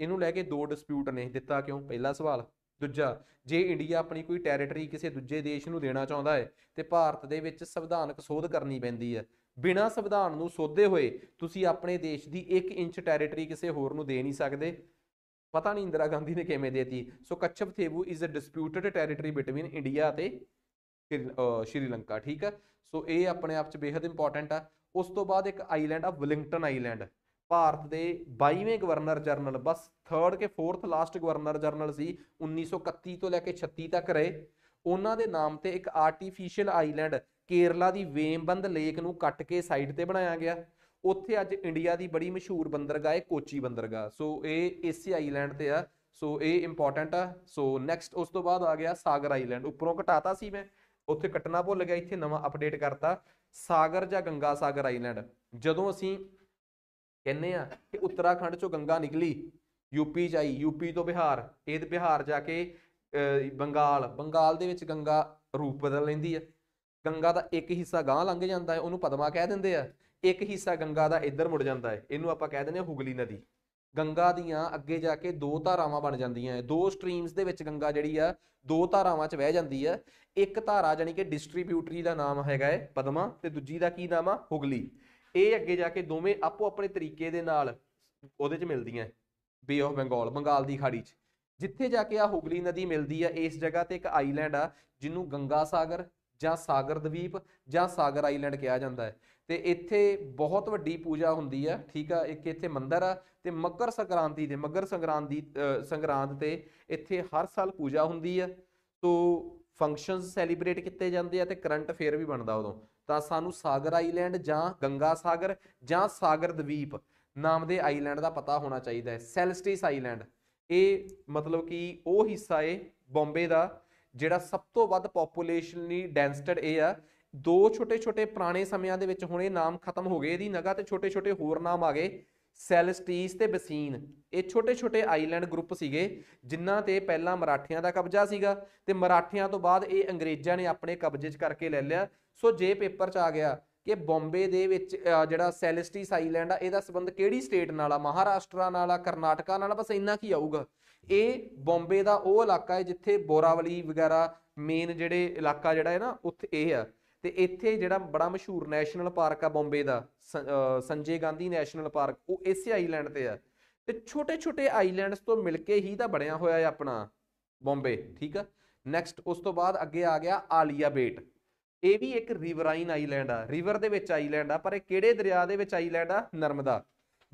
[SPEAKER 1] ਇਹਨੂੰ ਲੈ ਕੇ ਦੋ ਡਿਸਪਿਊਟ ਨੇ ਦਿੱਤਾ ਕਿਉਂ ਪਹਿਲਾ ਸਵਾਲ ਦੂਜਾ ਜੇ ਇੰਡੀਆ ਆਪਣੀ ਕੋਈ ਟੈਰੀਟਰੀ ਕਿਸੇ ਦੂਜੇ ਦੇਸ਼ ਨੂੰ ਦੇਣਾ ਚਾਹੁੰਦਾ ਹੈ ਤੇ ਭਾਰਤ ਦੇ ਵਿੱਚ ਸੰਵਿਧਾਨਕ ਸੋਧ ਕਰਨੀ ਪੈਂਦੀ ਹੈ ਬਿਨਾ ਸੰਵਿਧਾਨ ਨੂੰ ਸੋਧੇ ਹੋਏ ਤੁਸੀਂ ਆਪਣੇ ਦੇਸ਼ ਦੀ 1 ਇੰਚ ਟੈਰੀਟਰੀ ਕਿਸੇ ਹੋਰ ਨੂੰ ਦੇ ਨਹੀਂ ਸਕਦੇ ਪਤਾ ਨਹੀਂ ਇੰਦਰਾ ਗਾਂਧੀ ਨੇ ਕਿਵੇਂ ਦੇਤੀ so Katchatheevu is a disputed territory between India ਤੇ ਸ਼੍ਰੀਲੰਕਾ ਠੀਕ ਹੈ ਸੋ ਇਹ ਆਪਣੇ ਆਪ 'ਚ ਬੇहद ਇੰਪੋਰਟੈਂਟ ਆ ਉਸ ਤੋਂ ਬਾਅਦ ਇੱਕ ਆਈਲੈਂਡ ਆ ਵਿਲਿੰਗਟਨ ਆਈਲੈਂਡ ਭਾਰਤ ਦੇ 22ਵੇਂ ਗਵਰਨਰ ਜਨਰਲ ਬਸ 3rd ਕੇ 4th ਲਾਸਟ ਗਵਰਨਰ ਜਨਰਲ ਸੀ 1931 ਤੋਂ ਲੈ ਕੇ 36 ਤੱਕ ਰਹੇ ਉਹਨਾਂ ਦੇ ਨਾਮ ਤੇ ਇੱਕ ਆਰਟੀਫੀਸ਼ੀਅਲ ਆਈਲੈਂਡ ਕੇਰਲਾ ਦੀ ਵੇਮਬੰਦ ਲੇਕ ਨੂੰ ਕੱਟ ਕੇ ਸਾਈਡ ਤੇ ਬਣਾਇਆ ਗਿਆ ਉੱਥੇ ਅੱਜ ਇੰਡੀਆ ਦੀ ਬੜੀ ਮਸ਼ਹੂਰ ਬੰਦਰਗਾਹ ਹੈ ਕੋਚੀ ਬੰਦਰਗਾਹ ਸੋ ਇਹ ਇਸੇ ਆਈਲੈਂਡ ਤੇ ਆ ਸੋ ਇਹ ਇੰਪੋਰਟੈਂਟ ਆ ਸੋ ਨੈਕਸਟ ਉਸ ਤੋਂ ਬਾਅਦ ਆ ਗਿਆ ਸਾਗਰ ਆਈਲੈਂਡ ਉੱਪਰੋਂ ਘਟਾਤਾ ਸੀ ਮੈਂ ਉੱਥੇ ਕੱਟਣਾ ਭੁੱਲ ਗਿਆ ਇੱਥੇ ਨਵਾਂ ਅਪਡੇਟ ਕਰਤਾ ਸਾਗਰ ਜਾਂ ਗੰਗਾ ਸਾਗਰ ਆਈਲੈਂਡ ਜਦੋਂ ਅਸੀਂ ਕਹਿੰਨੇ ਆ ਕਿ ਉੱਤਰਾਖੰਡ ਚੋਂ ਗੰਗਾ ਨਿਕਲੀ ਯੂਪੀ ਚ ਆਈ ਯੂਪੀ ਤੋਂ ਬਿਹਾਰ ਇਹ ਬਿਹਾਰ ਜਾ ਕੇ ਬੰਗਾਲ ਬੰਗਾਲ ਦੇ ਵਿੱਚ ਗੰਗਾ ਰੂਪ ਬਦਲ ਲੈਂਦੀ ਆ ਗੰਗਾ ਦਾ ਇੱਕ ਹਿੱਸਾ ਗਾਂ ਲੰਘ ਜਾਂਦਾ ਹੈ ਉਹਨੂੰ ਪਦਮਾ ਕਹਿ ਦਿੰਦੇ ਆ ਇੱਕ ਹਿੱਸਾ ਗੰਗਾ ਦਾ ਇੱਧਰ ਮੁੜ ਜਾਂਦਾ ਹੈ ਇਹਨੂੰ ਆਪਾਂ ਕਹਿ ਦਿੰਦੇ ਆ ਹੁਗਲੀ ਨਦੀ ਗੰਗਾ ਦੀਆਂ ਅੱਗੇ ਜਾ ਕੇ ਦੋ ਧਾਰਾਵਾਂ ਬਣ ਜਾਂਦੀਆਂ ਦੋ ਸਟ੍ਰੀਮਸ ਦੇ ਵਿੱਚ ਗੰਗਾ ਜਿਹੜੀ ਆ ਦੋ ਧਾਰਾਵਾਂ 'ਚ ਵਹਿ ਜਾਂਦੀ ਆ ਇੱਕ ਧਾਰਾ ਜਾਨੀ ਕਿ ਡਿਸਟ੍ਰੀਬਿਊਟਰੀ ਦਾ ਨਾਮ ਹੈਗਾ ਹੈ ਪਦਮਾ ਤੇ ਦੂਜੀ ਦਾ ਕੀ ਨਾਮ ਆ ਹੁਗਲੀ ਇਹ ਅੱਗੇ ਜਾ ਕੇ ਦੋਵੇਂ ਆਪੋ ਆਪਣੇ ਤਰੀਕੇ ਦੇ ਨਾਲ ਉਹਦੇ 'ਚ ਮਿਲਦੀਆਂ ਬੇ ਆਫ ਬੰਗਾਲ ਬੰਗਾਲ ਦੀ ਖਾੜੀ 'ਚ ਜਿੱਥੇ ਜਾ ਕੇ ਆ ਹੁਗਲੀ ਨਦੀ ਮਿਲਦੀ ਆ ਇਸ ਜਗ੍ਹਾ ਤੇ ਇੱਕ ਆਈਲੈਂਡ ਆ ਜਿਹਨੂੰ ਗੰਗਾ ਸਾਗਰ ਜਾਂ ਸਾਗਰ ਦਵੀਪ ਜਾਂ ਸਾਗਰ ਆਈਲੈਂਡ ਕਿਹਾ ਜਾਂਦਾ ਹੈ ਤੇ ਇੱਥੇ ਬਹੁਤ ਵੱਡੀ ਪੂਜਾ ਹੁੰਦੀ ਆ ਠੀਕ ਆ ਇੱਕ ਇੱਥੇ ਮੰਦਿਰ ਆ ਤੇ ਮਕਰ ਸੰਕ੍ਰਾਂਤੀ ਦੇ ਮਕਰ ਸੰਕ੍ਰਾਂਤੀ ਸੰਗਰਾਂਦ ਤੇ ਇੱਥੇ ਹਰ ਸਾਲ ਪੂਜਾ ਹੁੰਦੀ ਆ ਸੋ ਫੰਕਸ਼ਨਸ ਸੈਲੀਬ੍ਰੇਟ ਕੀਤੇ ਜਾਂਦੇ ਆ ਤੇ ਕਰੰਟ ਅਫੇਅਰ ਵੀ ਬਣਦਾ ਉਦੋਂ ਤਾਂ ਸਾਨੂੰ ਸਾਗਰ ਆਈਲੈਂਡ ਜਾਂ ਗੰਗਾ ਸਾਗਰ ਜਾਂ ਸਾਗਰ ਦਵੀਪ ਨਾਮ ਦੇ ਆਈਲੈਂਡ ਦਾ ਪਤਾ ਹੋਣਾ ਚਾਹੀਦਾ ਹੈ ਸੈਲਸਟਿਸ ਆਈਲੈਂਡ ਇਹ ਮਤਲਬ ਕਿ ਉਹ ਹਿੱਸਾ ਏ ਬੰਬੇ ਦਾ ਜਿਹੜਾ ਸਭ ਤੋਂ ਵੱਧ ਪੋਪੂਲੇਸ਼ਨਲੀ ਡੈਂਸਟਡ ਇਹ ਆ ਦੋ ਛੋਟੇ-ਛੋਟੇ ਪੁਰਾਣੇ ਸਮਿਆਂ ਦੇ ਵਿੱਚ ਹੁਣ ਇਹ ਨਾਮ ਖਤਮ ਹੋ ਗਏ ਇਹਦੀ ਨਗਾ ਤੇ ਛੋਟੇ-ਛੋਟੇ ਹੋਰ ਨਾਮ ਆ ਗਏ ਸੈਲਸਟੀਸ ਤੇ ਬਸੀਨ ਇਹ ਛੋਟੇ-ਛੋਟੇ ਆਈਲੈਂਡ ਗਰੁੱਪ ਸੀਗੇ ਜਿਨ੍ਹਾਂ ਤੇ ਪਹਿਲਾਂ ਮਰਾਠਿਆਂ ਦਾ ਕਬਜ਼ਾ ਸੀਗਾ ਤੇ ਮਰਾਠਿਆਂ ਤੋਂ ਬਾਅਦ ਇਹ ਅੰਗਰੇਜ਼ਾਂ ਨੇ ਆਪਣੇ ਕਬਜ਼ੇ 'ਚ ਕਰਕੇ ਲੈ ਲਿਆ ਸੋ ਜੇ ਪੇਪਰ 'ਚ ਆ ਗਿਆ ਕਿ ਬੰਬੇ ਦੇ ਵਿੱਚ ਜਿਹੜਾ ਸੈਲਸਟੀਸ ਆਈਲੈਂਡ ਆ ਇਹਦਾ ਸਬੰਧ ਕਿਹੜੀ ਸਟੇਟ ਨਾਲ ਆ ਮਹਾਰਾਸ਼ਟਰ ਨਾਲ ਆ ਕਰਨਾਟਕਾ ਨਾਲ ਬਸ ਇੰਨਾ ਕੀ ਆਊਗਾ ਇਹ ਬੰਬੇ ਦਾ ਉਹ ਇਲਾਕਾ ਹੈ ਜਿੱਥੇ ਬੋਰਾਵਲੀ ਵਗੈਰਾ ਮੇਨ ਜਿਹੜੇ ਇਲਾਕਾ ਜਿਹੜਾ ਹੈ ਨਾ ਉੱਥੇ ਇਹ ਆ ਤੇ ਇੱਥੇ ਜਿਹੜਾ ਬੜਾ ਮਸ਼ਹੂਰ ਨੈਸ਼ਨਲ ਪਾਰਕ ਆ ਬੰਬੇ ਦਾ ਸੰਜੇ ਗਾਂਧੀ ਨੈਸ਼ਨਲ ਪਾਰਕ ਉਹ ਇਸੇ ਆਈਲੈਂਡ ਤੇ ਆ ਤੇ ਛੋਟੇ ਛੋਟੇ ਆਈਲੈਂਡਸ ਤੋਂ ਮਿਲ ਕੇ ਹੀ ਤਾਂ ਬਣਿਆ ਹੋਇਆ ਹੈ ਆਪਣਾ ਬੰਬੇ ਠੀਕ ਆ ਨੈਕਸਟ ਉਸ ਤੋਂ ਬਾਅਦ ਅੱਗੇ ਆ ਗਿਆ ਆਲੀਆ ਬੇਟ ਇਹ ਵੀ ਇੱਕ ਰਿਵਰਾਈਨ ਆਈਲੈਂਡ ਆ ਰਿਵਰ ਦੇ ਵਿੱਚ ਆਈਲੈਂਡ ਆ ਪਰ ਇਹ ਕਿਹੜੇ ਦਰਿਆ ਦੇ ਵਿੱਚ ਆਈਲੈਂਡ ਆ ਨਰਮਦਾ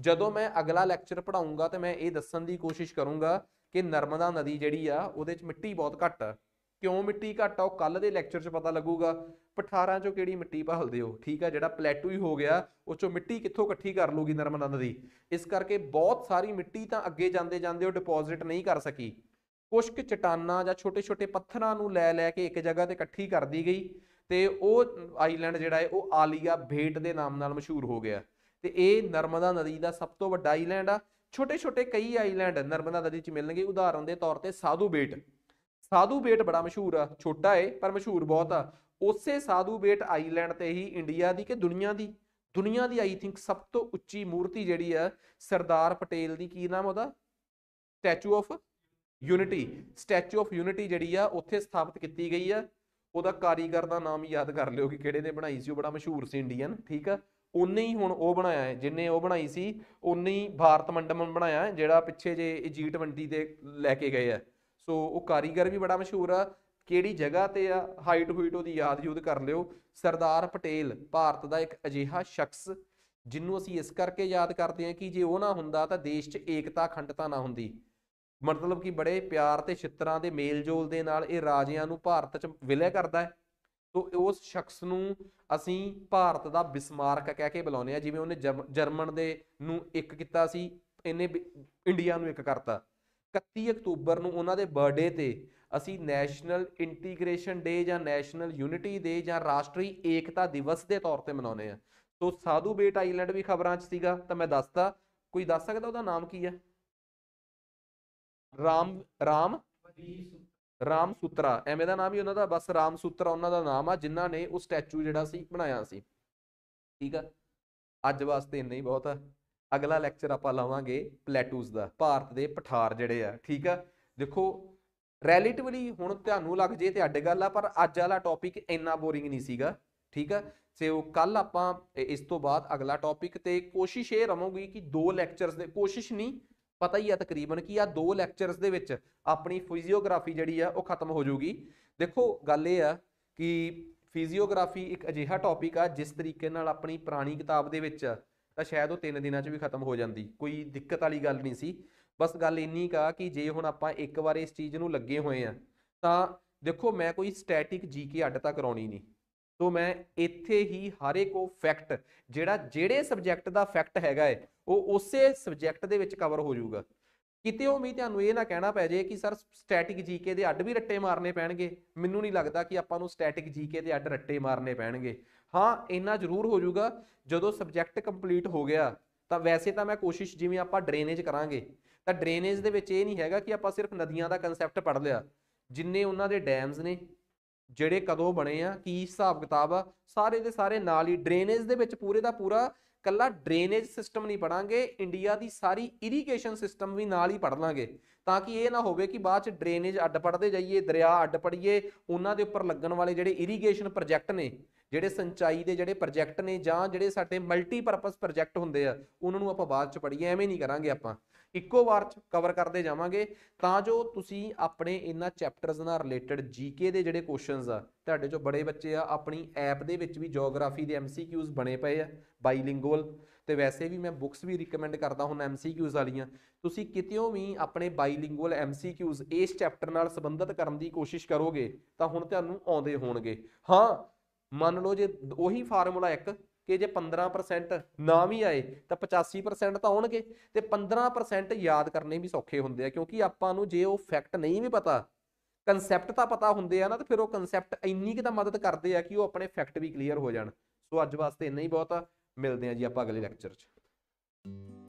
[SPEAKER 1] ਜਦੋਂ ਮੈਂ ਅਗਲਾ ਲੈਕਚਰ ਪੜਾਉਂਗਾ ਤੇ ਮੈਂ ਇਹ ਦੱਸਣ ਦੀ ਕੋਸ਼ਿਸ਼ ਕਰੂੰਗਾ ਕਿ ਨਰਮਦਾ ਨਦੀ ਜਿਹੜੀ ਆ ਉਹਦੇ ਵਿੱਚ ਮਿੱਟੀ ਬਹੁਤ ਘੱਟ ਆ ਕਿਉਂ ਮਿੱਟੀ ਘੱਟ ਆ ਉਹ ਕੱਲ ਦੇ ਲੈਕਚਰ 'ਚ ਪਤਾ ਲੱਗੂਗਾ ਪਠਾਰਾਂ 'ਚੋਂ ਕਿਹੜੀ ਮਿੱਟੀ ਭਾਲਦੇ ਹੋ ਠੀਕ ਆ ਜਿਹੜਾ ਪਲੈਟੂ ਹੀ ਹੋ ਗਿਆ ਉਹ 'ਚੋਂ ਮਿੱਟੀ ਕਿੱਥੋਂ ਇਕੱਠੀ ਕਰ ਲੂਗੀ ਨਰਮਨੰਦ ਨਦੀ ਇਸ ਕਰਕੇ ਬਹੁਤ ਸਾਰੀ ਮਿੱਟੀ ਤਾਂ ਅੱਗੇ ਜਾਂਦੇ ਜਾਂਦੇ ਉਹ ਡਿਪੋਜ਼ਿਟ ਨਹੀਂ ਕਰ ਸਕੀ ਕੁਸ਼ਕ ਚਟਾਨਾਂ ਜਾਂ ਛੋਟੇ-ਛੋਟੇ ਪੱਥਰਾਂ ਨੂੰ ਲੈ ਲੈ ਕੇ ਇੱਕ ਜਗ੍ਹਾ ਤੇ ਇਕੱਠੀ ਕਰਦੀ ਗਈ ਤੇ ਉਹ ਆਈਲੈਂਡ ਜਿਹੜਾ ਹੈ ਉਹ ਆਲੀਆ ਭੇਟ ਦੇ ਨਾਮ ਨਾਲ ਮਸ਼ਹੂਰ ਹੋ ਗਿਆ ਤੇ ਇਹ ਨਰਮਦਾ ਨਦੀ ਦਾ ਸਭ ਤੋਂ ਵੱਡਾ ਆਈਲੈਂਡ ਆ ਛੋਟੇ-ਛੋਟੇ ਕਈ ਆਈਲੈਂਡ ਨਰਮਦਾ ਨਦੀ 'ਚ ਮਿਲਣਗੇ ਉਦਾਹਰਨ ਦੇ ਤੌਰ ਤੇ ਸਾਧੂ ਬੇਟ ਸਾਧੂ ਬੇਟ ਬੜਾ ਮਸ਼ਹੂਰ ਆ ਛੋਟਾ ਏ ਪਰ ਮਸ਼ਹੂਰ ਬਹੁਤ ਆ ਉਸੇ ਸਾਧੂ ਬੇਟ ਆਈਲੈਂਡ ਤੇ ਹੀ ਇੰਡੀਆ ਦੀ ਕਿ ਦੁਨੀਆ ਦੀ ਦੁਨੀਆ ਦੀ ਆਈ ਥਿੰਕ ਸਭ ਤੋਂ ਉੱਚੀ ਮੂਰਤੀ ਜਿਹੜੀ ਆ ਸਰਦਾਰ ਪਟੇਲ ਦੀ ਕੀ ਨਾਮ ਉਹਦਾ statue of unity statue of unity ਜਿਹੜੀ ਆ ਉੱਥੇ ਸਥਾਪਿਤ ਕੀਤੀ ਗਈ ਆ ਉਹਦਾ ਕਾਰੀਗਰ ਦਾ ਨਾਮ ਯਾਦ ਕਰ ਲਿਓ ਕਿ ਕਿਹੜੇ ਨੇ ਬਣਾਈ ਸੀ ਉਹ ਬੜਾ ਮਸ਼ਹੂਰ ਸੀ ਇੰਡੀਅਨ ਠੀਕ ਆ ਉਨੇ ਹੀ ਹੁਣ ਉਹ ਬਣਾਇਆ ਹੈ ਜਿੰਨੇ ਉਹ ਬਣਾਈ ਸੀ ਉਨੇ ਹੀ ਭਾਰਤ ਮੰਡਮਨ ਬਣਾਇਆ ਜਿਹੜਾ ਪਿੱਛੇ ਜੇ ਜੀ 20 ਦੇ ਲੈ ਕੇ ਗਏ ਆ ਸੋ ਉਹ ਕਾਰੀਗਰ ਵੀ ਬੜਾ ਮਸ਼ਹੂਰ ਆ ਕਿਹੜੀ ਜਗ੍ਹਾ ਤੇ ਆ ਹਾਈਟ ਹੁਈਟ ਉਹਦੀ ਯਾਦ ਯੂਦ ਕਰ ਲਿਓ ਸਰਦਾਰ ਪਟੇਲ ਭਾਰਤ ਦਾ ਇੱਕ ਅਜੀਹਾ ਸ਼ਖਸ ਜਿੰਨੂੰ ਅਸੀਂ ਇਸ ਕਰਕੇ ਯਾਦ ਕਰਦੇ ਹਾਂ ਕਿ ਜੇ ਉਹ ਨਾ ਹੁੰਦਾ ਤਾਂ ਦੇਸ਼ 'ਚ ਏਕਤਾ ਖੰਡਤਾ ਨਾ ਹੁੰਦੀ ਮਤਲਬ ਕਿ ਬੜੇ ਪਿਆਰ ਤੇ ਛਿੱਤਰਾਂ ਦੇ ਮੇਲਜੋਲ ਦੇ ਨਾਲ ਇਹ ਰਾਜਿਆਂ ਨੂੰ ਭਾਰਤ 'ਚ ਵਿਲੈ ਕਰਦਾ ਹੈ ਉਸ ਸ਼ਖਸ ਨੂੰ ਅਸੀਂ ਭਾਰਤ ਦਾ ਬਿਸਮਾਰਕ ਕਹਿ ਕੇ ਬੁਲਾਉਂਦੇ ਆ ਜਿਵੇਂ ਉਹਨੇ ਜਰਮਨ ਦੇ ਨੂੰ ਇੱਕ ਕੀਤਾ ਸੀ ਇਹਨੇ ਇੰਡੀਆ ਨੂੰ ਇੱਕ ਕਰਤਾ 31 ਅਕਤੂਬਰ ਨੂੰ ਉਹਨਾਂ ਦੇ ਬਰਥਡੇ ਤੇ ਅਸੀਂ ਨੈਸ਼ਨਲ ਇੰਟੀਗ੍ਰੇਸ਼ਨ ਡੇ ਜਾਂ ਨੈਸ਼ਨਲ ਯੂਨਿਟੀ ਡੇ ਜਾਂ ਰਾਸ਼ਟਰੀ ਏਕਤਾ ਦਿਵਸ ਦੇ ਤੌਰ ਤੇ ਮਨਾਉਨੇ ਆ ਸੋ ਸਾਧੂ ਬੇਟ ਆਈਲੈਂਡ ਵੀ ਖਬਰਾਂ 'ਚ ਸੀਗਾ ਤਾਂ ਮੈਂ ਦੱਸਦਾ ਕੋਈ ਦੱਸ ਸਕਦਾ ਉਹਦਾ ਨਾਮ ਕੀ ਹੈ ਰਾਮ ਰਾਮ ਰਾਮ ਸੂਤਰਾ ਐਵੇਂ ਦਾ ਨਾਮ ਹੀ ਉਹਨਾਂ ਦਾ ਬਸ ਰਾਮ ਸੂਤਰਾ ਉਹਨਾਂ ਦਾ ਨਾਮ ਆ ਜਿਨ੍ਹਾਂ ਨੇ ਉਹ ਸਟੈਚੂ ਜਿਹੜਾ ਸੀ ਬਣਾਇਆ ਸੀ ਠੀਕ ਆ ਅੱਜ ਵਾਸਤੇ ਇੰਨਾ ਹੀ ਬਹੁਤ ਆ ਅਗਲਾ ਲੈਕਚਰ ਆਪਾਂ ਲਾਵਾਂਗੇ ਪਲੇਟੂਸ ਦਾ ਭਾਰਤ ਦੇ ਪਠਾਰ ਜਿਹੜੇ ਆ ਠੀਕ ਆ ਦੇਖੋ ਰੈਲੇਟਿਵਲੀ ਹੁਣ ਤੁਹਾਨੂੰ ਲੱਗ ਜੇ ਤੇ ਅੱਡ ਗੱਲ ਆ ਪਰ ਅੱਜ ਵਾਲਾ ਟੌਪਿਕ ਇੰਨਾ ਬੋਰਿੰਗ ਨਹੀਂ ਸੀਗਾ ਠੀਕ ਆ ਸੇ ਉਹ ਕੱਲ ਆਪਾਂ ਇਸ ਤੋਂ ਬਾਅਦ ਅਗਲਾ ਟੌਪਿਕ ਤੇ ਕੋਸ਼ਿਸ਼ ਇਹ ਰਵਾਂਗੀ ਕਿ ਦੋ ਲੈਕਚਰਸ ਦੇ ਕੋਸ਼ਿਸ਼ ਨਹੀਂ ਪਤਾ ਹੀ ਆ ਤਕਰੀਬਨ ਕਿ ਆ ਦੋ ਲੈਕਚਰਸ ਦੇ ਵਿੱਚ ਆਪਣੀ ਫਿਜ਼ੀਓਗ੍ਰਾਫੀ ਜਿਹੜੀ ਆ ਉਹ ਖਤਮ ਹੋ ਜਾਊਗੀ ਦੇਖੋ ਗੱਲ ਇਹ ਆ ਕਿ ਫਿਜ਼ੀਓਗ੍ਰਾਫੀ ਇੱਕ ਅਜਿਹਾ ਟੌਪਿਕ ਆ ਜਿਸ ਤਰੀਕੇ ਨਾਲ ਆਪਣੀ ਪੁਰਾਣੀ ਕਿਤਾਬ ਦੇ ਵਿੱਚ ਤਾਂ ਸ਼ਾਇਦ ਉਹ 3 ਦਿਨਾਂ 'ਚ ਵੀ ਖਤਮ ਹੋ ਜਾਂਦੀ ਕੋਈ ਦਿੱਕਤ ਵਾਲੀ ਗੱਲ ਨਹੀਂ ਸੀ ਬਸ ਗੱਲ ਇੰਨੀ ਕਾ ਕਿ ਜੇ ਹੁਣ ਆਪਾਂ ਇੱਕ ਵਾਰ ਇਸ ਚੀਜ਼ ਨੂੰ ਲੱਗੇ ਹੋਏ ਆ ਤਾਂ ਦੇਖੋ ਮੈਂ ਕੋਈ ਸਟੈਟਿਕ ਜੀਕੇ ਅੱਡ ਤੱਕ ਕਰਾਉਣੀ ਨਹੀਂ ਸੋ ਮੈਂ ਇੱਥੇ ਹੀ ਹਰ ਇੱਕ ਉਹ ਫੈਕਟ ਜਿਹੜਾ ਜਿਹੜੇ ਸਬਜੈਕਟ ਦਾ ਫੈਕਟ ਹੈਗਾ ਏ ਉਹ ਉਸੇ ਸਬਜੈਕਟ ਦੇ ਵਿੱਚ ਕਵਰ ਹੋ ਜਾਊਗਾ ਕਿਤੇ ਉਹ ਵੀ ਤੁਹਾਨੂੰ ਇਹ ਨਾ ਕਹਿਣਾ ਪੈ ਜੇ ਕਿ ਸਰ ਸਟੈਟਿਕ ਜੀਕੇ ਦੇ ਅੱਡ ਵੀ ਰੱਟੇ ਮਾਰਨੇ ਪੈਣਗੇ ਮੈਨੂੰ ਨਹੀਂ ਲੱਗਦਾ ਕਿ ਆਪਾਂ ਨੂੰ ਸਟੈਟਿਕ ਜੀਕੇ ਦੇ ਅੱਡ ਰੱਟੇ ਮਾਰਨੇ ਪੈਣਗੇ ਹਾਂ ਇੰਨਾ ਜ਼ਰੂਰ ਹੋ ਜਾਊਗਾ ਜਦੋਂ ਸਬਜੈਕਟ ਕੰਪਲੀਟ ਹੋ ਗਿਆ ਤਾਂ ਵੈਸੇ ਤਾਂ ਮੈਂ ਕੋਸ਼ਿਸ਼ ਜਿਵੇਂ ਆਪਾਂ ਡਰੇਨੇਜ ਕਰਾਂਗੇ ਤਾਂ ਡਰੇਨੇਜ ਦੇ ਵਿੱਚ ਇਹ ਨਹੀਂ ਹੈਗਾ ਕਿ ਆਪਾਂ ਸਿਰਫ ਨਦੀਆਂ ਦਾ ਕਨਸੈਪਟ ਪੜ ਲਿਆ ਜਿੰਨੇ ਉਹਨਾਂ ਦੇ ਡੈਮਸ ਨੇ ਜਿਹੜੇ ਕਦੋਂ ਬਣੇ ਆ ਕੀ ਹਿਸਾਬ ਕਿਤਾਬ ਆ ਸਾਰੇ ਦੇ ਸਾਰੇ ਨਾਲ ਹੀ ਡਰੇਨੇਜ ਦੇ ਵਿੱਚ ਪੂਰੇ ਦਾ ਪੂਰਾ ਕੱਲਾ ਡਰੇਨੇਜ ਸਿਸਟਮ ਨਹੀਂ ਪੜਾਂਗੇ ਇੰਡੀਆ ਦੀ ਸਾਰੀ ਇਰੀਗੇਸ਼ਨ ਸਿਸਟਮ ਵੀ ਨਾਲ ਹੀ ਪੜ ਲਾਂਗੇ ਤਾਂ ਕਿ ਇਹ ਨਾ ਹੋਵੇ ਕਿ ਬਾਅਦ ਚ ਡਰੇਨੇਜ ਅੱਡ ਪੜਦੇ ਜਾਈਏ ਦਰਿਆ ਅੱਡ ਪੜੀਏ ਉਹਨਾਂ ਦੇ ਉੱਪਰ ਲੱਗਣ ਵਾਲੇ ਜਿਹੜੇ ਇਰੀਗੇਸ਼ਨ ਪ੍ਰੋਜੈਕਟ ਨੇ ਜਿਹੜੇ ਸਿੰਚਾਈ ਦੇ ਜਿਹੜੇ ਪ੍ਰੋਜੈਕਟ ਨੇ ਜਾਂ ਜਿਹੜੇ ਸਾਡੇ ਮਲਟੀ ਪਰਪਸ ਪ੍ਰੋਜੈਕਟ ਹੁੰਦੇ ਆ ਉਹਨਾਂ ਨੂੰ ਆਪਾਂ ਬਾਅਦ ਚ ਪੜੀਏ ਐਵੇਂ ਨਹੀਂ ਕਰਾਂਗੇ ਆਪਾਂ ਇੱਕੋ ਵਾਰ ਚ ਕਵਰ ਕਰਦੇ ਜਾਵਾਂਗੇ ਤਾਂ ਜੋ ਤੁਸੀਂ ਆਪਣੇ ਇਹਨਾਂ ਚੈਪਟਰਸ ਨਾਲ ਰਿਲੇਟਡ ਜੀਕੇ ਦੇ ਜਿਹੜੇ ਕੁਐਸਚਨਸ ਆ ਤੁਹਾਡੇ ਜੋ ਬੜੇ ਬੱਚੇ ਆ ਆਪਣੀ ਐਪ ਦੇ ਵਿੱਚ ਵੀ ਜੀਓਗ੍ਰਾਫੀ ਦੇ ਐਮਸੀਕਿਊਜ਼ ਬਣੇ ਪਏ ਆ ਬਾਈਲਿੰਗੁਅਲ ਤੇ ਵੈਸੇ ਵੀ ਮੈਂ ਬੁੱਕਸ ਵੀ ਰეკਮੈਂਡ ਕਰਦਾ ਹੁਣ ਐਮਸੀਕਿਊਜ਼ ਵਾਲੀਆਂ ਤੁਸੀਂ ਕਿਤਿਓਂ ਵੀ ਆਪਣੇ ਬਾਈਲਿੰਗੁਅਲ ਐਮਸੀਕਿਊਜ਼ ਇਸ ਚੈਪਟਰ ਨਾਲ ਸੰਬੰਧਿਤ ਕਰਨ ਦੀ ਕੋਸ਼ਿਸ਼ ਕਰੋਗੇ ਤਾਂ ਹੁਣ ਤੁਹਾਨੂੰ ਆਉਂਦੇ ਹੋਣਗੇ ਹਾਂ ਮੰਨ ਲਓ ਜੇ ਉਹੀ ਫਾਰਮੂਲਾ ਇੱਕ ਕਿ ਜੇ 15% ਨਾ ਵੀ ਆਏ ਤਾਂ 85% ਤਾਂ ਆਉਣਗੇ ਤੇ 15% ਯਾਦ ਕਰਨੇ ਵੀ ਸੌਖੇ ਹੁੰਦੇ ਆ ਕਿਉਂਕਿ ਆਪਾਂ ਨੂੰ ਜੇ ਉਹ ਫੈਕਟ ਨਹੀਂ ਵੀ ਪਤਾ ਕਨਸੈਪਟ ਤਾਂ ਪਤਾ ਹੁੰਦੇ ਆ ਨਾ ਤਾਂ ਫਿਰ ਉਹ ਕਨਸੈਪਟ ਇੰਨੀ ਕਿ ਤਾਂ ਮਦਦ ਕਰਦੇ ਆ ਕਿ ਉਹ ਆਪਣੇ ਫੈਕਟ ਵੀ ਕਲੀਅਰ ਹੋ ਜਾਣ ਸੋ ਅੱਜ ਵਾਸਤੇ ਇੰਨਾ ਹੀ ਬਹੁਤ ਆ ਮਿਲਦੇ ਆ ਜੀ ਆਪਾਂ ਅਗਲੇ ਲੈਕਚਰ 'ਚ